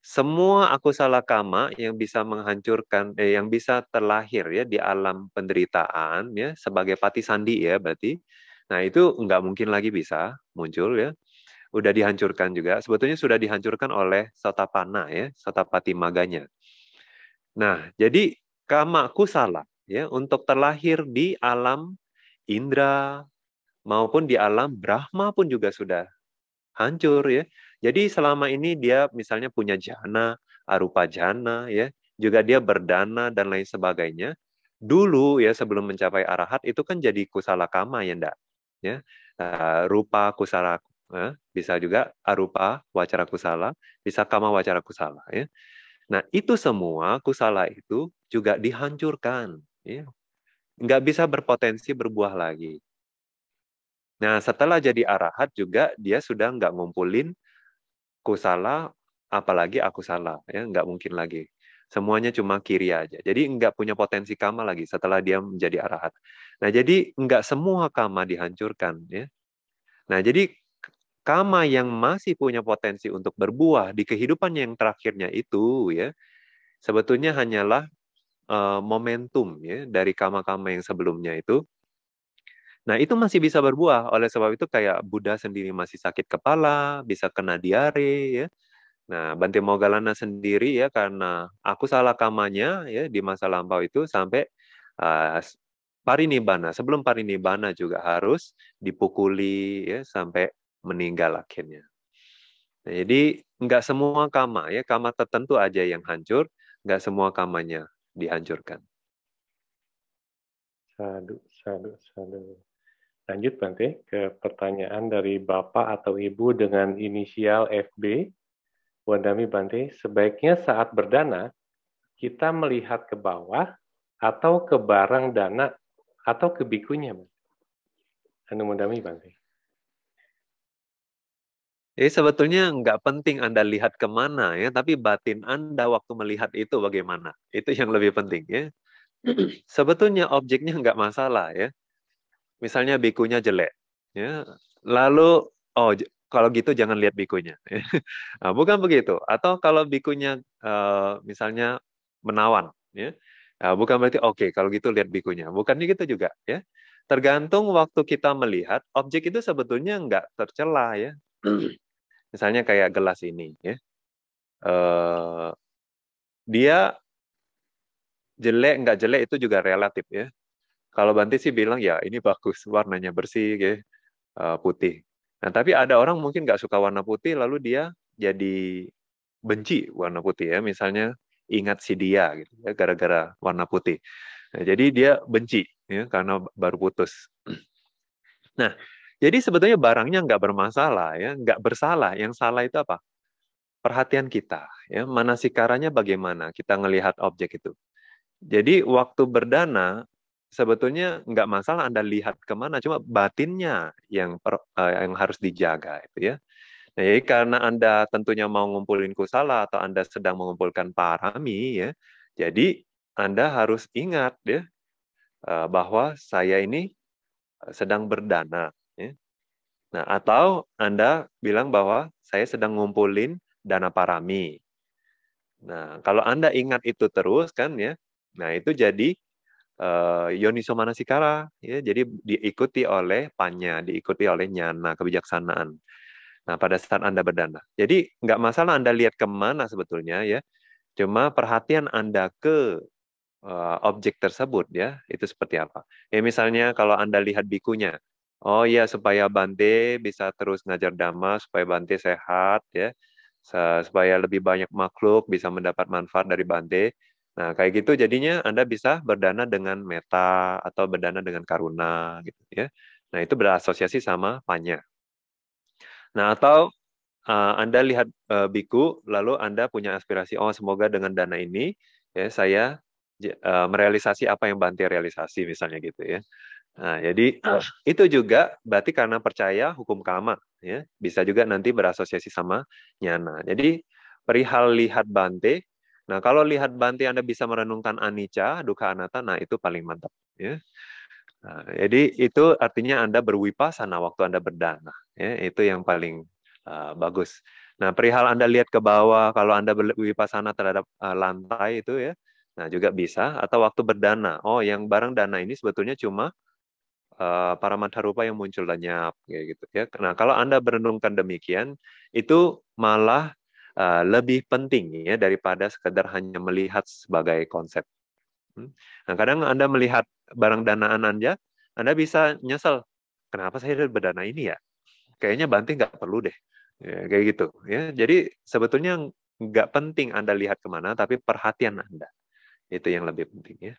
Semua aku salah kama yang bisa menghancurkan eh, yang bisa terlahir ya di alam penderitaan ya sebagai pati sandi ya berarti. Nah, itu nggak mungkin lagi bisa muncul ya udah dihancurkan juga. Sebetulnya sudah dihancurkan oleh Sotapana ya, Sotapati Maganya. Nah, jadi kamaku salah ya untuk terlahir di alam indra maupun di alam Brahma pun juga sudah hancur ya. Jadi selama ini dia misalnya punya jana, arupa jana ya, juga dia berdana dan lain sebagainya. Dulu ya sebelum mencapai arahat itu kan jadi kusala kama ya ndak ya. Eh, rupa kusala ya. bisa juga arupa wacara kusala, bisa kama wacara kusala. Ya. Nah, itu semua kusala itu juga dihancurkan. Ya. Nggak bisa berpotensi berbuah lagi. Nah, setelah jadi arahat juga dia sudah nggak ngumpulin kusala, apalagi aku salah. Ya, nggak mungkin lagi. Semuanya cuma kiri aja. Jadi nggak punya potensi kama lagi setelah dia menjadi arahat. Nah, jadi nggak semua kama dihancurkan. Ya. Nah, jadi kama yang masih punya potensi untuk berbuah di kehidupan yang terakhirnya itu ya sebetulnya hanyalah uh, momentum ya dari kama-kama yang sebelumnya itu Nah, itu masih bisa berbuah. Oleh sebab itu kayak Buddha sendiri masih sakit kepala, bisa kena diare ya. Nah, Bante Mogalana sendiri ya karena aku salah kamanya ya di masa lampau itu sampai uh, parinibbana. Sebelum parinibbana juga harus dipukuli ya sampai meninggal akhirnya. Nah, jadi nggak semua kama ya kama tertentu aja yang hancur, nggak semua kamanya dihancurkan. Sadu, sadu, sadu. Lanjut Bante ke pertanyaan dari Bapak atau Ibu dengan inisial FB. Wandami Bante, sebaiknya saat berdana kita melihat ke bawah atau ke barang dana atau ke bikunya. Anu Wandami Bante. Jadi sebetulnya nggak penting Anda lihat kemana ya, tapi batin Anda waktu melihat itu bagaimana. Itu yang lebih penting ya. Sebetulnya objeknya nggak masalah ya. Misalnya bikunya jelek, ya. Lalu oh kalau gitu jangan lihat bikunya. Ya. nah, bukan begitu. Atau kalau bikunya eh, misalnya menawan, ya. Nah, bukan berarti oke okay, kalau gitu lihat bikunya. Bukannya gitu juga ya. Tergantung waktu kita melihat objek itu sebetulnya nggak tercela ya misalnya kayak gelas ini ya uh, dia jelek nggak jelek itu juga relatif ya kalau Banti sih bilang ya ini bagus warnanya bersih ya, uh, putih nah tapi ada orang mungkin nggak suka warna putih lalu dia jadi benci warna putih ya misalnya ingat si dia gitu ya gara-gara warna putih nah, jadi dia benci ya karena baru putus nah jadi sebetulnya barangnya nggak bermasalah ya, nggak bersalah. Yang salah itu apa? Perhatian kita ya, mana sikaranya bagaimana kita ngelihat objek itu. Jadi waktu berdana sebetulnya nggak masalah Anda lihat kemana, cuma batinnya yang per, eh, yang harus dijaga itu ya. Nah, jadi karena Anda tentunya mau ngumpulin kusala atau Anda sedang mengumpulkan parami ya, jadi Anda harus ingat ya eh, bahwa saya ini eh, sedang berdana Nah, atau Anda bilang bahwa saya sedang ngumpulin dana parami. Nah, kalau Anda ingat itu terus kan ya. Nah, itu jadi uh, eh, yoniso manasikara ya. Jadi diikuti oleh panya, diikuti oleh nyana kebijaksanaan. Nah, pada saat Anda berdana. Jadi nggak masalah Anda lihat kemana sebetulnya ya. Cuma perhatian Anda ke uh, objek tersebut ya, itu seperti apa. Ya misalnya kalau Anda lihat bikunya, Oh iya, supaya Bante bisa terus ngajar Dhamma, supaya Bante sehat ya, supaya lebih banyak makhluk bisa mendapat manfaat dari Bante. Nah, kayak gitu jadinya Anda bisa berdana dengan meta atau berdana dengan karuna gitu ya. Nah, itu berasosiasi sama panya. Nah, atau uh, Anda lihat uh, biku lalu Anda punya aspirasi oh semoga dengan dana ini ya saya uh, merealisasi apa yang Bante realisasi misalnya gitu ya. Nah, jadi itu juga berarti karena percaya hukum kama, ya bisa juga nanti berasosiasi sama nyana. Jadi perihal lihat bante, nah kalau lihat bante Anda bisa merenungkan anicca, duka anata nah itu paling mantap. Ya. Nah, jadi itu artinya Anda berwipasana waktu Anda berdana, ya itu yang paling uh, bagus. Nah perihal Anda lihat ke bawah, kalau Anda berwipasana terhadap uh, lantai itu ya, nah juga bisa. Atau waktu berdana, oh yang barang dana ini sebetulnya cuma Eh, para mantarupa rupa yang muncul lenyap kayak gitu ya. Nah, kalau Anda berenungkan demikian, itu malah uh, lebih penting ya daripada sekedar hanya melihat sebagai konsep. Hmm. Nah, kadang Anda melihat barang danaan Anda, Anda bisa nyesel, kenapa saya berdana ini ya? Kayaknya banting nggak perlu deh. Ya, kayak gitu ya. Jadi sebetulnya nggak penting Anda lihat kemana, tapi perhatian Anda itu yang lebih penting ya.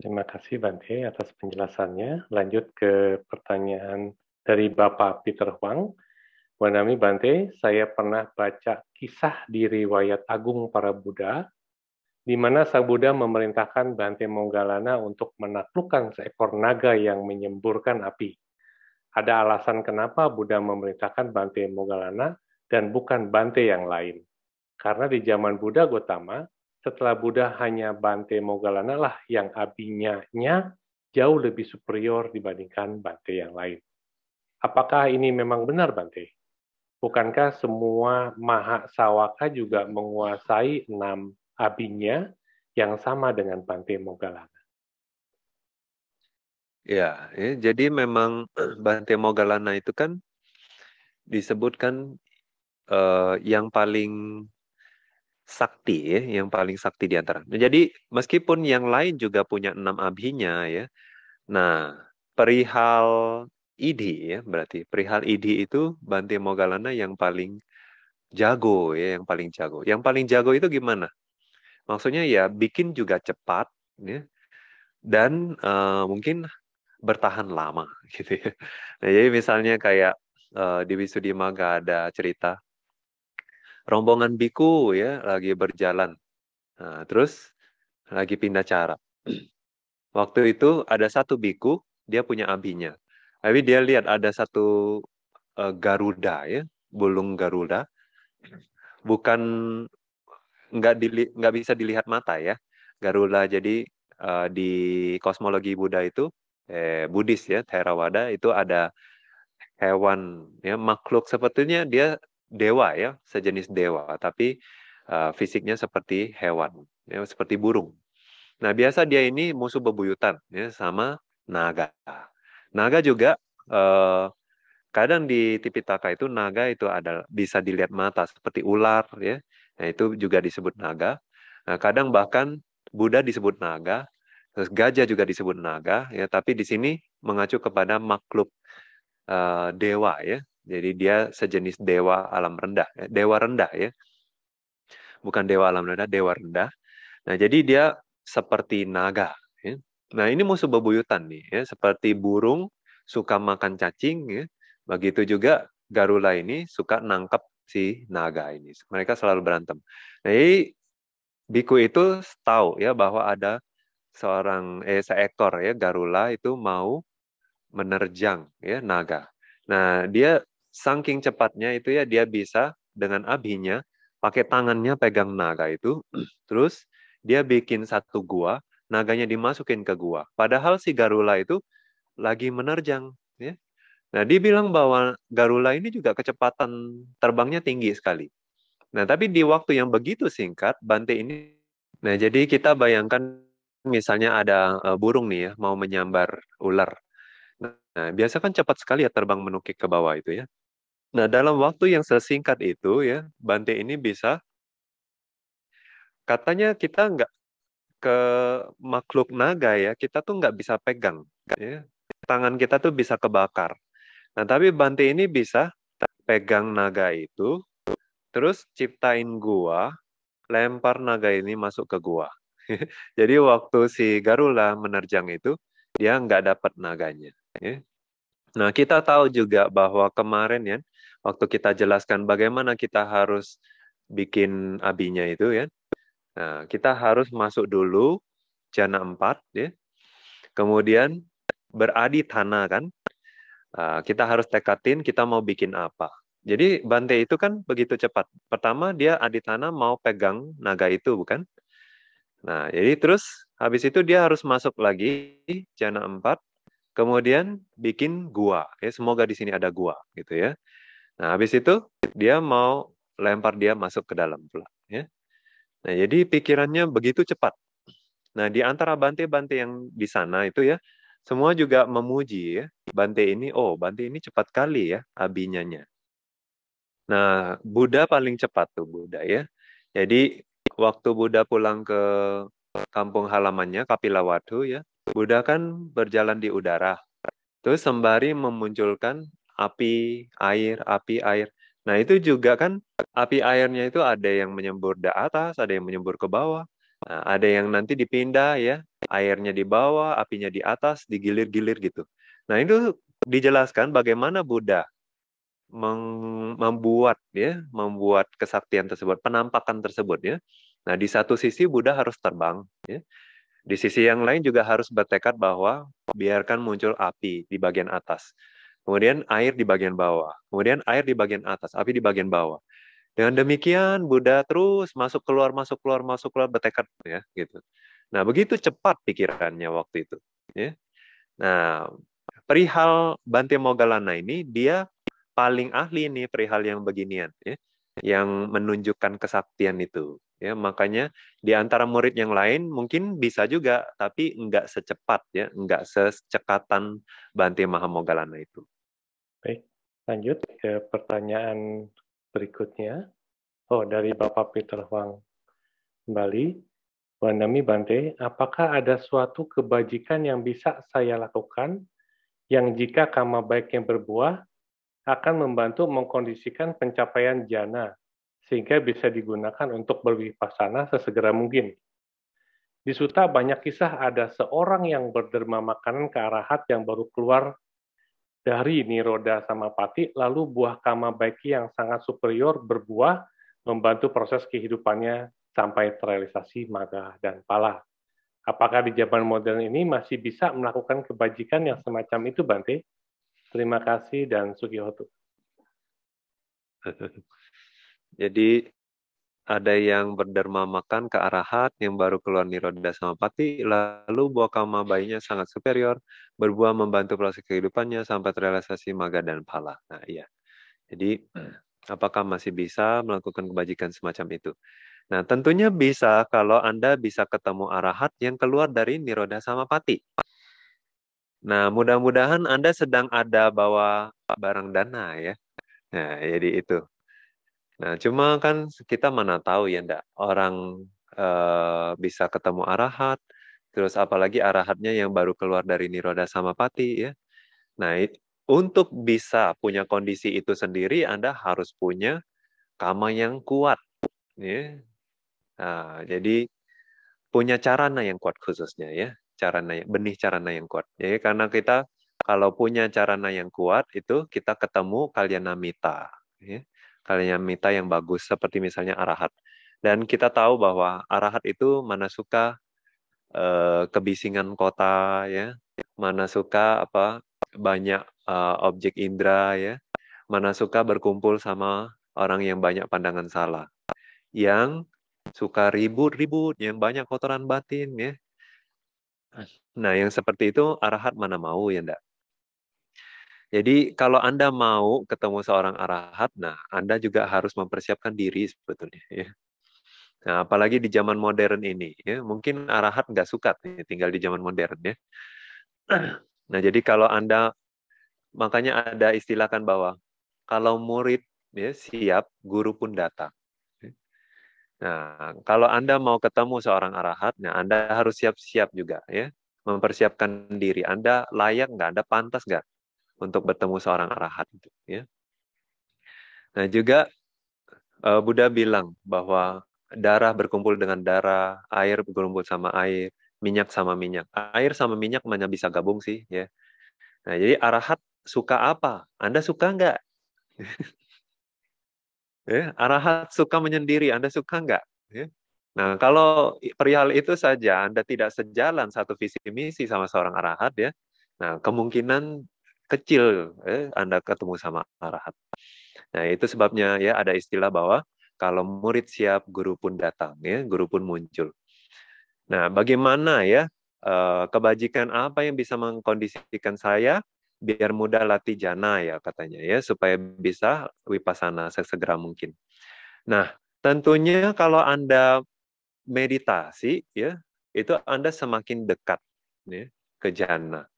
Terima kasih Bante atas penjelasannya. Lanjut ke pertanyaan dari Bapak Peter Huang. Wanami Bante, saya pernah baca kisah di riwayat Agung para Buddha, di mana Sang Buddha memerintahkan Bante Monggalana untuk menaklukkan seekor naga yang menyemburkan api. Ada alasan kenapa Buddha memerintahkan Bante Monggalana dan bukan Bante yang lain. Karena di zaman Buddha Gotama, setelah Buddha hanya Bante Mogalana lah yang abinya jauh lebih superior dibandingkan Bante yang lain. Apakah ini memang benar Bante? Bukankah semua Maha Sawaka juga menguasai enam abinya yang sama dengan Bante Mogalana? Ya, ya jadi memang Bante Mogalana itu kan disebutkan uh, yang paling sakti ya, yang paling sakti di antara. Nah, jadi meskipun yang lain juga punya enam abhinya ya. Nah, perihal idi ya berarti perihal idi itu Bante Mogalana yang paling jago ya, yang paling jago. Yang paling jago itu gimana? Maksudnya ya bikin juga cepat ya. Dan uh, mungkin bertahan lama gitu ya. Nah, jadi misalnya kayak uh, di Wisudima gak ada cerita rombongan biku ya lagi berjalan. Nah, terus lagi pindah cara. Waktu itu ada satu biku, dia punya abinya. Tapi dia lihat ada satu uh, garuda ya, bulung garuda. Bukan nggak dili, nggak bisa dilihat mata ya. Garuda jadi uh, di kosmologi Buddha itu eh, Buddhis ya, Theravada itu ada hewan ya makhluk sepertinya dia dewa ya, sejenis dewa, tapi uh, fisiknya seperti hewan, ya, seperti burung. Nah biasa dia ini musuh bebuyutan, ya, sama naga. Naga juga uh, kadang di Tipitaka itu naga itu ada bisa dilihat mata seperti ular, ya. Nah itu juga disebut naga. Nah, kadang bahkan Buddha disebut naga, terus gajah juga disebut naga, ya. Tapi di sini mengacu kepada makhluk uh, dewa, ya, jadi dia sejenis dewa alam rendah, eh, dewa rendah ya. Bukan dewa alam rendah, dewa rendah. Nah, jadi dia seperti naga. Ya. Nah, ini musuh bebuyutan nih, ya. seperti burung suka makan cacing. Ya. Begitu juga Garula ini suka nangkep si naga ini. Mereka selalu berantem. Nah, jadi biku itu tahu ya bahwa ada seorang eh seekor ya Garula itu mau menerjang ya naga. Nah, dia Saking cepatnya itu ya dia bisa dengan abinya pakai tangannya pegang naga itu, terus dia bikin satu gua, naganya dimasukin ke gua. Padahal si Garula itu lagi menerjang, ya. Nah, dia bilang bahwa Garula ini juga kecepatan terbangnya tinggi sekali. Nah, tapi di waktu yang begitu singkat, Bante ini Nah, jadi kita bayangkan misalnya ada eh, burung nih ya mau menyambar ular. Nah, biasa kan cepat sekali ya terbang menukik ke bawah itu ya. Nah, dalam waktu yang sesingkat itu ya, Bante ini bisa katanya kita nggak ke makhluk naga ya, kita tuh nggak bisa pegang. Ya. Tangan kita tuh bisa kebakar. Nah, tapi Bante ini bisa pegang naga itu, terus ciptain gua, lempar naga ini masuk ke gua. Jadi waktu si Garula menerjang itu, dia nggak dapat naganya. Ya. Nah, kita tahu juga bahwa kemarin ya, waktu kita jelaskan bagaimana kita harus bikin abinya itu ya. Nah, kita harus masuk dulu jana 4 ya. Kemudian beradi tanah kan. Nah, kita harus tekatin kita mau bikin apa. Jadi Bante itu kan begitu cepat. Pertama dia tanah mau pegang naga itu bukan? Nah, jadi terus habis itu dia harus masuk lagi jana 4 Kemudian bikin gua, ya semoga di sini ada gua gitu ya. Nah, habis itu dia mau lempar dia masuk ke dalam ya. Nah, jadi pikirannya begitu cepat. Nah, di antara bante-bante yang di sana itu ya, semua juga memuji ya. Bante ini, oh, Bante ini cepat kali ya abinyanya. Nah, Buddha paling cepat tuh Buddha ya. Jadi waktu Buddha pulang ke kampung halamannya Kapilawatu ya, Buddha kan berjalan di udara. Terus sembari memunculkan api, air, api, air. Nah itu juga kan api airnya itu ada yang menyembur ke atas, ada yang menyembur ke bawah. Nah, ada yang nanti dipindah ya, airnya di bawah, apinya di atas, digilir-gilir gitu. Nah itu dijelaskan bagaimana Buddha membuat ya, membuat kesaktian tersebut, penampakan tersebut ya. Nah di satu sisi Buddha harus terbang, ya. Di sisi yang lain juga harus bertekad bahwa biarkan muncul api di bagian atas, kemudian air di bagian bawah, kemudian air di bagian atas, api di bagian bawah. Dengan demikian Buddha terus masuk keluar masuk keluar masuk keluar bertekad ya gitu. Nah begitu cepat pikirannya waktu itu. Ya. Nah perihal Bante Mogalana ini dia paling ahli nih perihal yang beginian ya, yang menunjukkan kesaktian itu ya makanya di antara murid yang lain mungkin bisa juga tapi enggak secepat ya nggak secekatan Bante Mahamogalana itu baik lanjut ke pertanyaan berikutnya oh dari Bapak Peter Huang kembali Wanami Bante, apakah ada suatu kebajikan yang bisa saya lakukan yang jika karma yang berbuah akan membantu mengkondisikan pencapaian jana sehingga bisa digunakan untuk berwipasana sesegera mungkin. Di Suta banyak kisah ada seorang yang berderma makanan ke arah hat yang baru keluar dari Niroda Samapati, lalu buah kama baiki yang sangat superior berbuah membantu proses kehidupannya sampai terrealisasi maga dan pala. Apakah di zaman modern ini masih bisa melakukan kebajikan yang semacam itu, Bante? Terima kasih dan Sugihoto. Jadi ada yang berderma makan ke arah hat yang baru keluar niroda sama pati, lalu buah kama bayinya sangat superior, berbuah membantu proses kehidupannya sampai terrealisasi maga dan pala. Nah iya, jadi hmm. apakah masih bisa melakukan kebajikan semacam itu? Nah tentunya bisa kalau Anda bisa ketemu arahat yang keluar dari niroda sama pati. Nah mudah-mudahan Anda sedang ada bawa barang dana ya. Nah jadi itu. Nah, cuma kan kita mana tahu ya ndak orang e, bisa ketemu arahat, terus apalagi arahatnya yang baru keluar dari niroda sama pati ya. Nah, untuk bisa punya kondisi itu sendiri Anda harus punya kama yang kuat ya. Nah, jadi punya carana yang kuat khususnya ya, carana benih carana yang kuat. Jadi karena kita kalau punya carana yang kuat itu kita ketemu kalyanamita ya karyanya Mita yang bagus seperti misalnya Arahat. Dan kita tahu bahwa Arahat itu mana suka eh, kebisingan kota ya, mana suka apa banyak eh, objek indera ya, mana suka berkumpul sama orang yang banyak pandangan salah, yang suka ribut-ribut, yang banyak kotoran batin ya. Nah, yang seperti itu Arahat mana mau ya ndak? Jadi kalau Anda mau ketemu seorang arahat, nah Anda juga harus mempersiapkan diri sebetulnya. Ya. Nah, apalagi di zaman modern ini, ya, mungkin arahat nggak suka nih, tinggal di zaman modern ya. Nah jadi kalau Anda makanya ada istilahkan bahwa kalau murid ya, siap, guru pun datang. Ya. Nah, kalau Anda mau ketemu seorang arahat, nah Anda harus siap-siap juga ya, mempersiapkan diri. Anda layak nggak? Anda pantas nggak untuk bertemu seorang arahat itu ya. Nah, juga eh, Buddha bilang bahwa darah berkumpul dengan darah, air berkumpul sama air, minyak sama minyak. Air sama minyak mana bisa gabung sih ya. Nah, jadi arahat suka apa? Anda suka nggak? ya, arahat suka menyendiri, Anda suka nggak? Ya. Nah, kalau perihal itu saja Anda tidak sejalan satu visi misi sama seorang arahat ya. Nah, kemungkinan kecil eh, Anda ketemu sama arahat. Nah, itu sebabnya ya ada istilah bahwa kalau murid siap guru pun datang ya, guru pun muncul. Nah, bagaimana ya eh, kebajikan apa yang bisa mengkondisikan saya biar mudah latih jana ya katanya ya supaya bisa wipasana sesegera mungkin. Nah, tentunya kalau Anda meditasi ya, itu Anda semakin dekat ya ke jana.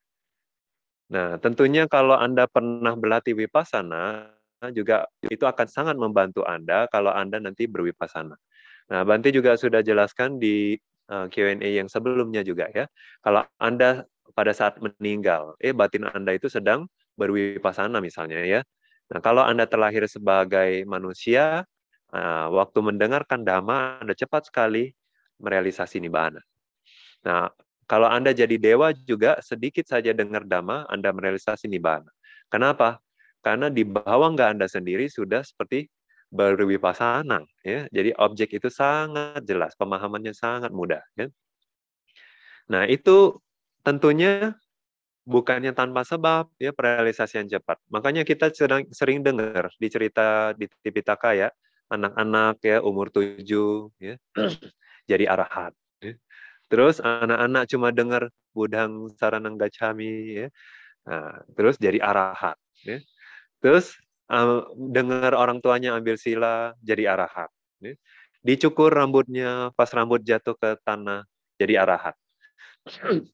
Nah, tentunya kalau Anda pernah berlatih wipasana, juga itu akan sangat membantu Anda kalau Anda nanti berwipasana. Nah, Banti juga sudah jelaskan di eh, Q&A yang sebelumnya juga ya. Kalau Anda pada saat meninggal, eh batin Anda itu sedang berwipasana misalnya ya. Nah, kalau Anda terlahir sebagai manusia, eh, waktu mendengarkan dhamma Anda cepat sekali merealisasi nibbana. Nah, kalau Anda jadi dewa juga, sedikit saja dengar dhamma, Anda merealisasi nibbana. Kenapa? Karena di bawah nggak Anda sendiri sudah seperti berwipasana. Ya. Jadi objek itu sangat jelas, pemahamannya sangat mudah. Ya. Nah itu tentunya bukannya tanpa sebab ya realisasi yang cepat. Makanya kita sering, sering dengar di cerita di Tipitaka ya anak-anak ya umur tujuh ya jadi arahat Terus anak-anak cuma dengar budang saranang gacami ya. Nah, terus jadi arahat ya. Terus um, eh, dengar orang tuanya ambil sila jadi arahat ya. Dicukur rambutnya pas rambut jatuh ke tanah jadi arahat.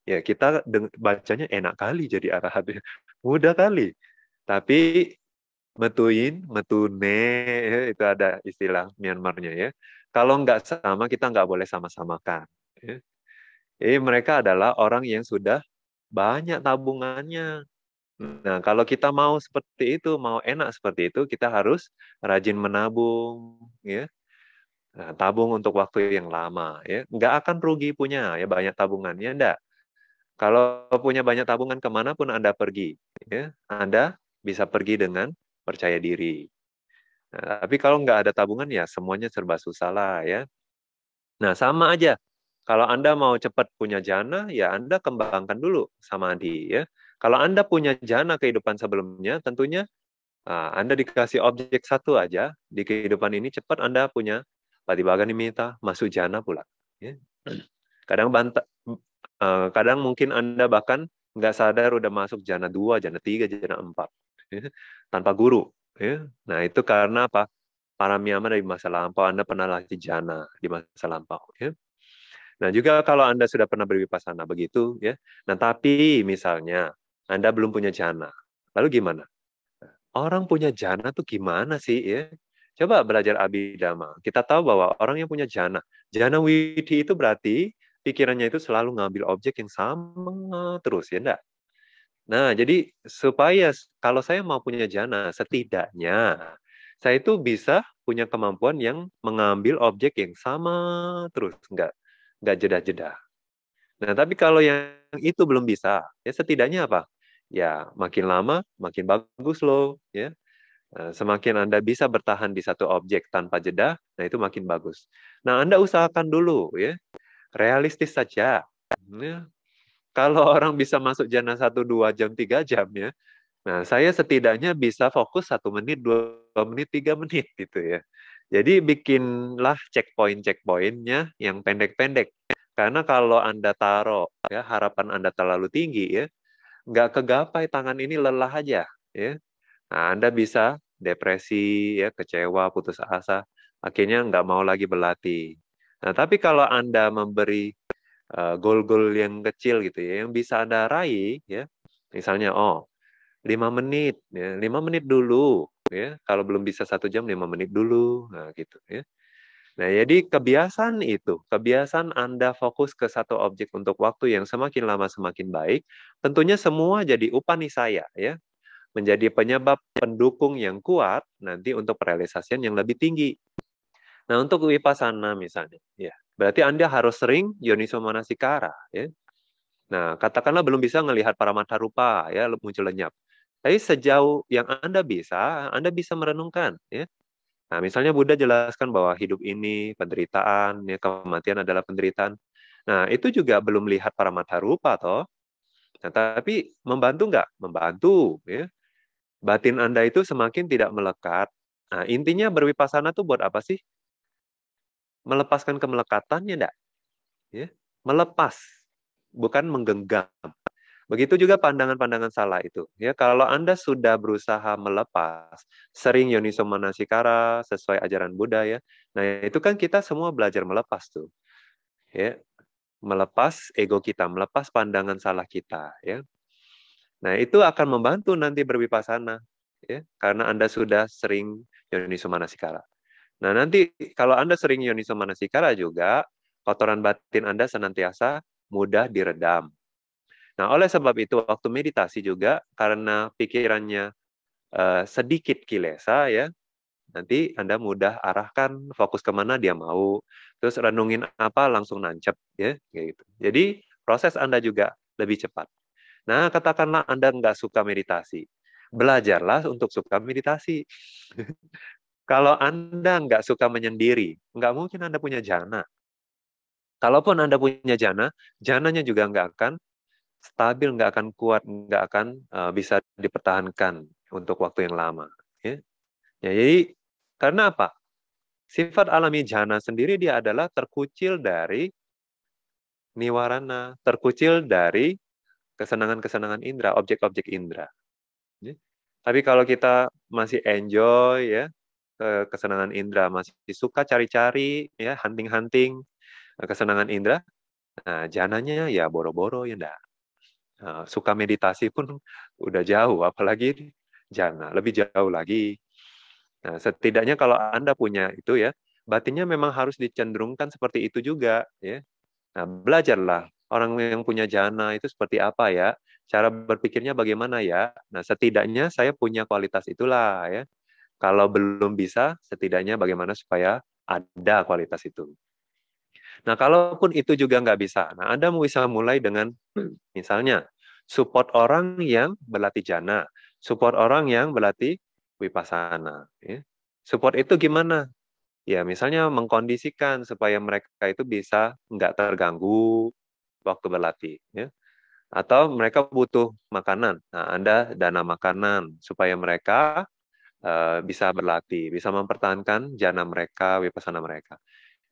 Ya, kita bacanya enak kali jadi arahat ya. Mudah kali. Tapi metuin, metune, ya, itu ada istilah Myanmarnya ya. Kalau nggak sama, kita nggak boleh sama-samakan. Ya. Jadi mereka adalah orang yang sudah banyak tabungannya. Nah, kalau kita mau seperti itu, mau enak seperti itu, kita harus rajin menabung, ya. Nah, tabung untuk waktu yang lama, ya. Nggak akan rugi punya, ya banyak tabungannya, enggak. Kalau punya banyak tabungan kemana pun Anda pergi, ya, Anda bisa pergi dengan percaya diri. Nah, tapi kalau nggak ada tabungan, ya semuanya serba susah lah, ya. Nah, sama aja kalau Anda mau cepat punya jana, ya Anda kembangkan dulu samadhi ya. Kalau Anda punya jana kehidupan sebelumnya, tentunya ah, Anda dikasih objek satu aja di kehidupan ini cepat Anda punya patibaga nimita masuk jana pula. Ya. Kadang banta, ah, kadang mungkin Anda bahkan nggak sadar udah masuk jana dua, jana tiga, jana empat ya. tanpa guru. Ya. Nah itu karena apa? Para miyama dari masa lampau Anda pernah latih jana di masa lampau. Ya Nah, juga kalau Anda sudah pernah berwipasana begitu ya. Nah, tapi misalnya Anda belum punya jana. Lalu gimana? Orang punya jana tuh gimana sih ya? Coba belajar abidama. Kita tahu bahwa orang yang punya jana, jana widi itu berarti pikirannya itu selalu ngambil objek yang sama terus ya enggak? Nah, jadi supaya kalau saya mau punya jana, setidaknya saya itu bisa punya kemampuan yang mengambil objek yang sama terus, enggak nggak jeda-jeda. Nah, tapi kalau yang itu belum bisa, ya setidaknya apa? Ya, makin lama makin bagus loh, ya. Eh, semakin Anda bisa bertahan di satu objek tanpa jeda, nah itu makin bagus. Nah, Anda usahakan dulu ya. Realistis saja. Ya. Kalau orang bisa masuk jana 1 2 jam 3 jam ya. Nah, saya setidaknya bisa fokus satu menit, dua menit, tiga menit gitu ya. Jadi bikinlah checkpoint-checkpointnya yang pendek-pendek. Karena kalau Anda taruh ya, harapan Anda terlalu tinggi ya, nggak kegapai tangan ini lelah aja ya. Nah, Anda bisa depresi, ya, kecewa, putus asa, akhirnya nggak mau lagi berlatih. Nah, tapi kalau Anda memberi eh, goal-goal uh, yang kecil gitu ya, yang bisa Anda raih ya, misalnya oh, lima menit, ya, menit dulu ya kalau belum bisa satu jam lima menit dulu nah gitu ya nah jadi kebiasaan itu kebiasaan anda fokus ke satu objek untuk waktu yang semakin lama semakin baik tentunya semua jadi upani saya ya menjadi penyebab pendukung yang kuat nanti untuk realisasian yang lebih tinggi nah untuk wipasana misalnya ya berarti anda harus sering yoniso manasikara ya Nah, katakanlah belum bisa melihat para mata rupa ya muncul lenyap. Tapi sejauh yang Anda bisa, Anda bisa merenungkan ya. Nah, misalnya Buddha jelaskan bahwa hidup ini penderitaan, ya kematian adalah penderitaan. Nah, itu juga belum lihat para mata rupa toh. Nah, tapi membantu nggak? Membantu, ya. Batin Anda itu semakin tidak melekat. Nah, intinya berwipasana itu buat apa sih? Melepaskan kemelekatannya enggak? Ya, melepas bukan menggenggam. Begitu juga pandangan-pandangan salah itu. Ya, kalau Anda sudah berusaha melepas sering yoniso manasikara sesuai ajaran Buddha ya. Nah, itu kan kita semua belajar melepas tuh. Ya. Melepas ego kita, melepas pandangan salah kita ya. Nah, itu akan membantu nanti berwipasana ya, karena Anda sudah sering yoniso manasikara. Nah, nanti kalau Anda sering yoniso manasikara juga, kotoran batin Anda senantiasa mudah diredam Nah, oleh sebab itu waktu meditasi juga karena pikirannya uh, sedikit kilesa ya, nanti Anda mudah arahkan fokus kemana dia mau, terus renungin apa langsung nancep ya, gitu. Jadi proses Anda juga lebih cepat. Nah, katakanlah Anda nggak suka meditasi, belajarlah untuk suka meditasi. Kalau Anda nggak suka menyendiri, nggak mungkin Anda punya jana. Kalaupun Anda punya jana, jananya juga nggak akan stabil, nggak akan kuat, nggak akan uh, bisa dipertahankan untuk waktu yang lama. Ya. ya, jadi karena apa? Sifat alami jana sendiri dia adalah terkucil dari niwarana, terkucil dari kesenangan-kesenangan indera, objek-objek indera. Ya. Tapi kalau kita masih enjoy ya kesenangan indera, masih suka cari-cari ya hunting-hunting eh, kesenangan indera, nah jananya ya boro-boro ya enggak Nah, suka meditasi pun udah jauh, apalagi jana, lebih jauh lagi. Nah, setidaknya kalau Anda punya itu ya, batinnya memang harus dicenderungkan seperti itu juga ya. Nah, belajarlah orang yang punya jana itu seperti apa ya, cara berpikirnya bagaimana ya. Nah, setidaknya saya punya kualitas itulah ya. Kalau belum bisa, setidaknya bagaimana supaya ada kualitas itu. Nah, kalaupun itu juga nggak bisa, nah Anda bisa mulai dengan hmm, misalnya support orang yang berlatih jana, support orang yang berlatih wipasana. Ya. Support itu gimana? Ya, misalnya mengkondisikan supaya mereka itu bisa nggak terganggu waktu berlatih. Ya. Atau mereka butuh makanan. Nah, Anda dana makanan supaya mereka eh, bisa berlatih, bisa mempertahankan jana mereka, wipasana mereka.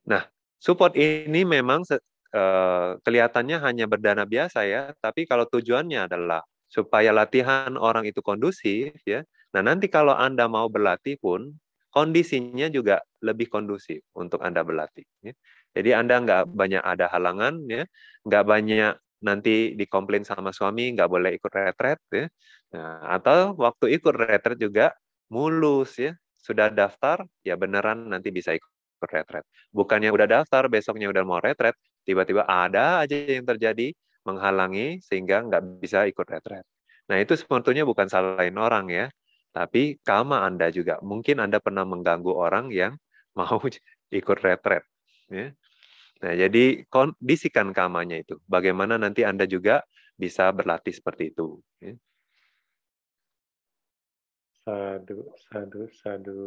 Nah, Support ini memang uh, kelihatannya hanya berdana biasa ya, tapi kalau tujuannya adalah supaya latihan orang itu kondusif ya. Nah, nanti kalau Anda mau berlatih pun kondisinya juga lebih kondusif untuk Anda berlatih ya. Jadi Anda nggak banyak ada halangan ya, nggak banyak nanti dikomplain sama suami nggak boleh ikut retret ya. Nah, atau waktu ikut retret juga mulus ya. Sudah daftar ya beneran nanti bisa ikut ikut retret. Bukannya udah daftar, besoknya udah mau retret, tiba-tiba ada aja yang terjadi menghalangi sehingga nggak bisa ikut retret. Nah itu sebetulnya bukan salahin orang ya, tapi karma Anda juga. Mungkin Anda pernah mengganggu orang yang mau ikut retret. Ya. Nah jadi kondisikan kamanya itu. Bagaimana nanti Anda juga bisa berlatih seperti itu. Ya. Sadu, sadu, sadu.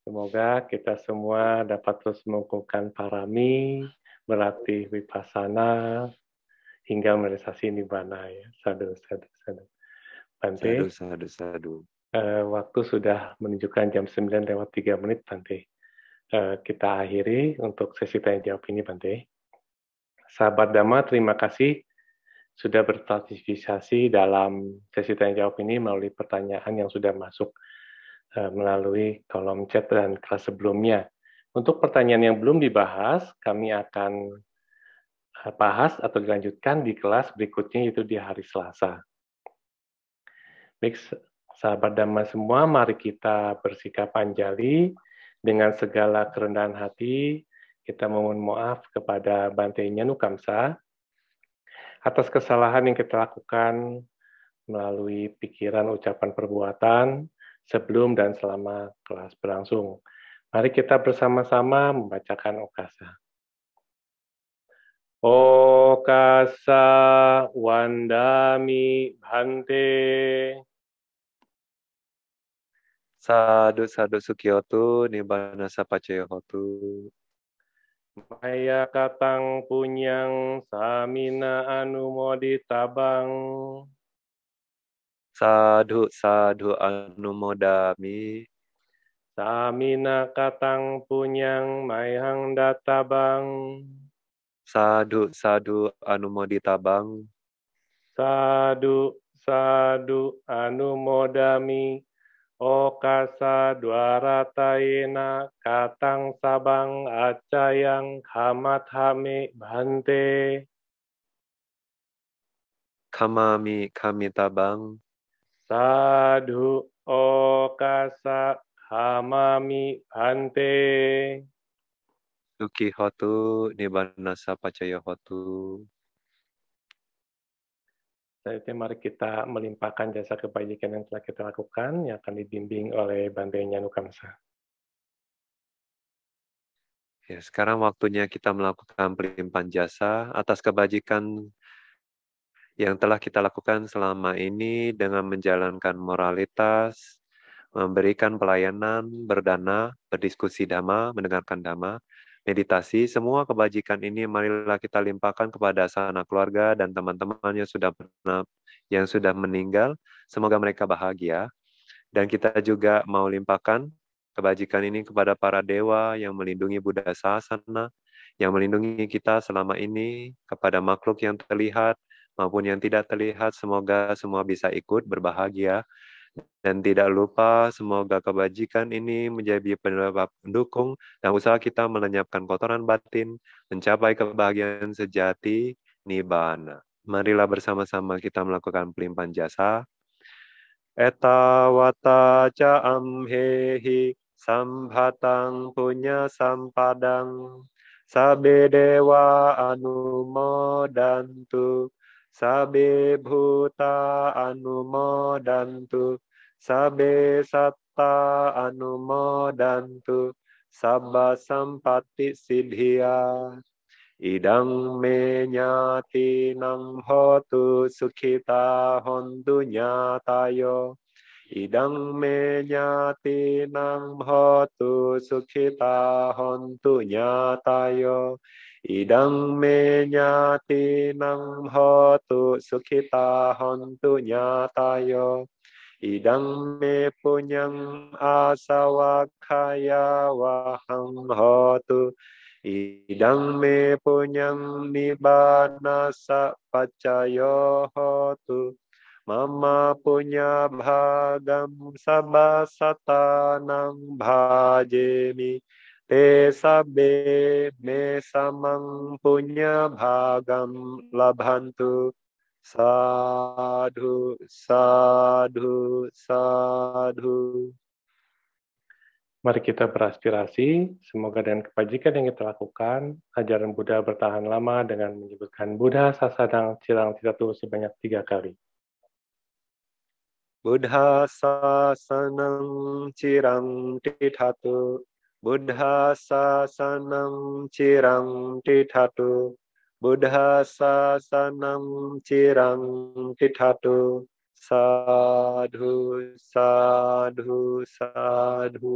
Semoga kita semua dapat terus mengukuhkan parami, melatih wipasana, hingga merealisasi nibbana ya. Sadu, sadu, sadu. Bante, sadu, sadu, sadu. Uh, waktu sudah menunjukkan jam 9 lewat 3 menit, Bante. Uh, kita akhiri untuk sesi tanya-jawab ini, Bante. Sahabat Dhamma, terima kasih sudah berpartisipasi dalam sesi tanya-jawab ini melalui pertanyaan yang sudah masuk. Eh, melalui kolom chat dan kelas sebelumnya. Untuk pertanyaan yang belum dibahas, kami akan eh, bahas atau dilanjutkan di kelas berikutnya yaitu di hari Selasa. Baik, sahabat damai semua, mari kita bersikap anjali dengan segala kerendahan hati. Kita mohon maaf kepada Bante Nyanu atas kesalahan yang kita lakukan melalui pikiran, ucapan, perbuatan, sebelum dan selama kelas berlangsung. Mari kita bersama-sama membacakan Okasa. Okasa Wandami Bhante. Sadu sadu sukiyotu nibbana sapacayo hotu. Maya katang punyang samina anumodi tabang sadhu sadhu anumodami samina katang punyang maihang databang sadhu sadhu anumoditabang sadhu sadhu anumodami okasa dwaratayena katang sabang acayang hamat hame bhante kamami tabang sadhu okasa hamami hante. Suki hotu nibanasa pacaya hotu. Jadi mari kita melimpahkan jasa kebajikan yang telah kita lakukan yang akan dibimbing oleh Bante Nyanukamsa. Ya, sekarang waktunya kita melakukan pelimpahan jasa atas kebajikan yang telah kita lakukan selama ini dengan menjalankan moralitas, memberikan pelayanan, berdana, berdiskusi dhamma, mendengarkan dhamma, meditasi, semua kebajikan ini marilah kita limpahkan kepada sanak keluarga dan teman-teman yang sudah pernah, yang sudah meninggal. Semoga mereka bahagia. Dan kita juga mau limpahkan kebajikan ini kepada para dewa yang melindungi Buddha Sasana, yang melindungi kita selama ini, kepada makhluk yang terlihat, maupun yang tidak terlihat, semoga semua bisa ikut berbahagia. Dan tidak lupa, semoga kebajikan ini menjadi penyebab pendukung dan usaha kita melenyapkan kotoran batin, mencapai kebahagiaan sejati, nibana. Marilah bersama-sama kita melakukan pelimpahan jasa. Eta wata ca amhehi sambhatang punya sampadang sabedewa dewa anu dantu සබේ භූතා අනුමෝදන්තු සබේ සත්තා අනුමෝදන්තු සබ්බ සම්පatti සිද්ධියා ඉදං මේ ඥාතිනම් හෝතු සුඛිතා හොන්තු ඥාතයෝ ඉදං මේ ඥාතිනම් හෝතු සුඛිතා හොන්තු ඥාතයෝ Idang menyati nang hotu sukita hontu nyatayo. Idang me punyang kaya wahang hotu. Idang me punyang nibana sapacayo hotu. Mama punya bhagam nang bhajemi be me samang punya bhagam labhantu sadhu sadhu sadhu. Mari kita beraspirasi, semoga dengan kebajikan yang kita lakukan, ajaran Buddha bertahan lama dengan menyebutkan Buddha sasadang cilang titatu sebanyak tiga kali. Buddha sasanang cirang tithatu බුද්ධාසාසනම් චිරං තිඨතු බුද්ධාසාසනම් චිරං තිඨතු සාධු සාධු සාධු